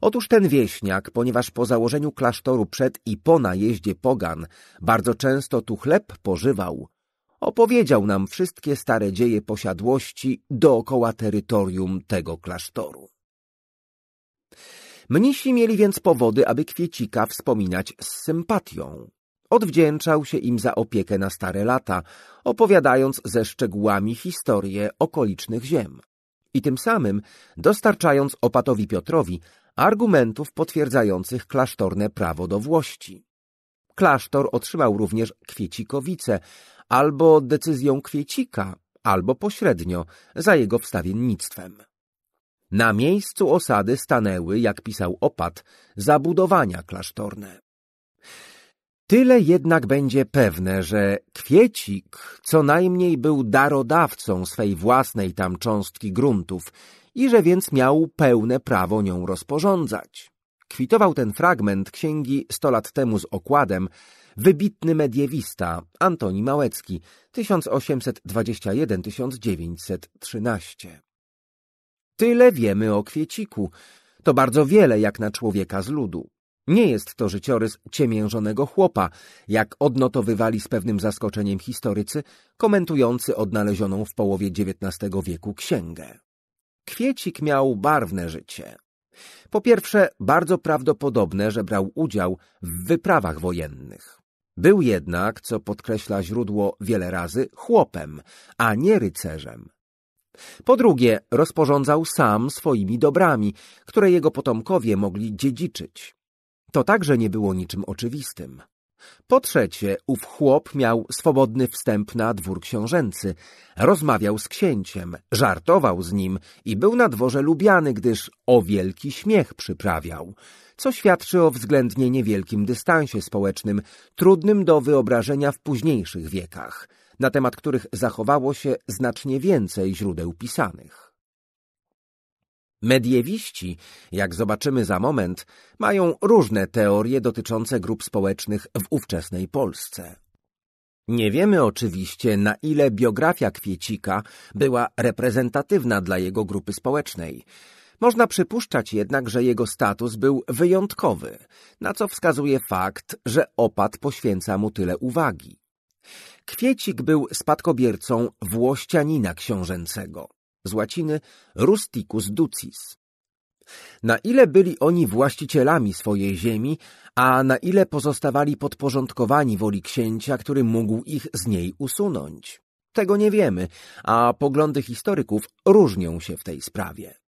Otóż ten wieśniak, ponieważ po założeniu klasztoru przed i po najeździe pogan bardzo często tu chleb pożywał, opowiedział nam wszystkie stare dzieje posiadłości dookoła terytorium tego klasztoru. Mnisi mieli więc powody, aby Kwiecika wspominać z sympatią. Odwdzięczał się im za opiekę na stare lata, opowiadając ze szczegółami historię okolicznych ziem. I tym samym dostarczając opatowi Piotrowi argumentów potwierdzających klasztorne prawo do włości. Klasztor otrzymał również Kwiecikowice, albo decyzją Kwiecika, albo pośrednio, za jego wstawiennictwem. Na miejscu osady stanęły, jak pisał opat, zabudowania klasztorne. Tyle jednak będzie pewne, że Kwiecik co najmniej był darodawcą swej własnej tam cząstki gruntów i że więc miał pełne prawo nią rozporządzać. Kwitował ten fragment księgi sto lat temu z okładem, wybitny mediewista Antoni Małecki 1821-1913. Tyle wiemy o Kwieciku. To bardzo wiele jak na człowieka z ludu. Nie jest to życiorys ciemiężonego chłopa, jak odnotowywali z pewnym zaskoczeniem historycy komentujący odnalezioną w połowie XIX wieku księgę. Kwiecik miał barwne życie. Po pierwsze, bardzo prawdopodobne, że brał udział w wyprawach wojennych. Był jednak, co podkreśla źródło wiele razy, chłopem, a nie rycerzem. Po drugie, rozporządzał sam swoimi dobrami, które jego potomkowie mogli dziedziczyć. To także nie było niczym oczywistym. Po trzecie, ów chłop miał swobodny wstęp na dwór książęcy, rozmawiał z księciem, żartował z nim i był na dworze lubiany, gdyż o wielki śmiech przyprawiał – co świadczy o względnie niewielkim dystansie społecznym, trudnym do wyobrażenia w późniejszych wiekach, na temat których zachowało się znacznie więcej źródeł pisanych. Mediewiści, jak zobaczymy za moment, mają różne teorie dotyczące grup społecznych w ówczesnej Polsce. Nie wiemy oczywiście, na ile biografia Kwiecika była reprezentatywna dla jego grupy społecznej, można przypuszczać jednak, że jego status był wyjątkowy, na co wskazuje fakt, że opat poświęca mu tyle uwagi. Kwiecik był spadkobiercą włościanina książęcego, z łaciny rusticus ducis. Na ile byli oni właścicielami swojej ziemi, a na ile pozostawali podporządkowani woli księcia, który mógł ich z niej usunąć? Tego nie wiemy, a poglądy historyków różnią się w tej sprawie.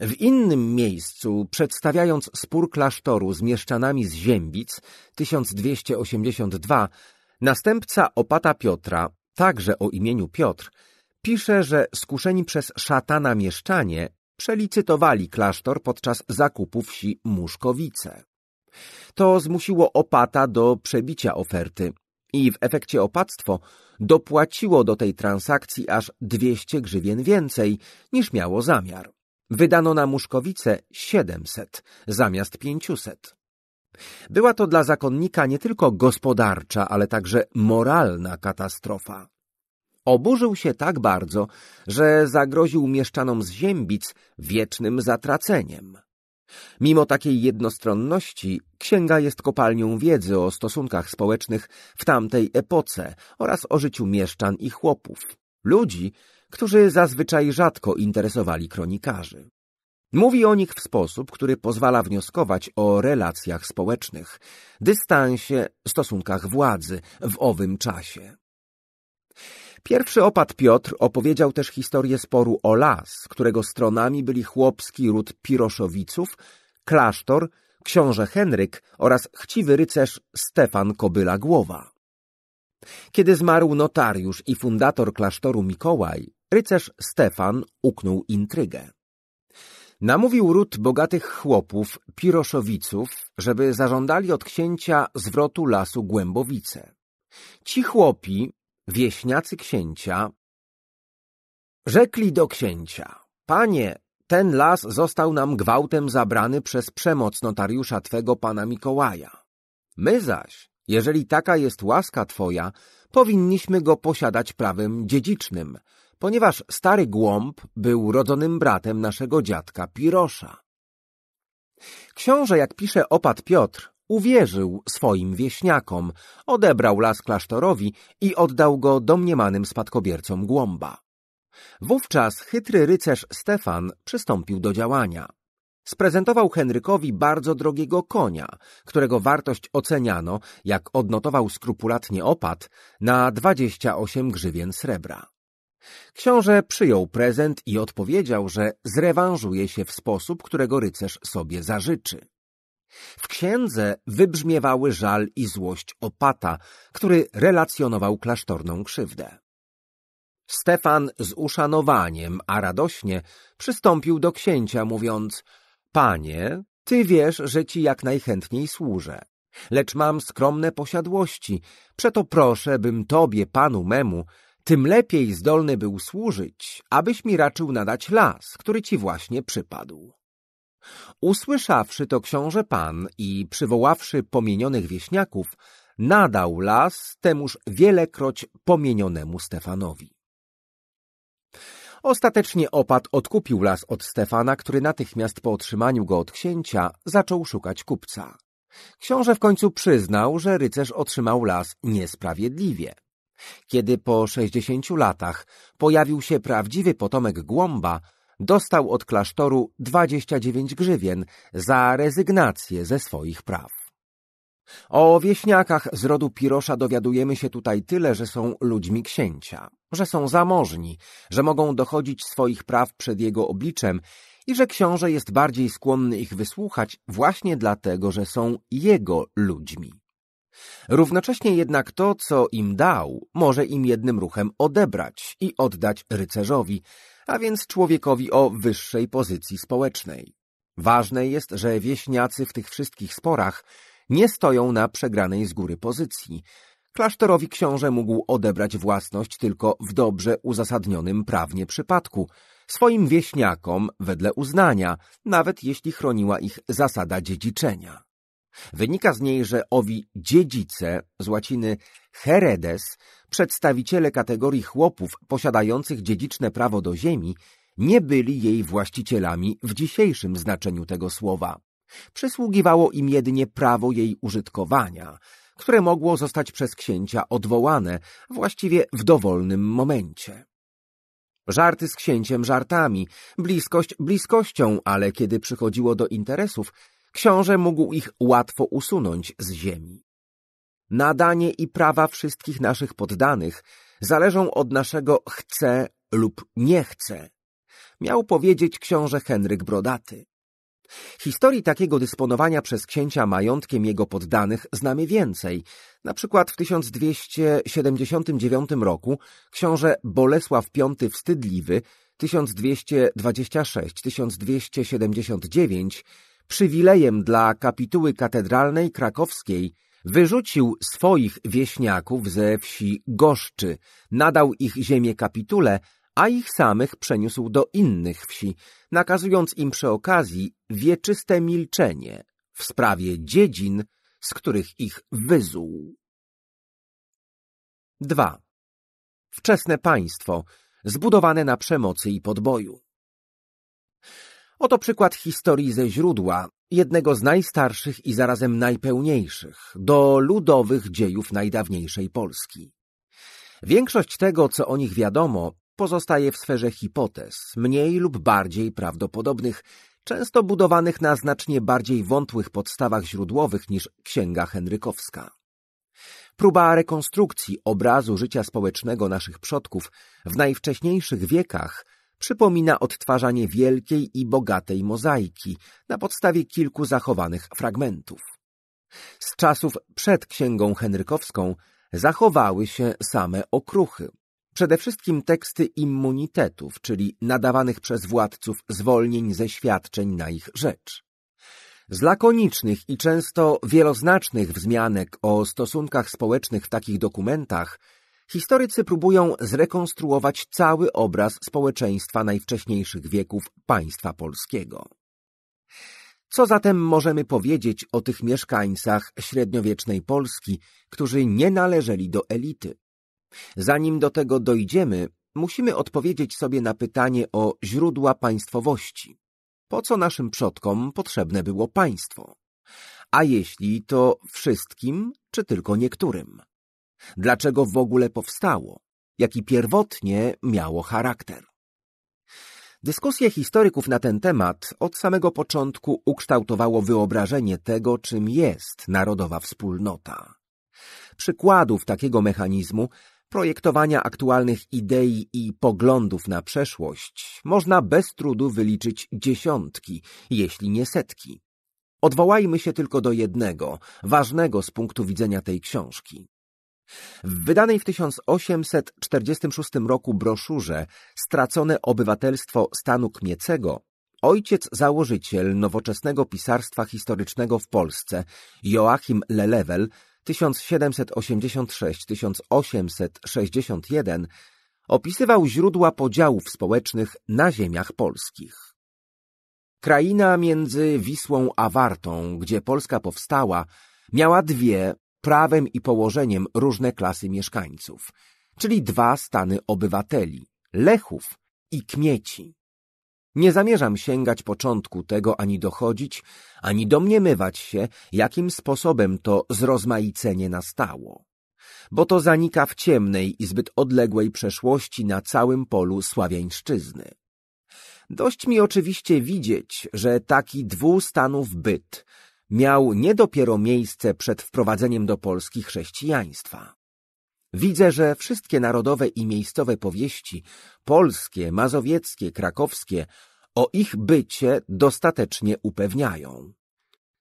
W innym miejscu, przedstawiając spór klasztoru z mieszczanami z Ziembic 1282, następca opata Piotra, także o imieniu Piotr, pisze, że skuszeni przez szatana mieszczanie przelicytowali klasztor podczas zakupu wsi Muszkowice. To zmusiło opata do przebicia oferty i w efekcie opactwo dopłaciło do tej transakcji aż 200 grzywien więcej niż miało zamiar. Wydano na Muszkowice 700 zamiast 500. Była to dla zakonnika nie tylko gospodarcza, ale także moralna katastrofa. Oburzył się tak bardzo, że zagroził mieszczanom z Ziębic wiecznym zatraceniem. Mimo takiej jednostronności, księga jest kopalnią wiedzy o stosunkach społecznych w tamtej epoce oraz o życiu mieszczan i chłopów, ludzi, którzy zazwyczaj rzadko interesowali kronikarzy. Mówi o nich w sposób, który pozwala wnioskować o relacjach społecznych, dystansie, stosunkach władzy w owym czasie. Pierwszy opat Piotr opowiedział też historię sporu o las, którego stronami byli chłopski ród Piroszowiców, klasztor, książę Henryk oraz chciwy rycerz Stefan Kobyla-Głowa. Kiedy zmarł notariusz i fundator klasztoru Mikołaj, Rycerz Stefan uknął intrygę. Namówił ród bogatych chłopów, piroszowiców, żeby zażądali od księcia zwrotu lasu Głębowice. Ci chłopi, wieśniacy księcia, rzekli do księcia, panie, ten las został nam gwałtem zabrany przez przemoc notariusza Twego pana Mikołaja. My zaś, jeżeli taka jest łaska Twoja, powinniśmy go posiadać prawem dziedzicznym – ponieważ stary Głąb był rodzonym bratem naszego dziadka Pirosza. Książę, jak pisze opat Piotr, uwierzył swoim wieśniakom, odebrał las klasztorowi i oddał go domniemanym spadkobiercom Głąba. Wówczas chytry rycerz Stefan przystąpił do działania. Sprezentował Henrykowi bardzo drogiego konia, którego wartość oceniano, jak odnotował skrupulatnie opat, na 28 grzywien srebra. Książę przyjął prezent i odpowiedział, że zrewanżuje się w sposób, którego rycerz sobie zażyczy. W księdze wybrzmiewały żal i złość opata, który relacjonował klasztorną krzywdę. Stefan z uszanowaniem, a radośnie, przystąpił do księcia, mówiąc — Panie, ty wiesz, że ci jak najchętniej służę, lecz mam skromne posiadłości, przeto proszę, bym tobie, panu memu, tym lepiej zdolny był służyć, abyś mi raczył nadać las, który ci właśnie przypadł. Usłyszawszy to książę pan i przywoławszy pomienionych wieśniaków, nadał las temuż wielekroć pomienionemu Stefanowi. Ostatecznie opat odkupił las od Stefana, który natychmiast po otrzymaniu go od księcia zaczął szukać kupca. Książę w końcu przyznał, że rycerz otrzymał las niesprawiedliwie. Kiedy po sześćdziesięciu latach pojawił się prawdziwy potomek Głąba, dostał od klasztoru 29 grzywien za rezygnację ze swoich praw. O wieśniakach z rodu Pirosza dowiadujemy się tutaj tyle, że są ludźmi księcia, że są zamożni, że mogą dochodzić swoich praw przed jego obliczem i że książę jest bardziej skłonny ich wysłuchać właśnie dlatego, że są jego ludźmi. Równocześnie jednak to, co im dał, może im jednym ruchem odebrać i oddać rycerzowi, a więc człowiekowi o wyższej pozycji społecznej. Ważne jest, że wieśniacy w tych wszystkich sporach nie stoją na przegranej z góry pozycji. Klasztorowi książę mógł odebrać własność tylko w dobrze uzasadnionym prawnie przypadku, swoim wieśniakom wedle uznania, nawet jeśli chroniła ich zasada dziedziczenia. Wynika z niej, że owi dziedzice z łaciny heredes, przedstawiciele kategorii chłopów posiadających dziedziczne prawo do ziemi, nie byli jej właścicielami w dzisiejszym znaczeniu tego słowa. Przysługiwało im jedynie prawo jej użytkowania, które mogło zostać przez księcia odwołane właściwie w dowolnym momencie. Żarty z księciem żartami, bliskość bliskością, ale kiedy przychodziło do interesów, książę mógł ich łatwo usunąć z ziemi. Nadanie i prawa wszystkich naszych poddanych zależą od naszego chce lub nie chce, miał powiedzieć książę Henryk Brodaty. Historii takiego dysponowania przez księcia majątkiem jego poddanych znamy więcej. Na przykład w 1279 roku książę Bolesław V Wstydliwy 1226-1279 przywilejem dla kapituły katedralnej krakowskiej wyrzucił swoich wieśniaków ze wsi Goszczy, nadał ich ziemię kapitule, a ich samych przeniósł do innych wsi, nakazując im przy okazji wieczyste milczenie w sprawie dziedzin, z których ich wyzuł. 2. Wczesne państwo, zbudowane na przemocy i podboju. Oto przykład historii ze źródła, jednego z najstarszych i zarazem najpełniejszych, do ludowych dziejów najdawniejszej Polski. Większość tego, co o nich wiadomo, pozostaje w sferze hipotez, mniej lub bardziej prawdopodobnych, często budowanych na znacznie bardziej wątłych podstawach źródłowych niż Księga Henrykowska. Próba rekonstrukcji obrazu życia społecznego naszych przodków w najwcześniejszych wiekach – przypomina odtwarzanie wielkiej i bogatej mozaiki na podstawie kilku zachowanych fragmentów. Z czasów przed Księgą Henrykowską zachowały się same okruchy. Przede wszystkim teksty immunitetów, czyli nadawanych przez władców zwolnień ze świadczeń na ich rzecz. Z lakonicznych i często wieloznacznych wzmianek o stosunkach społecznych w takich dokumentach Historycy próbują zrekonstruować cały obraz społeczeństwa najwcześniejszych wieków państwa polskiego. Co zatem możemy powiedzieć o tych mieszkańcach średniowiecznej Polski, którzy nie należeli do elity? Zanim do tego dojdziemy, musimy odpowiedzieć sobie na pytanie o źródła państwowości. Po co naszym przodkom potrzebne było państwo? A jeśli to wszystkim, czy tylko niektórym? dlaczego w ogóle powstało, jaki pierwotnie miało charakter. Dyskusje historyków na ten temat od samego początku ukształtowało wyobrażenie tego, czym jest narodowa wspólnota. Przykładów takiego mechanizmu projektowania aktualnych idei i poglądów na przeszłość można bez trudu wyliczyć dziesiątki, jeśli nie setki. Odwołajmy się tylko do jednego, ważnego z punktu widzenia tej książki. W wydanej w 1846 roku broszurze Stracone obywatelstwo stanu Kmiecego ojciec założyciel nowoczesnego pisarstwa historycznego w Polsce Joachim Lelewel 1786-1861 opisywał źródła podziałów społecznych na ziemiach polskich. Kraina między Wisłą a Wartą, gdzie Polska powstała, miała dwie prawem i położeniem różne klasy mieszkańców, czyli dwa stany obywateli, lechów i kmieci. Nie zamierzam sięgać początku tego ani dochodzić, ani domniemywać się, jakim sposobem to zrozmaicenie nastało. Bo to zanika w ciemnej i zbyt odległej przeszłości na całym polu sławiańszczyzny. Dość mi oczywiście widzieć, że taki dwustanów byt miał nie dopiero miejsce przed wprowadzeniem do Polski chrześcijaństwa. Widzę, że wszystkie narodowe i miejscowe powieści, polskie, mazowieckie, krakowskie, o ich bycie dostatecznie upewniają.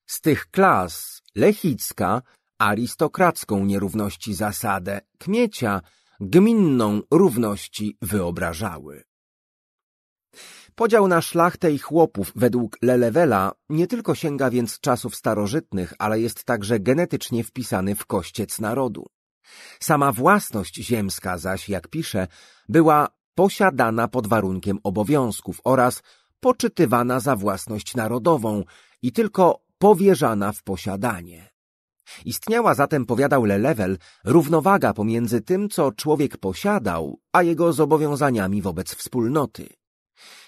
Z tych klas Lechicka arystokracką nierówności zasadę, Kmiecia gminną równości wyobrażały. Podział na szlachtę i chłopów według Lelewela nie tylko sięga więc czasów starożytnych, ale jest także genetycznie wpisany w kościec narodu. Sama własność ziemska zaś, jak pisze, była posiadana pod warunkiem obowiązków oraz poczytywana za własność narodową i tylko powierzana w posiadanie. Istniała zatem, powiadał Lelewel, równowaga pomiędzy tym, co człowiek posiadał, a jego zobowiązaniami wobec wspólnoty.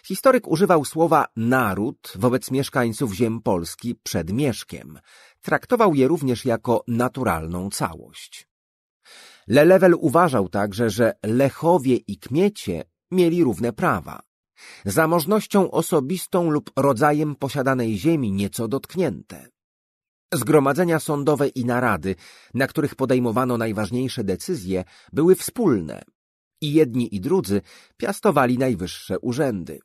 Historyk używał słowa naród wobec mieszkańców ziem Polski przed Mieszkiem. Traktował je również jako naturalną całość. Lelewel uważał także, że Lechowie i Kmiecie mieli równe prawa. Zamożnością osobistą lub rodzajem posiadanej ziemi nieco dotknięte. Zgromadzenia sądowe i narady, na których podejmowano najważniejsze decyzje, były wspólne, i jedni i drudzy piastowali najwyższe urzędy.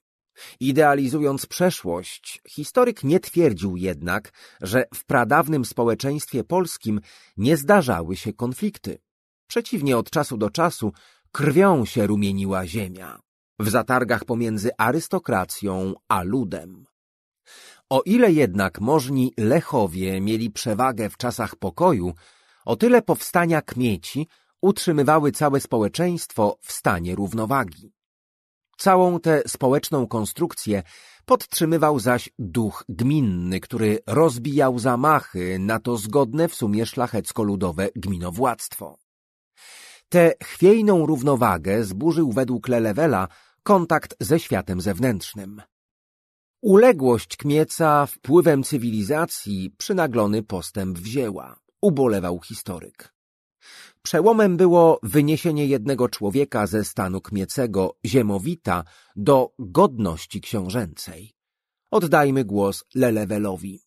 Idealizując przeszłość, historyk nie twierdził jednak, że w pradawnym społeczeństwie polskim nie zdarzały się konflikty. Przeciwnie, od czasu do czasu krwią się rumieniła ziemia w zatargach pomiędzy arystokracją a ludem. O ile jednak możni lechowie mieli przewagę w czasach pokoju, o tyle powstania kmieci utrzymywały całe społeczeństwo w stanie równowagi. Całą tę społeczną konstrukcję podtrzymywał zaś duch gminny, który rozbijał zamachy na to zgodne w sumie szlachecko-ludowe gminowładztwo. Tę chwiejną równowagę zburzył według Lelewela kontakt ze światem zewnętrznym. Uległość Kmieca wpływem cywilizacji przynaglony postęp wzięła, ubolewał historyk. Przełomem było wyniesienie jednego człowieka ze stanu kmiecego, ziemowita, do godności książęcej. Oddajmy głos Lelewelowi.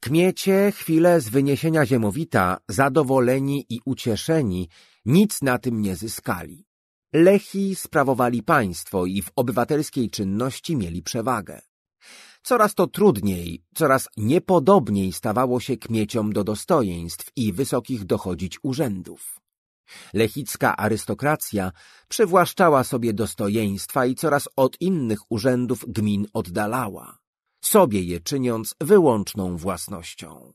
Kmiecie chwilę z wyniesienia ziemowita, zadowoleni i ucieszeni, nic na tym nie zyskali. Lechi sprawowali państwo i w obywatelskiej czynności mieli przewagę. Coraz to trudniej, coraz niepodobniej stawało się kmieciom do dostojeństw i wysokich dochodzić urzędów. Lechicka arystokracja przywłaszczała sobie dostojeństwa i coraz od innych urzędów gmin oddalała, sobie je czyniąc wyłączną własnością.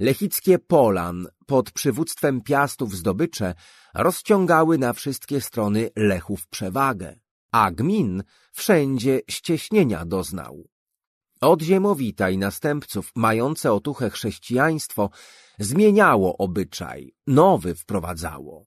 Lechickie polan pod przywództwem piastów zdobycze rozciągały na wszystkie strony Lechów przewagę, a gmin wszędzie ścieśnienia doznał. Odziemowita i następców mające otuchę chrześcijaństwo zmieniało obyczaj, nowy wprowadzało.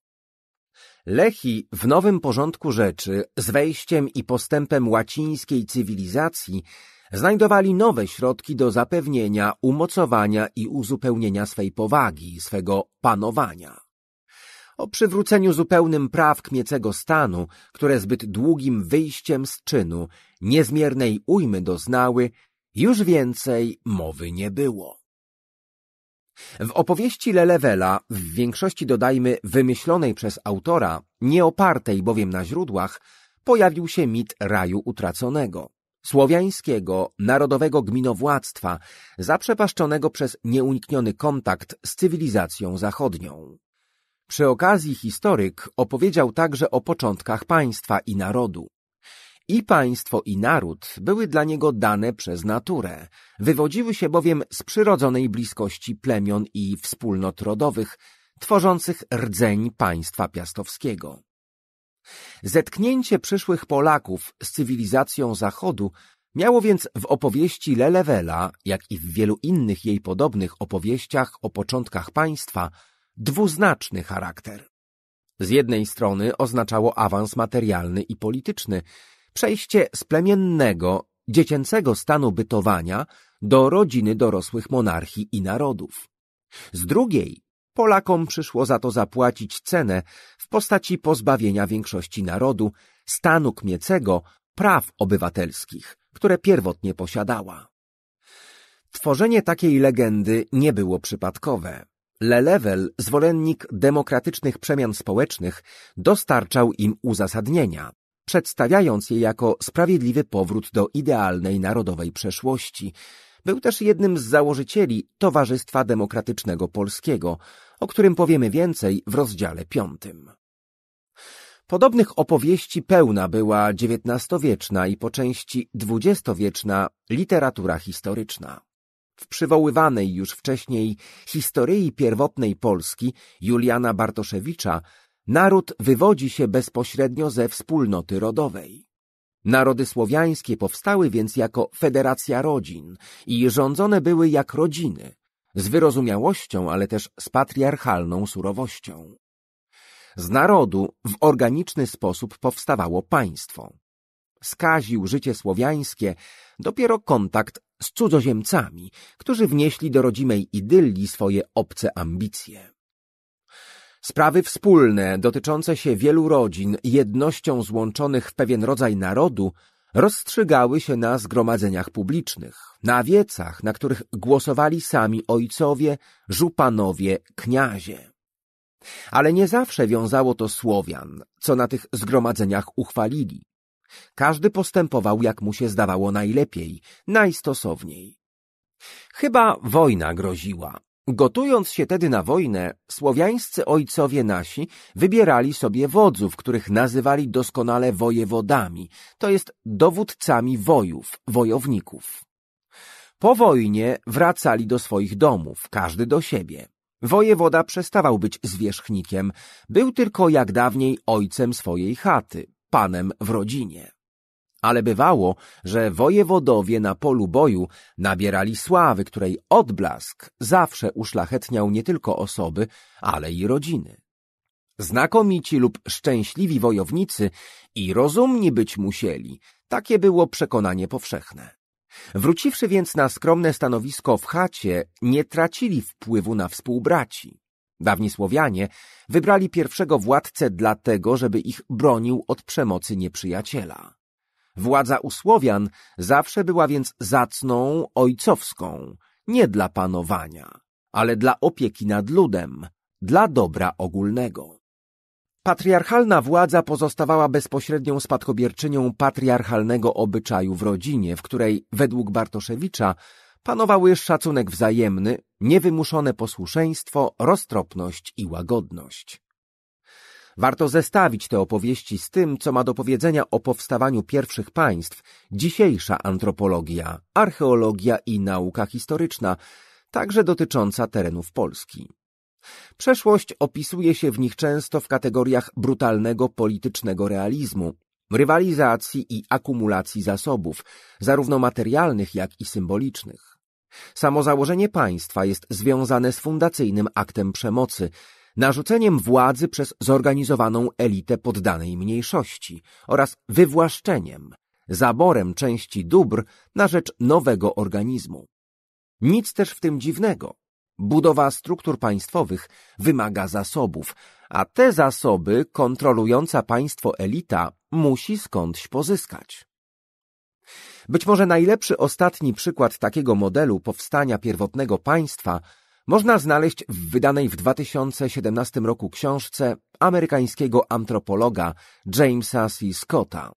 Lechi w nowym porządku rzeczy, z wejściem i postępem łacińskiej cywilizacji, znajdowali nowe środki do zapewnienia, umocowania i uzupełnienia swej powagi, swego panowania. O przywróceniu zupełnym praw kmiecego stanu, które zbyt długim wyjściem z czynu niezmiernej ujmy doznały, już więcej mowy nie było. W opowieści Lelewela, w większości dodajmy wymyślonej przez autora, nie opartej bowiem na źródłach, pojawił się mit raju utraconego, słowiańskiego, narodowego gminowładztwa, zaprzepaszczonego przez nieunikniony kontakt z cywilizacją zachodnią. Przy okazji historyk opowiedział także o początkach państwa i narodu. I państwo, i naród były dla niego dane przez naturę, wywodziły się bowiem z przyrodzonej bliskości plemion i wspólnot rodowych, tworzących rdzeń państwa piastowskiego. Zetknięcie przyszłych Polaków z cywilizacją Zachodu miało więc w opowieści Lelewela, jak i w wielu innych jej podobnych opowieściach o początkach państwa, dwuznaczny charakter. Z jednej strony oznaczało awans materialny i polityczny, przejście z plemiennego, dziecięcego stanu bytowania do rodziny dorosłych monarchii i narodów. Z drugiej, Polakom przyszło za to zapłacić cenę w postaci pozbawienia większości narodu, stanu kmiecego, praw obywatelskich, które pierwotnie posiadała. Tworzenie takiej legendy nie było przypadkowe. Lelewel, zwolennik demokratycznych przemian społecznych, dostarczał im uzasadnienia, przedstawiając je jako sprawiedliwy powrót do idealnej narodowej przeszłości. Był też jednym z założycieli Towarzystwa Demokratycznego Polskiego, o którym powiemy więcej w rozdziale piątym. Podobnych opowieści pełna była XIX-wieczna i po części XX-wieczna literatura historyczna. W przywoływanej już wcześniej historii pierwotnej Polski Juliana Bartoszewicza Naród wywodzi się bezpośrednio ze wspólnoty rodowej. Narody słowiańskie powstały więc jako federacja rodzin i rządzone były jak rodziny, z wyrozumiałością, ale też z patriarchalną surowością. Z narodu w organiczny sposób powstawało państwo. Skaził życie słowiańskie dopiero kontakt z cudzoziemcami, którzy wnieśli do rodzimej idylli swoje obce ambicje. Sprawy wspólne, dotyczące się wielu rodzin, jednością złączonych w pewien rodzaj narodu, rozstrzygały się na zgromadzeniach publicznych, na wiecach, na których głosowali sami ojcowie, żupanowie, kniazie. Ale nie zawsze wiązało to Słowian, co na tych zgromadzeniach uchwalili. Każdy postępował, jak mu się zdawało najlepiej, najstosowniej. Chyba wojna groziła, Gotując się tedy na wojnę, słowiańscy ojcowie nasi wybierali sobie wodzów, których nazywali doskonale wojewodami, to jest dowódcami wojów, wojowników. Po wojnie wracali do swoich domów, każdy do siebie. Wojewoda przestawał być zwierzchnikiem, był tylko jak dawniej ojcem swojej chaty, panem w rodzinie. Ale bywało, że wojewodowie na polu boju nabierali sławy, której odblask zawsze uszlachetniał nie tylko osoby, ale i rodziny. Znakomici lub szczęśliwi wojownicy i rozumni być musieli, takie było przekonanie powszechne. Wróciwszy więc na skromne stanowisko w chacie, nie tracili wpływu na współbraci. Dawni Słowianie wybrali pierwszego władcę dlatego, żeby ich bronił od przemocy nieprzyjaciela. Władza u Słowian zawsze była więc zacną, ojcowską, nie dla panowania, ale dla opieki nad ludem, dla dobra ogólnego. Patriarchalna władza pozostawała bezpośrednią spadkobierczynią patriarchalnego obyczaju w rodzinie, w której, według Bartoszewicza, panowały szacunek wzajemny, niewymuszone posłuszeństwo, roztropność i łagodność. Warto zestawić te opowieści z tym, co ma do powiedzenia o powstawaniu pierwszych państw dzisiejsza antropologia, archeologia i nauka historyczna, także dotycząca terenów Polski. Przeszłość opisuje się w nich często w kategoriach brutalnego politycznego realizmu, rywalizacji i akumulacji zasobów, zarówno materialnych, jak i symbolicznych. Samo założenie państwa jest związane z fundacyjnym aktem przemocy, narzuceniem władzy przez zorganizowaną elitę poddanej mniejszości oraz wywłaszczeniem, zaborem części dóbr na rzecz nowego organizmu. Nic też w tym dziwnego. Budowa struktur państwowych wymaga zasobów, a te zasoby kontrolująca państwo elita musi skądś pozyskać. Być może najlepszy ostatni przykład takiego modelu powstania pierwotnego państwa można znaleźć w wydanej w 2017 roku książce amerykańskiego antropologa Jamesa C. Scotta,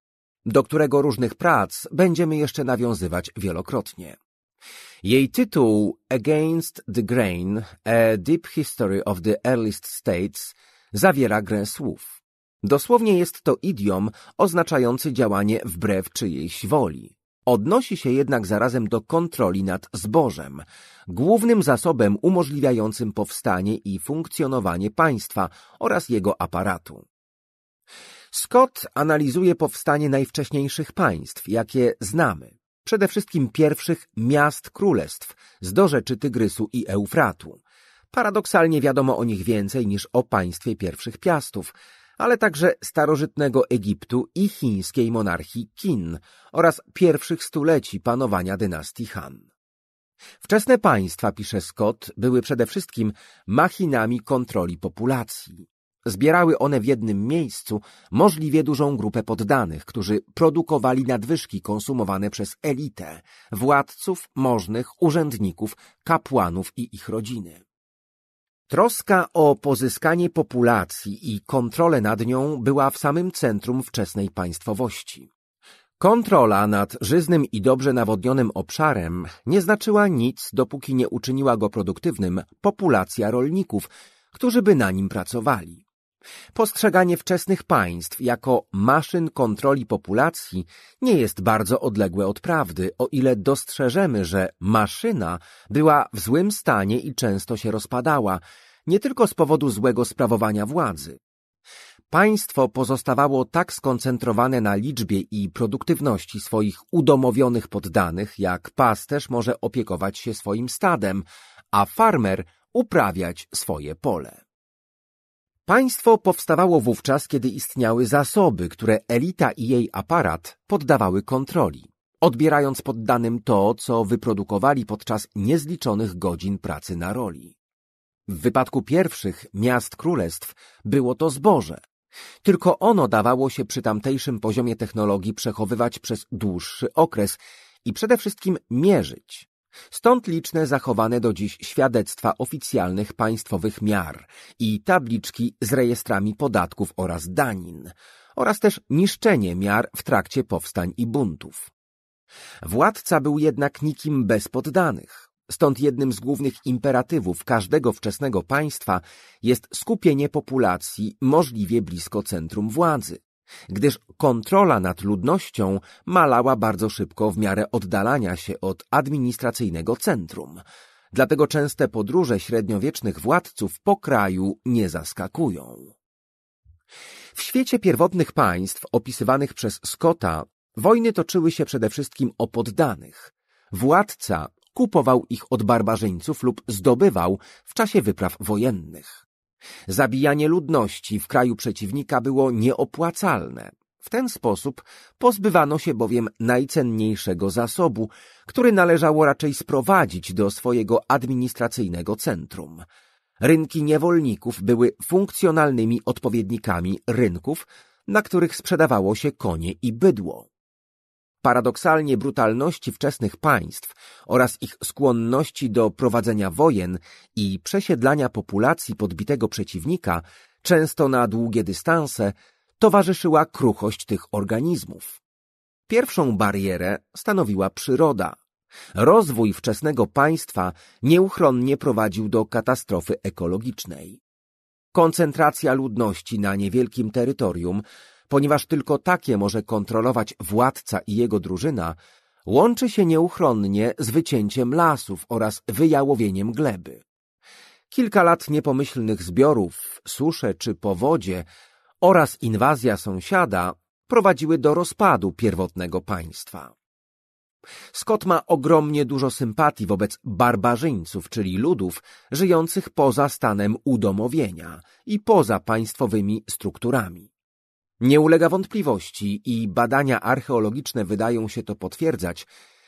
do którego różnych prac będziemy jeszcze nawiązywać wielokrotnie. Jej tytuł Against the Grain – A Deep History of the Earliest States zawiera grę słów. Dosłownie jest to idiom oznaczający działanie wbrew czyjejś woli. Odnosi się jednak zarazem do kontroli nad zbożem, głównym zasobem umożliwiającym powstanie i funkcjonowanie państwa oraz jego aparatu. Scott analizuje powstanie najwcześniejszych państw, jakie znamy, przede wszystkim pierwszych miast królestw z dorzeczy Tygrysu i Eufratu. Paradoksalnie wiadomo o nich więcej niż o państwie pierwszych piastów, ale także starożytnego Egiptu i chińskiej monarchii Qin oraz pierwszych stuleci panowania dynastii Han. Wczesne państwa, pisze Scott, były przede wszystkim machinami kontroli populacji. Zbierały one w jednym miejscu możliwie dużą grupę poddanych, którzy produkowali nadwyżki konsumowane przez elitę, władców, możnych, urzędników, kapłanów i ich rodziny. Troska o pozyskanie populacji i kontrolę nad nią była w samym centrum wczesnej państwowości. Kontrola nad żyznym i dobrze nawodnionym obszarem nie znaczyła nic, dopóki nie uczyniła go produktywnym populacja rolników, którzy by na nim pracowali. Postrzeganie wczesnych państw jako maszyn kontroli populacji nie jest bardzo odległe od prawdy, o ile dostrzeżemy, że maszyna była w złym stanie i często się rozpadała, nie tylko z powodu złego sprawowania władzy. Państwo pozostawało tak skoncentrowane na liczbie i produktywności swoich udomowionych poddanych, jak pasterz może opiekować się swoim stadem, a farmer uprawiać swoje pole. Państwo powstawało wówczas, kiedy istniały zasoby, które elita i jej aparat poddawały kontroli, odbierając poddanym to, co wyprodukowali podczas niezliczonych godzin pracy na roli. W wypadku pierwszych miast królestw było to zboże. Tylko ono dawało się przy tamtejszym poziomie technologii przechowywać przez dłuższy okres i przede wszystkim mierzyć, Stąd liczne zachowane do dziś świadectwa oficjalnych państwowych miar i tabliczki z rejestrami podatków oraz danin, oraz też niszczenie miar w trakcie powstań i buntów. Władca był jednak nikim bez poddanych. Stąd jednym z głównych imperatywów każdego wczesnego państwa jest skupienie populacji możliwie blisko centrum władzy gdyż kontrola nad ludnością malała bardzo szybko w miarę oddalania się od administracyjnego centrum. Dlatego częste podróże średniowiecznych władców po kraju nie zaskakują. W świecie pierwotnych państw opisywanych przez Scotta wojny toczyły się przede wszystkim o poddanych. Władca kupował ich od barbarzyńców lub zdobywał w czasie wypraw wojennych. Zabijanie ludności w kraju przeciwnika było nieopłacalne. W ten sposób pozbywano się bowiem najcenniejszego zasobu, który należało raczej sprowadzić do swojego administracyjnego centrum. Rynki niewolników były funkcjonalnymi odpowiednikami rynków, na których sprzedawało się konie i bydło. Paradoksalnie brutalności wczesnych państw oraz ich skłonności do prowadzenia wojen i przesiedlania populacji podbitego przeciwnika, często na długie dystanse, towarzyszyła kruchość tych organizmów. Pierwszą barierę stanowiła przyroda. Rozwój wczesnego państwa nieuchronnie prowadził do katastrofy ekologicznej. Koncentracja ludności na niewielkim terytorium ponieważ tylko takie może kontrolować władca i jego drużyna, łączy się nieuchronnie z wycięciem lasów oraz wyjałowieniem gleby. Kilka lat niepomyślnych zbiorów, susze czy powodzie oraz inwazja sąsiada prowadziły do rozpadu pierwotnego państwa. Scott ma ogromnie dużo sympatii wobec barbarzyńców, czyli ludów żyjących poza stanem udomowienia i poza państwowymi strukturami. Nie ulega wątpliwości i badania archeologiczne wydają się to potwierdzać,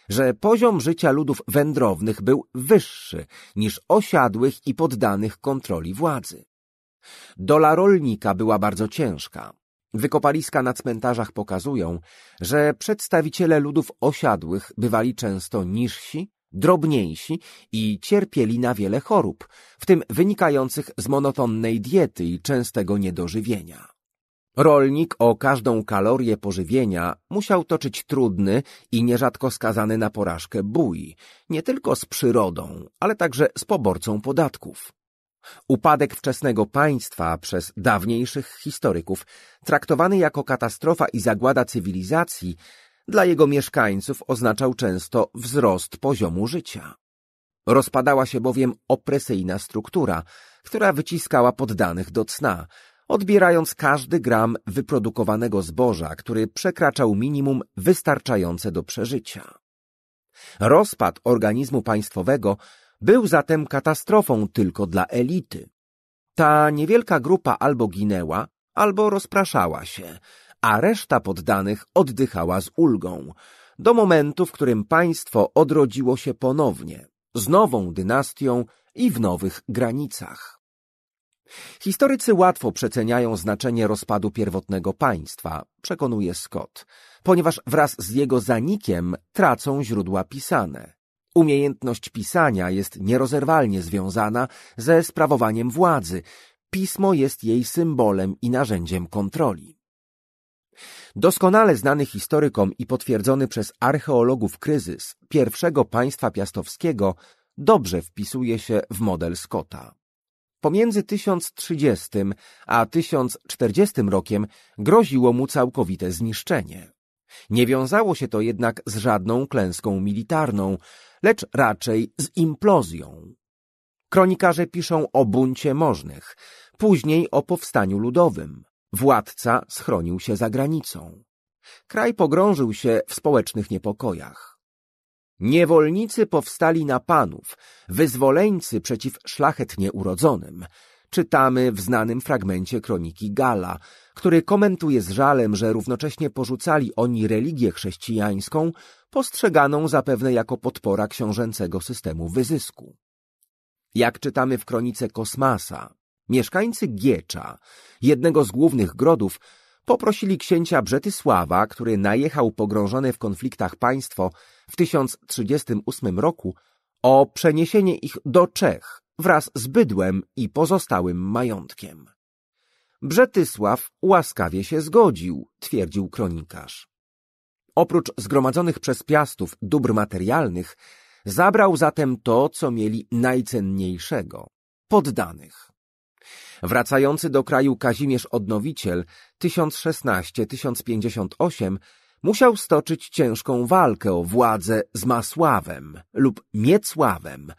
że poziom życia ludów wędrownych był wyższy niż osiadłych i poddanych kontroli władzy. Dola rolnika była bardzo ciężka. Wykopaliska na cmentarzach pokazują, że przedstawiciele ludów osiadłych bywali często niżsi, drobniejsi i cierpieli na wiele chorób, w tym wynikających z monotonnej diety i częstego niedożywienia. Rolnik o każdą kalorię pożywienia musiał toczyć trudny i nierzadko skazany na porażkę bój, nie tylko z przyrodą, ale także z poborcą podatków. Upadek wczesnego państwa przez dawniejszych historyków, traktowany jako katastrofa i zagłada cywilizacji, dla jego mieszkańców oznaczał często wzrost poziomu życia. Rozpadała się bowiem opresyjna struktura, która wyciskała poddanych do cna, odbierając każdy gram wyprodukowanego zboża, który przekraczał minimum wystarczające do przeżycia. Rozpad organizmu państwowego był zatem katastrofą tylko dla elity. Ta niewielka grupa albo ginęła, albo rozpraszała się, a reszta poddanych oddychała z ulgą, do momentu, w którym państwo odrodziło się ponownie, z nową dynastią i w nowych granicach. Historycy łatwo przeceniają znaczenie rozpadu pierwotnego państwa, przekonuje Scott, ponieważ wraz z jego zanikiem tracą źródła pisane. Umiejętność pisania jest nierozerwalnie związana ze sprawowaniem władzy. Pismo jest jej symbolem i narzędziem kontroli. Doskonale znany historykom i potwierdzony przez archeologów kryzys pierwszego państwa piastowskiego dobrze wpisuje się w model Scotta. Pomiędzy 1030 a 1040 rokiem groziło mu całkowite zniszczenie. Nie wiązało się to jednak z żadną klęską militarną, lecz raczej z implozją. Kronikarze piszą o buncie możnych, później o powstaniu ludowym. Władca schronił się za granicą. Kraj pogrążył się w społecznych niepokojach. Niewolnicy powstali na panów, wyzwoleńcy przeciw szlachetnie urodzonym. Czytamy w znanym fragmencie kroniki Gala, który komentuje z żalem, że równocześnie porzucali oni religię chrześcijańską, postrzeganą zapewne jako podpora książęcego systemu wyzysku. Jak czytamy w kronice Kosmasa, mieszkańcy Giecza, jednego z głównych grodów, poprosili księcia Brzetysława, który najechał pogrążone w konfliktach państwo w 1038 roku, o przeniesienie ich do Czech wraz z bydłem i pozostałym majątkiem. Brzetysław łaskawie się zgodził, twierdził kronikarz. Oprócz zgromadzonych przez Piastów dóbr materialnych, zabrał zatem to, co mieli najcenniejszego – poddanych. Wracający do kraju Kazimierz Odnowiciel 1016-1058 musiał stoczyć ciężką walkę o władzę z Masławem lub Miecławem,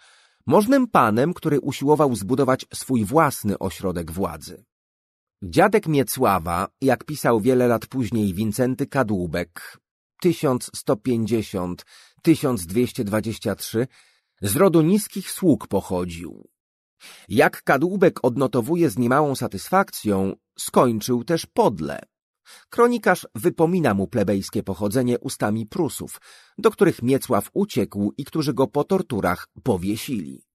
możnym panem, który usiłował zbudować swój własny ośrodek władzy. Dziadek Miecława, jak pisał wiele lat później Wincenty Kadłubek, 1150-1223, z rodu niskich sług pochodził, jak Kadłubek odnotowuje z niemałą satysfakcją, skończył też podle. Kronikarz wypomina mu plebejskie pochodzenie ustami Prusów, do których Miecław uciekł i którzy go po torturach powiesili.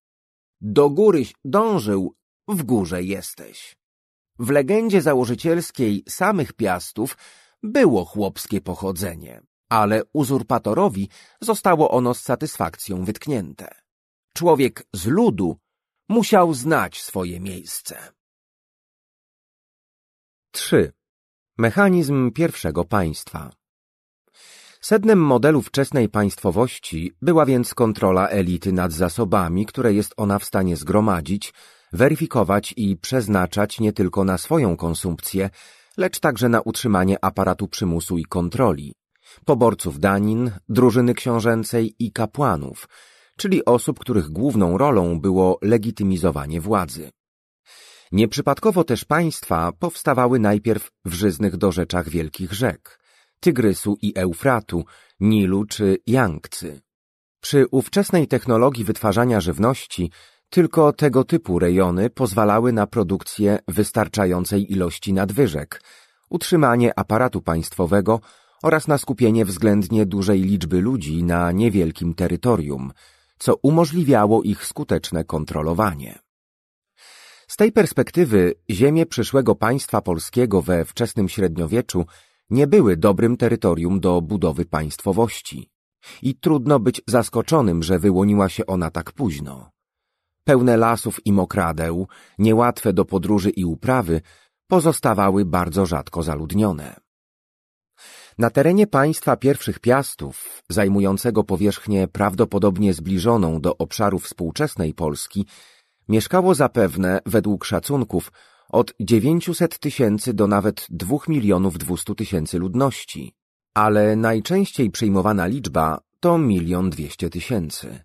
Do góryś dążył, w górze jesteś. W legendzie założycielskiej samych Piastów było chłopskie pochodzenie, ale uzurpatorowi zostało ono z satysfakcją wytknięte. Człowiek z ludu Musiał znać swoje miejsce. 3. Mechanizm pierwszego państwa Sednem modelu wczesnej państwowości była więc kontrola elity nad zasobami, które jest ona w stanie zgromadzić, weryfikować i przeznaczać nie tylko na swoją konsumpcję, lecz także na utrzymanie aparatu przymusu i kontroli, poborców danin, drużyny książęcej i kapłanów – czyli osób, których główną rolą było legitymizowanie władzy. Nieprzypadkowo też państwa powstawały najpierw w żyznych dorzeczach wielkich rzek, Tygrysu i Eufratu, Nilu czy Jangcy. Przy ówczesnej technologii wytwarzania żywności tylko tego typu rejony pozwalały na produkcję wystarczającej ilości nadwyżek, utrzymanie aparatu państwowego oraz na skupienie względnie dużej liczby ludzi na niewielkim terytorium – co umożliwiało ich skuteczne kontrolowanie. Z tej perspektywy ziemie przyszłego państwa polskiego we wczesnym średniowieczu nie były dobrym terytorium do budowy państwowości i trudno być zaskoczonym, że wyłoniła się ona tak późno. Pełne lasów i mokradeł, niełatwe do podróży i uprawy, pozostawały bardzo rzadko zaludnione. Na terenie państwa pierwszych piastów, zajmującego powierzchnię prawdopodobnie zbliżoną do obszaru współczesnej Polski, mieszkało zapewne, według szacunków, od 900 tysięcy do nawet 2 milionów 200 tysięcy ludności, ale najczęściej przyjmowana liczba to milion 200 tysięcy.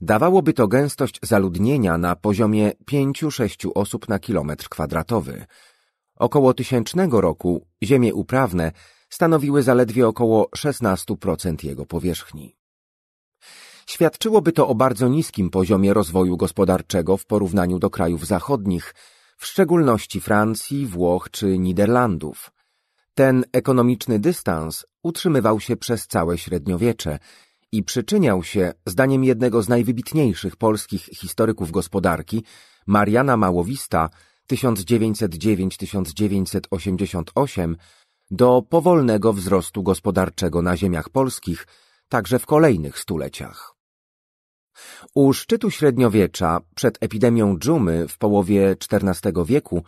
Dawałoby to gęstość zaludnienia na poziomie 5-6 osób na kilometr kwadratowy. Około tysięcznego roku ziemie uprawne – stanowiły zaledwie około 16% jego powierzchni. Świadczyłoby to o bardzo niskim poziomie rozwoju gospodarczego w porównaniu do krajów zachodnich, w szczególności Francji, Włoch czy Niderlandów. Ten ekonomiczny dystans utrzymywał się przez całe średniowiecze i przyczyniał się, zdaniem jednego z najwybitniejszych polskich historyków gospodarki, Mariana Małowista, 1909-1988, do powolnego wzrostu gospodarczego na ziemiach polskich także w kolejnych stuleciach. U szczytu średniowiecza, przed epidemią dżumy w połowie XIV wieku,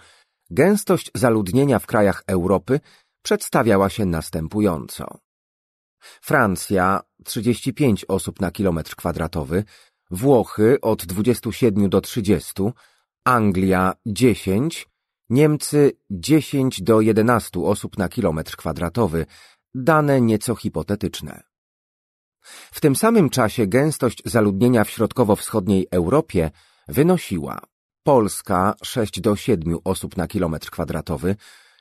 gęstość zaludnienia w krajach Europy przedstawiała się następująco. Francja 35 osób na kilometr kwadratowy, Włochy od 27 do 30, Anglia 10, Niemcy 10 do 11 osób na kilometr kwadratowy, dane nieco hipotetyczne. W tym samym czasie gęstość zaludnienia w środkowo-wschodniej Europie wynosiła Polska 6 do 7 osób na kilometr kwadratowy,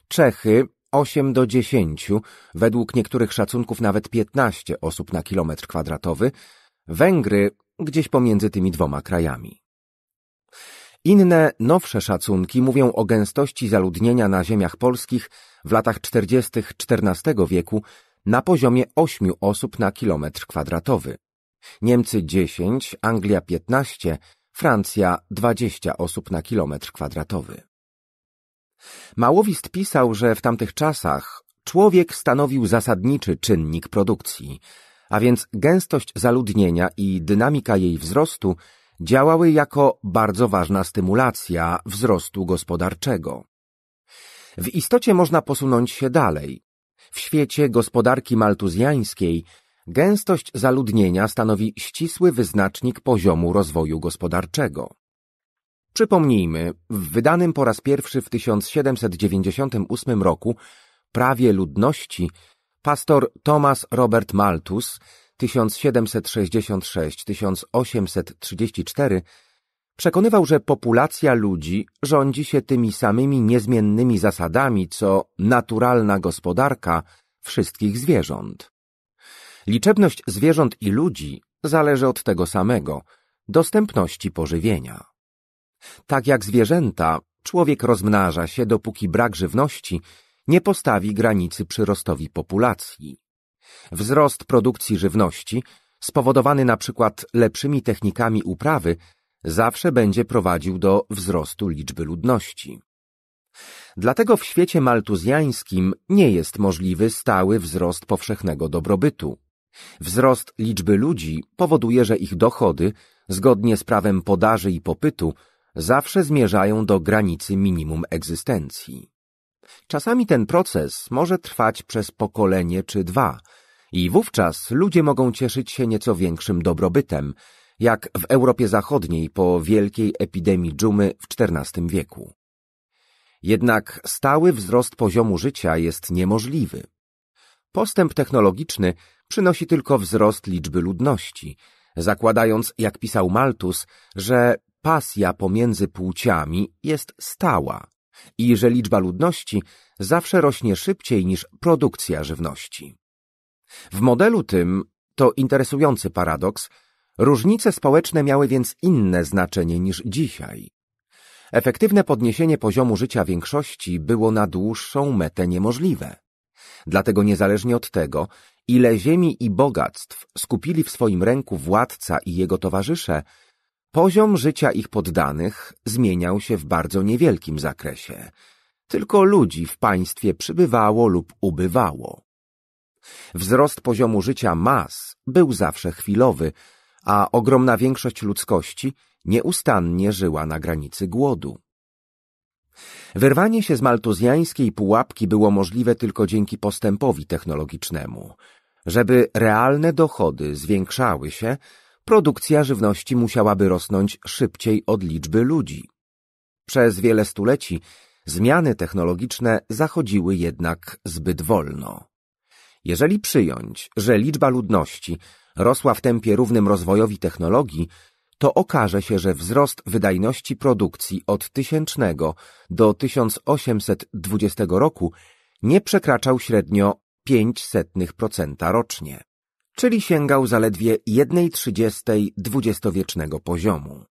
Czechy 8 do 10, według niektórych szacunków nawet 15 osób na kilometr kwadratowy, Węgry gdzieś pomiędzy tymi dwoma krajami. Inne, nowsze szacunki mówią o gęstości zaludnienia na ziemiach polskich w latach 40. XIV wieku na poziomie 8 osób na kilometr kwadratowy. Niemcy 10, Anglia 15, Francja 20 osób na kilometr kwadratowy. Małowist pisał, że w tamtych czasach człowiek stanowił zasadniczy czynnik produkcji, a więc gęstość zaludnienia i dynamika jej wzrostu – działały jako bardzo ważna stymulacja wzrostu gospodarczego. W istocie można posunąć się dalej. W świecie gospodarki maltuzjańskiej gęstość zaludnienia stanowi ścisły wyznacznik poziomu rozwoju gospodarczego. Przypomnijmy, w wydanym po raz pierwszy w 1798 roku prawie ludności pastor Thomas Robert Malthus 1766-1834 przekonywał, że populacja ludzi rządzi się tymi samymi niezmiennymi zasadami, co naturalna gospodarka wszystkich zwierząt. Liczebność zwierząt i ludzi zależy od tego samego dostępności pożywienia. Tak jak zwierzęta, człowiek rozmnaża się, dopóki brak żywności nie postawi granicy przyrostowi populacji. Wzrost produkcji żywności, spowodowany na przykład lepszymi technikami uprawy, zawsze będzie prowadził do wzrostu liczby ludności. Dlatego w świecie maltuzjańskim nie jest możliwy stały wzrost powszechnego dobrobytu. Wzrost liczby ludzi powoduje, że ich dochody, zgodnie z prawem podaży i popytu, zawsze zmierzają do granicy minimum egzystencji. Czasami ten proces może trwać przez pokolenie czy dwa – i wówczas ludzie mogą cieszyć się nieco większym dobrobytem, jak w Europie Zachodniej po wielkiej epidemii dżumy w XIV wieku. Jednak stały wzrost poziomu życia jest niemożliwy. Postęp technologiczny przynosi tylko wzrost liczby ludności, zakładając, jak pisał Malthus, że pasja pomiędzy płciami jest stała i że liczba ludności zawsze rośnie szybciej niż produkcja żywności. W modelu tym, to interesujący paradoks, różnice społeczne miały więc inne znaczenie niż dzisiaj. Efektywne podniesienie poziomu życia większości było na dłuższą metę niemożliwe. Dlatego niezależnie od tego, ile ziemi i bogactw skupili w swoim ręku władca i jego towarzysze, poziom życia ich poddanych zmieniał się w bardzo niewielkim zakresie. Tylko ludzi w państwie przybywało lub ubywało. Wzrost poziomu życia mas był zawsze chwilowy, a ogromna większość ludzkości nieustannie żyła na granicy głodu. Wyrwanie się z maltuzjańskiej pułapki było możliwe tylko dzięki postępowi technologicznemu. Żeby realne dochody zwiększały się, produkcja żywności musiałaby rosnąć szybciej od liczby ludzi. Przez wiele stuleci zmiany technologiczne zachodziły jednak zbyt wolno. Jeżeli przyjąć, że liczba ludności rosła w tempie równym rozwojowi technologii, to okaże się, że wzrost wydajności produkcji od 1000 do 1820 roku nie przekraczał średnio 0,05% rocznie, czyli sięgał zaledwie 1,30 dwudziestowiecznego poziomu.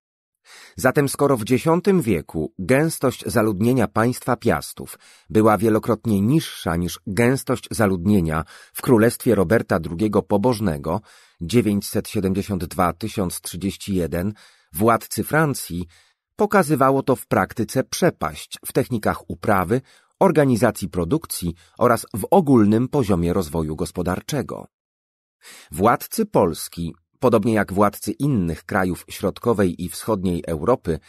Zatem skoro w X wieku gęstość zaludnienia państwa Piastów była wielokrotnie niższa niż gęstość zaludnienia w Królestwie Roberta II Pobożnego 972-1031 władcy Francji, pokazywało to w praktyce przepaść w technikach uprawy, organizacji produkcji oraz w ogólnym poziomie rozwoju gospodarczego. Władcy Polski podobnie jak władcy innych krajów środkowej i wschodniej Europy,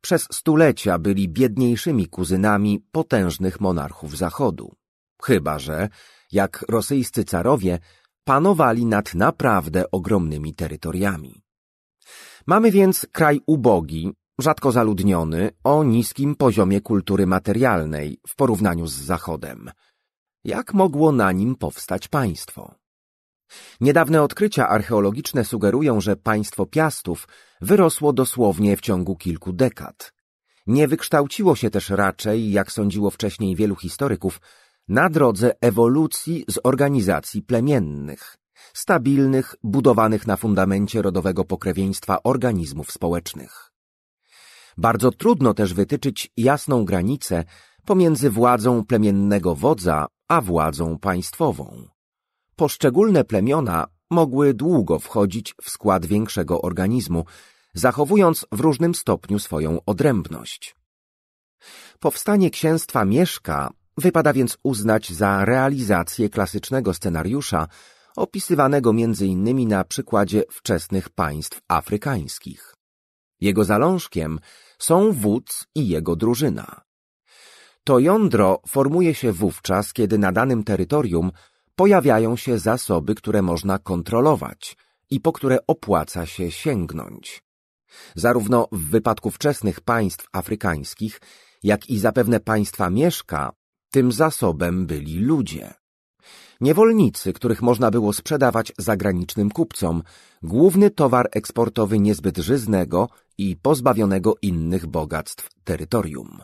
przez stulecia byli biedniejszymi kuzynami potężnych monarchów Zachodu. Chyba, że, jak rosyjscy carowie, panowali nad naprawdę ogromnymi terytoriami. Mamy więc kraj ubogi, rzadko zaludniony, o niskim poziomie kultury materialnej w porównaniu z Zachodem. Jak mogło na nim powstać państwo? Niedawne odkrycia archeologiczne sugerują, że państwo Piastów wyrosło dosłownie w ciągu kilku dekad. Nie wykształciło się też raczej, jak sądziło wcześniej wielu historyków, na drodze ewolucji z organizacji plemiennych, stabilnych, budowanych na fundamencie rodowego pokrewieństwa organizmów społecznych. Bardzo trudno też wytyczyć jasną granicę pomiędzy władzą plemiennego wodza a władzą państwową. Poszczególne plemiona mogły długo wchodzić w skład większego organizmu, zachowując w różnym stopniu swoją odrębność. Powstanie księstwa Mieszka wypada więc uznać za realizację klasycznego scenariusza, opisywanego m.in. na przykładzie wczesnych państw afrykańskich. Jego zalążkiem są wódz i jego drużyna. To jądro formuje się wówczas, kiedy na danym terytorium pojawiają się zasoby, które można kontrolować i po które opłaca się sięgnąć. Zarówno w wypadku wczesnych państw afrykańskich, jak i zapewne państwa mieszka, tym zasobem byli ludzie. Niewolnicy, których można było sprzedawać zagranicznym kupcom, główny towar eksportowy niezbyt żyznego i pozbawionego innych bogactw terytorium.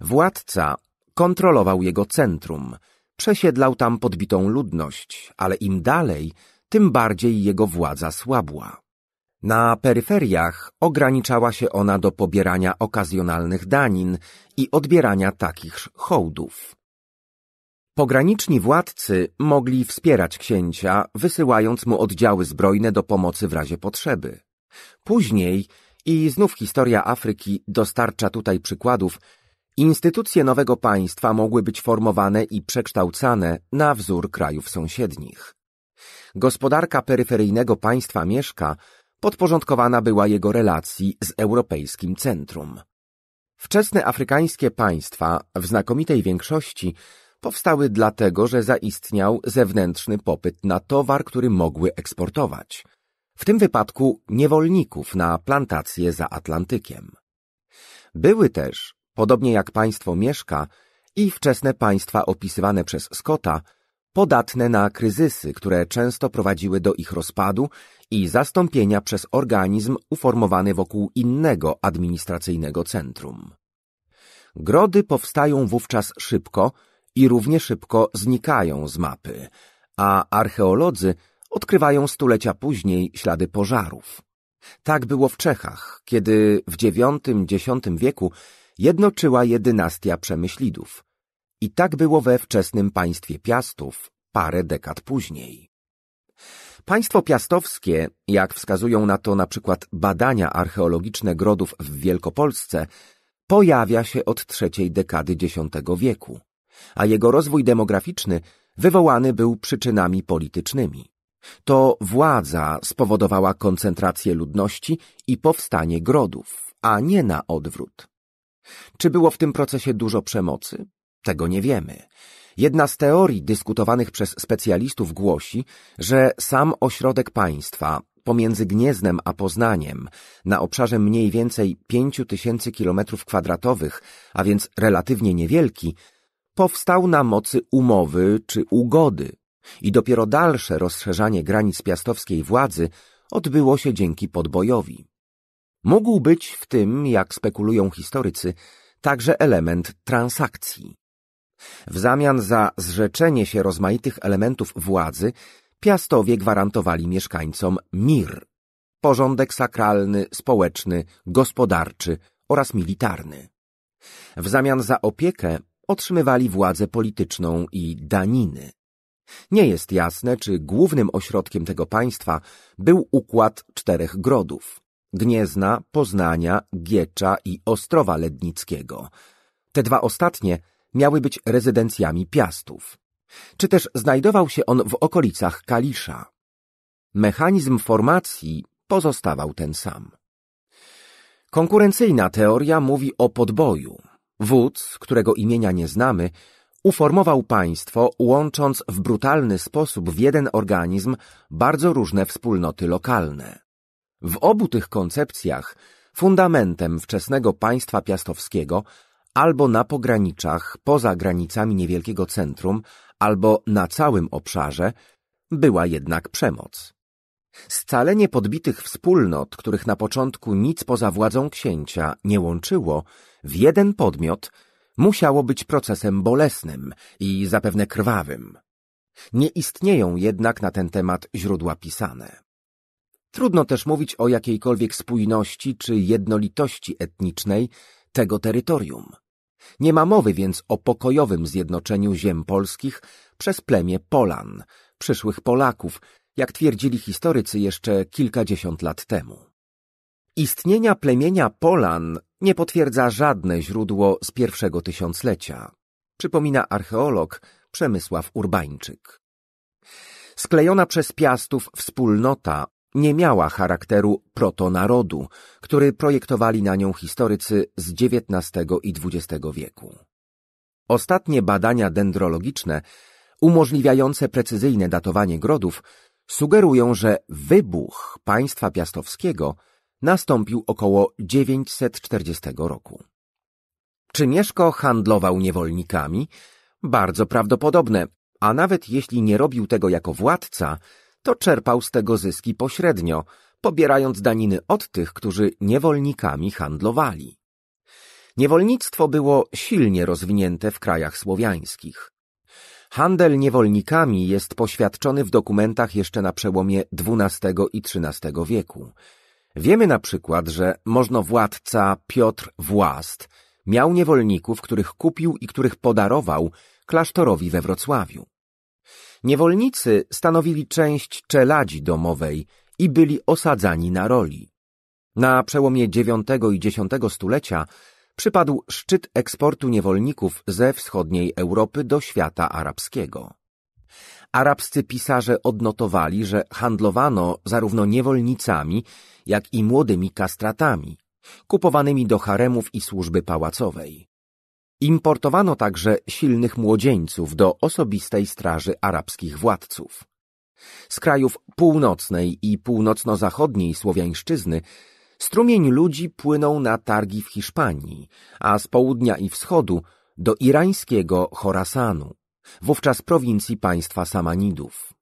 Władca kontrolował jego centrum – Przesiedlał tam podbitą ludność, ale im dalej, tym bardziej jego władza słabła. Na peryferiach ograniczała się ona do pobierania okazjonalnych danin i odbierania takich hołdów. Pograniczni władcy mogli wspierać księcia, wysyłając mu oddziały zbrojne do pomocy w razie potrzeby. Później, i znów historia Afryki dostarcza tutaj przykładów, Instytucje nowego państwa mogły być formowane i przekształcane na wzór krajów sąsiednich. Gospodarka peryferyjnego państwa Mieszka podporządkowana była jego relacji z europejskim centrum. Wczesne afrykańskie państwa w znakomitej większości powstały dlatego, że zaistniał zewnętrzny popyt na towar, który mogły eksportować. W tym wypadku niewolników na plantacje za Atlantykiem. Były też Podobnie jak państwo Mieszka i wczesne państwa opisywane przez Scotta, podatne na kryzysy, które często prowadziły do ich rozpadu i zastąpienia przez organizm uformowany wokół innego administracyjnego centrum. Grody powstają wówczas szybko i równie szybko znikają z mapy, a archeolodzy odkrywają stulecia później ślady pożarów. Tak było w Czechach, kiedy w IX-X wieku jednoczyła je dynastia Przemyślidów. I tak było we wczesnym państwie Piastów parę dekad później. Państwo piastowskie, jak wskazują na to na przykład badania archeologiczne grodów w Wielkopolsce, pojawia się od trzeciej dekady X wieku, a jego rozwój demograficzny wywołany był przyczynami politycznymi. To władza spowodowała koncentrację ludności i powstanie grodów, a nie na odwrót. Czy było w tym procesie dużo przemocy? Tego nie wiemy. Jedna z teorii dyskutowanych przez specjalistów głosi, że sam ośrodek państwa pomiędzy Gnieznem a Poznaniem, na obszarze mniej więcej 5000 km2, a więc relatywnie niewielki, powstał na mocy umowy czy ugody i dopiero dalsze rozszerzanie granic piastowskiej władzy odbyło się dzięki podbojowi mógł być w tym, jak spekulują historycy, także element transakcji. W zamian za zrzeczenie się rozmaitych elementów władzy, piastowie gwarantowali mieszkańcom mir, porządek sakralny, społeczny, gospodarczy oraz militarny. W zamian za opiekę otrzymywali władzę polityczną i daniny. Nie jest jasne, czy głównym ośrodkiem tego państwa był układ czterech grodów. Gniezna, Poznania, Giecza i Ostrowa Lednickiego. Te dwa ostatnie miały być rezydencjami Piastów. Czy też znajdował się on w okolicach Kalisza. Mechanizm formacji pozostawał ten sam. Konkurencyjna teoria mówi o podboju. Wódz, którego imienia nie znamy, uformował państwo, łącząc w brutalny sposób w jeden organizm bardzo różne wspólnoty lokalne. W obu tych koncepcjach fundamentem wczesnego państwa piastowskiego albo na pograniczach, poza granicami niewielkiego centrum, albo na całym obszarze, była jednak przemoc. Scalenie podbitych wspólnot, których na początku nic poza władzą księcia nie łączyło, w jeden podmiot musiało być procesem bolesnym i zapewne krwawym. Nie istnieją jednak na ten temat źródła pisane. Trudno też mówić o jakiejkolwiek spójności czy jednolitości etnicznej tego terytorium. Nie ma mowy więc o pokojowym zjednoczeniu ziem polskich przez plemię Polan, przyszłych Polaków, jak twierdzili historycy jeszcze kilkadziesiąt lat temu. Istnienia plemienia Polan nie potwierdza żadne źródło z pierwszego tysiąclecia, przypomina archeolog Przemysław Urbańczyk. Sklejona przez Piastów wspólnota nie miała charakteru protonarodu, który projektowali na nią historycy z XIX i XX wieku. Ostatnie badania dendrologiczne, umożliwiające precyzyjne datowanie grodów, sugerują, że wybuch państwa piastowskiego nastąpił około 940 roku. Czy Mieszko handlował niewolnikami? Bardzo prawdopodobne, a nawet jeśli nie robił tego jako władca – to czerpał z tego zyski pośrednio, pobierając daniny od tych, którzy niewolnikami handlowali. Niewolnictwo było silnie rozwinięte w krajach słowiańskich. Handel niewolnikami jest poświadczony w dokumentach jeszcze na przełomie XII i XIII wieku. Wiemy na przykład, że możnowładca Piotr Włast miał niewolników, których kupił i których podarował klasztorowi we Wrocławiu. Niewolnicy stanowili część czeladzi domowej i byli osadzani na roli. Na przełomie IX i X stulecia przypadł szczyt eksportu niewolników ze wschodniej Europy do świata arabskiego. Arabscy pisarze odnotowali, że handlowano zarówno niewolnicami, jak i młodymi kastratami, kupowanymi do haremów i służby pałacowej. Importowano także silnych młodzieńców do osobistej straży arabskich władców. Z krajów północnej i północno-zachodniej Słowiańszczyzny strumień ludzi płynął na targi w Hiszpanii, a z południa i wschodu do irańskiego Chorasanu, wówczas prowincji państwa Samanidów.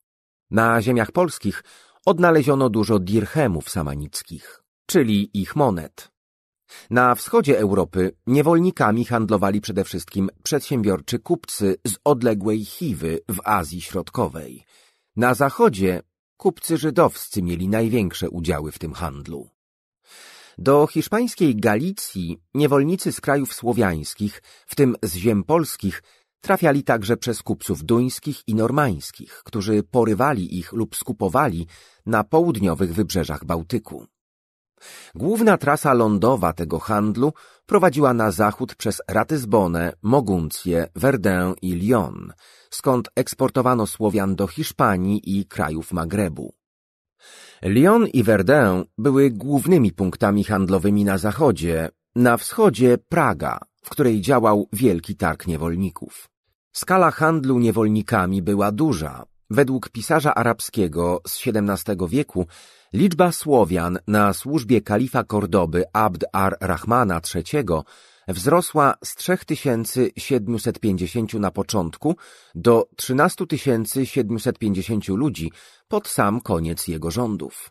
Na ziemiach polskich odnaleziono dużo dirchemów samanickich, czyli ich monet. Na wschodzie Europy niewolnikami handlowali przede wszystkim przedsiębiorczy kupcy z odległej Chiwy w Azji Środkowej. Na zachodzie kupcy żydowscy mieli największe udziały w tym handlu. Do hiszpańskiej Galicji niewolnicy z krajów słowiańskich, w tym z ziem polskich, trafiali także przez kupców duńskich i normańskich, którzy porywali ich lub skupowali na południowych wybrzeżach Bałtyku. Główna trasa lądowa tego handlu prowadziła na zachód przez Ratysbonę, Moguncję, Verdun i Lyon, skąd eksportowano Słowian do Hiszpanii i krajów Magrebu. Lyon i Verdun były głównymi punktami handlowymi na zachodzie, na wschodzie Praga, w której działał wielki targ niewolników. Skala handlu niewolnikami była duża. Według pisarza arabskiego z XVII wieku Liczba Słowian na służbie kalifa Kordoby Abd ar-Rahmana III wzrosła z 3750 na początku do 13750 ludzi pod sam koniec jego rządów.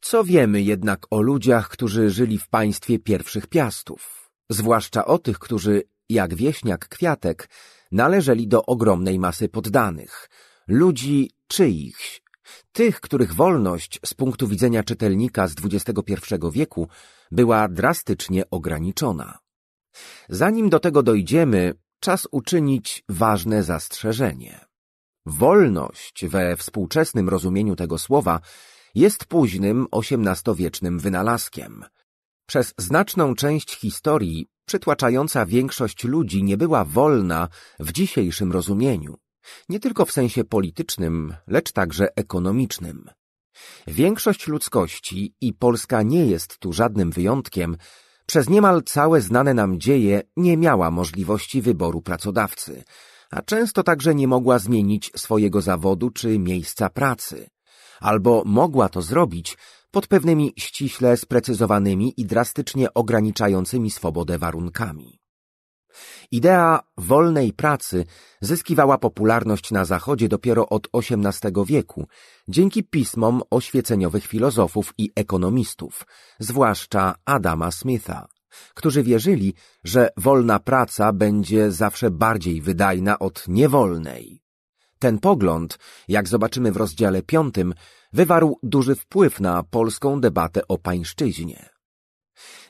Co wiemy jednak o ludziach, którzy żyli w państwie pierwszych piastów, zwłaszcza o tych, którzy, jak wieśniak Kwiatek, należeli do ogromnej masy poddanych, ludzi czyichś, tych, których wolność z punktu widzenia czytelnika z XXI wieku była drastycznie ograniczona. Zanim do tego dojdziemy, czas uczynić ważne zastrzeżenie. Wolność we współczesnym rozumieniu tego słowa jest późnym XVIII-wiecznym wynalazkiem. Przez znaczną część historii przytłaczająca większość ludzi nie była wolna w dzisiejszym rozumieniu. Nie tylko w sensie politycznym, lecz także ekonomicznym. Większość ludzkości, i Polska nie jest tu żadnym wyjątkiem, przez niemal całe znane nam dzieje nie miała możliwości wyboru pracodawcy, a często także nie mogła zmienić swojego zawodu czy miejsca pracy. Albo mogła to zrobić pod pewnymi ściśle sprecyzowanymi i drastycznie ograniczającymi swobodę warunkami. Idea wolnej pracy zyskiwała popularność na Zachodzie dopiero od XVIII wieku, dzięki pismom oświeceniowych filozofów i ekonomistów, zwłaszcza Adama Smitha, którzy wierzyli, że wolna praca będzie zawsze bardziej wydajna od niewolnej. Ten pogląd, jak zobaczymy w rozdziale piątym, wywarł duży wpływ na polską debatę o pańszczyźnie.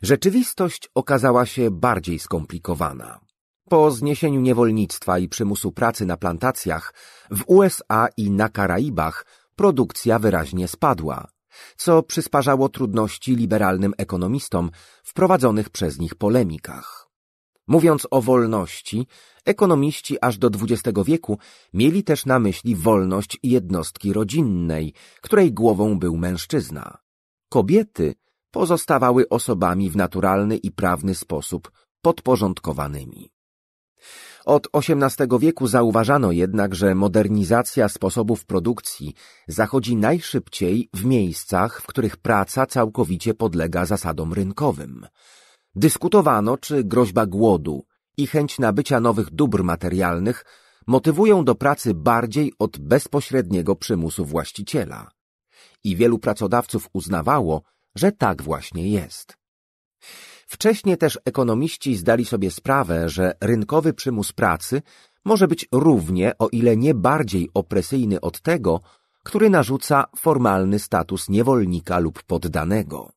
Rzeczywistość okazała się bardziej skomplikowana. Po zniesieniu niewolnictwa i przymusu pracy na plantacjach w USA i na Karaibach produkcja wyraźnie spadła, co przysparzało trudności liberalnym ekonomistom wprowadzonych przez nich polemikach. Mówiąc o wolności, ekonomiści aż do XX wieku mieli też na myśli wolność jednostki rodzinnej, której głową był mężczyzna. Kobiety pozostawały osobami w naturalny i prawny sposób podporządkowanymi. Od XVIII wieku zauważano jednak, że modernizacja sposobów produkcji zachodzi najszybciej w miejscach, w których praca całkowicie podlega zasadom rynkowym. Dyskutowano, czy groźba głodu i chęć nabycia nowych dóbr materialnych motywują do pracy bardziej od bezpośredniego przymusu właściciela. I wielu pracodawców uznawało, że tak właśnie jest. Wcześniej też ekonomiści zdali sobie sprawę, że rynkowy przymus pracy może być równie, o ile nie bardziej opresyjny od tego, który narzuca formalny status niewolnika lub poddanego.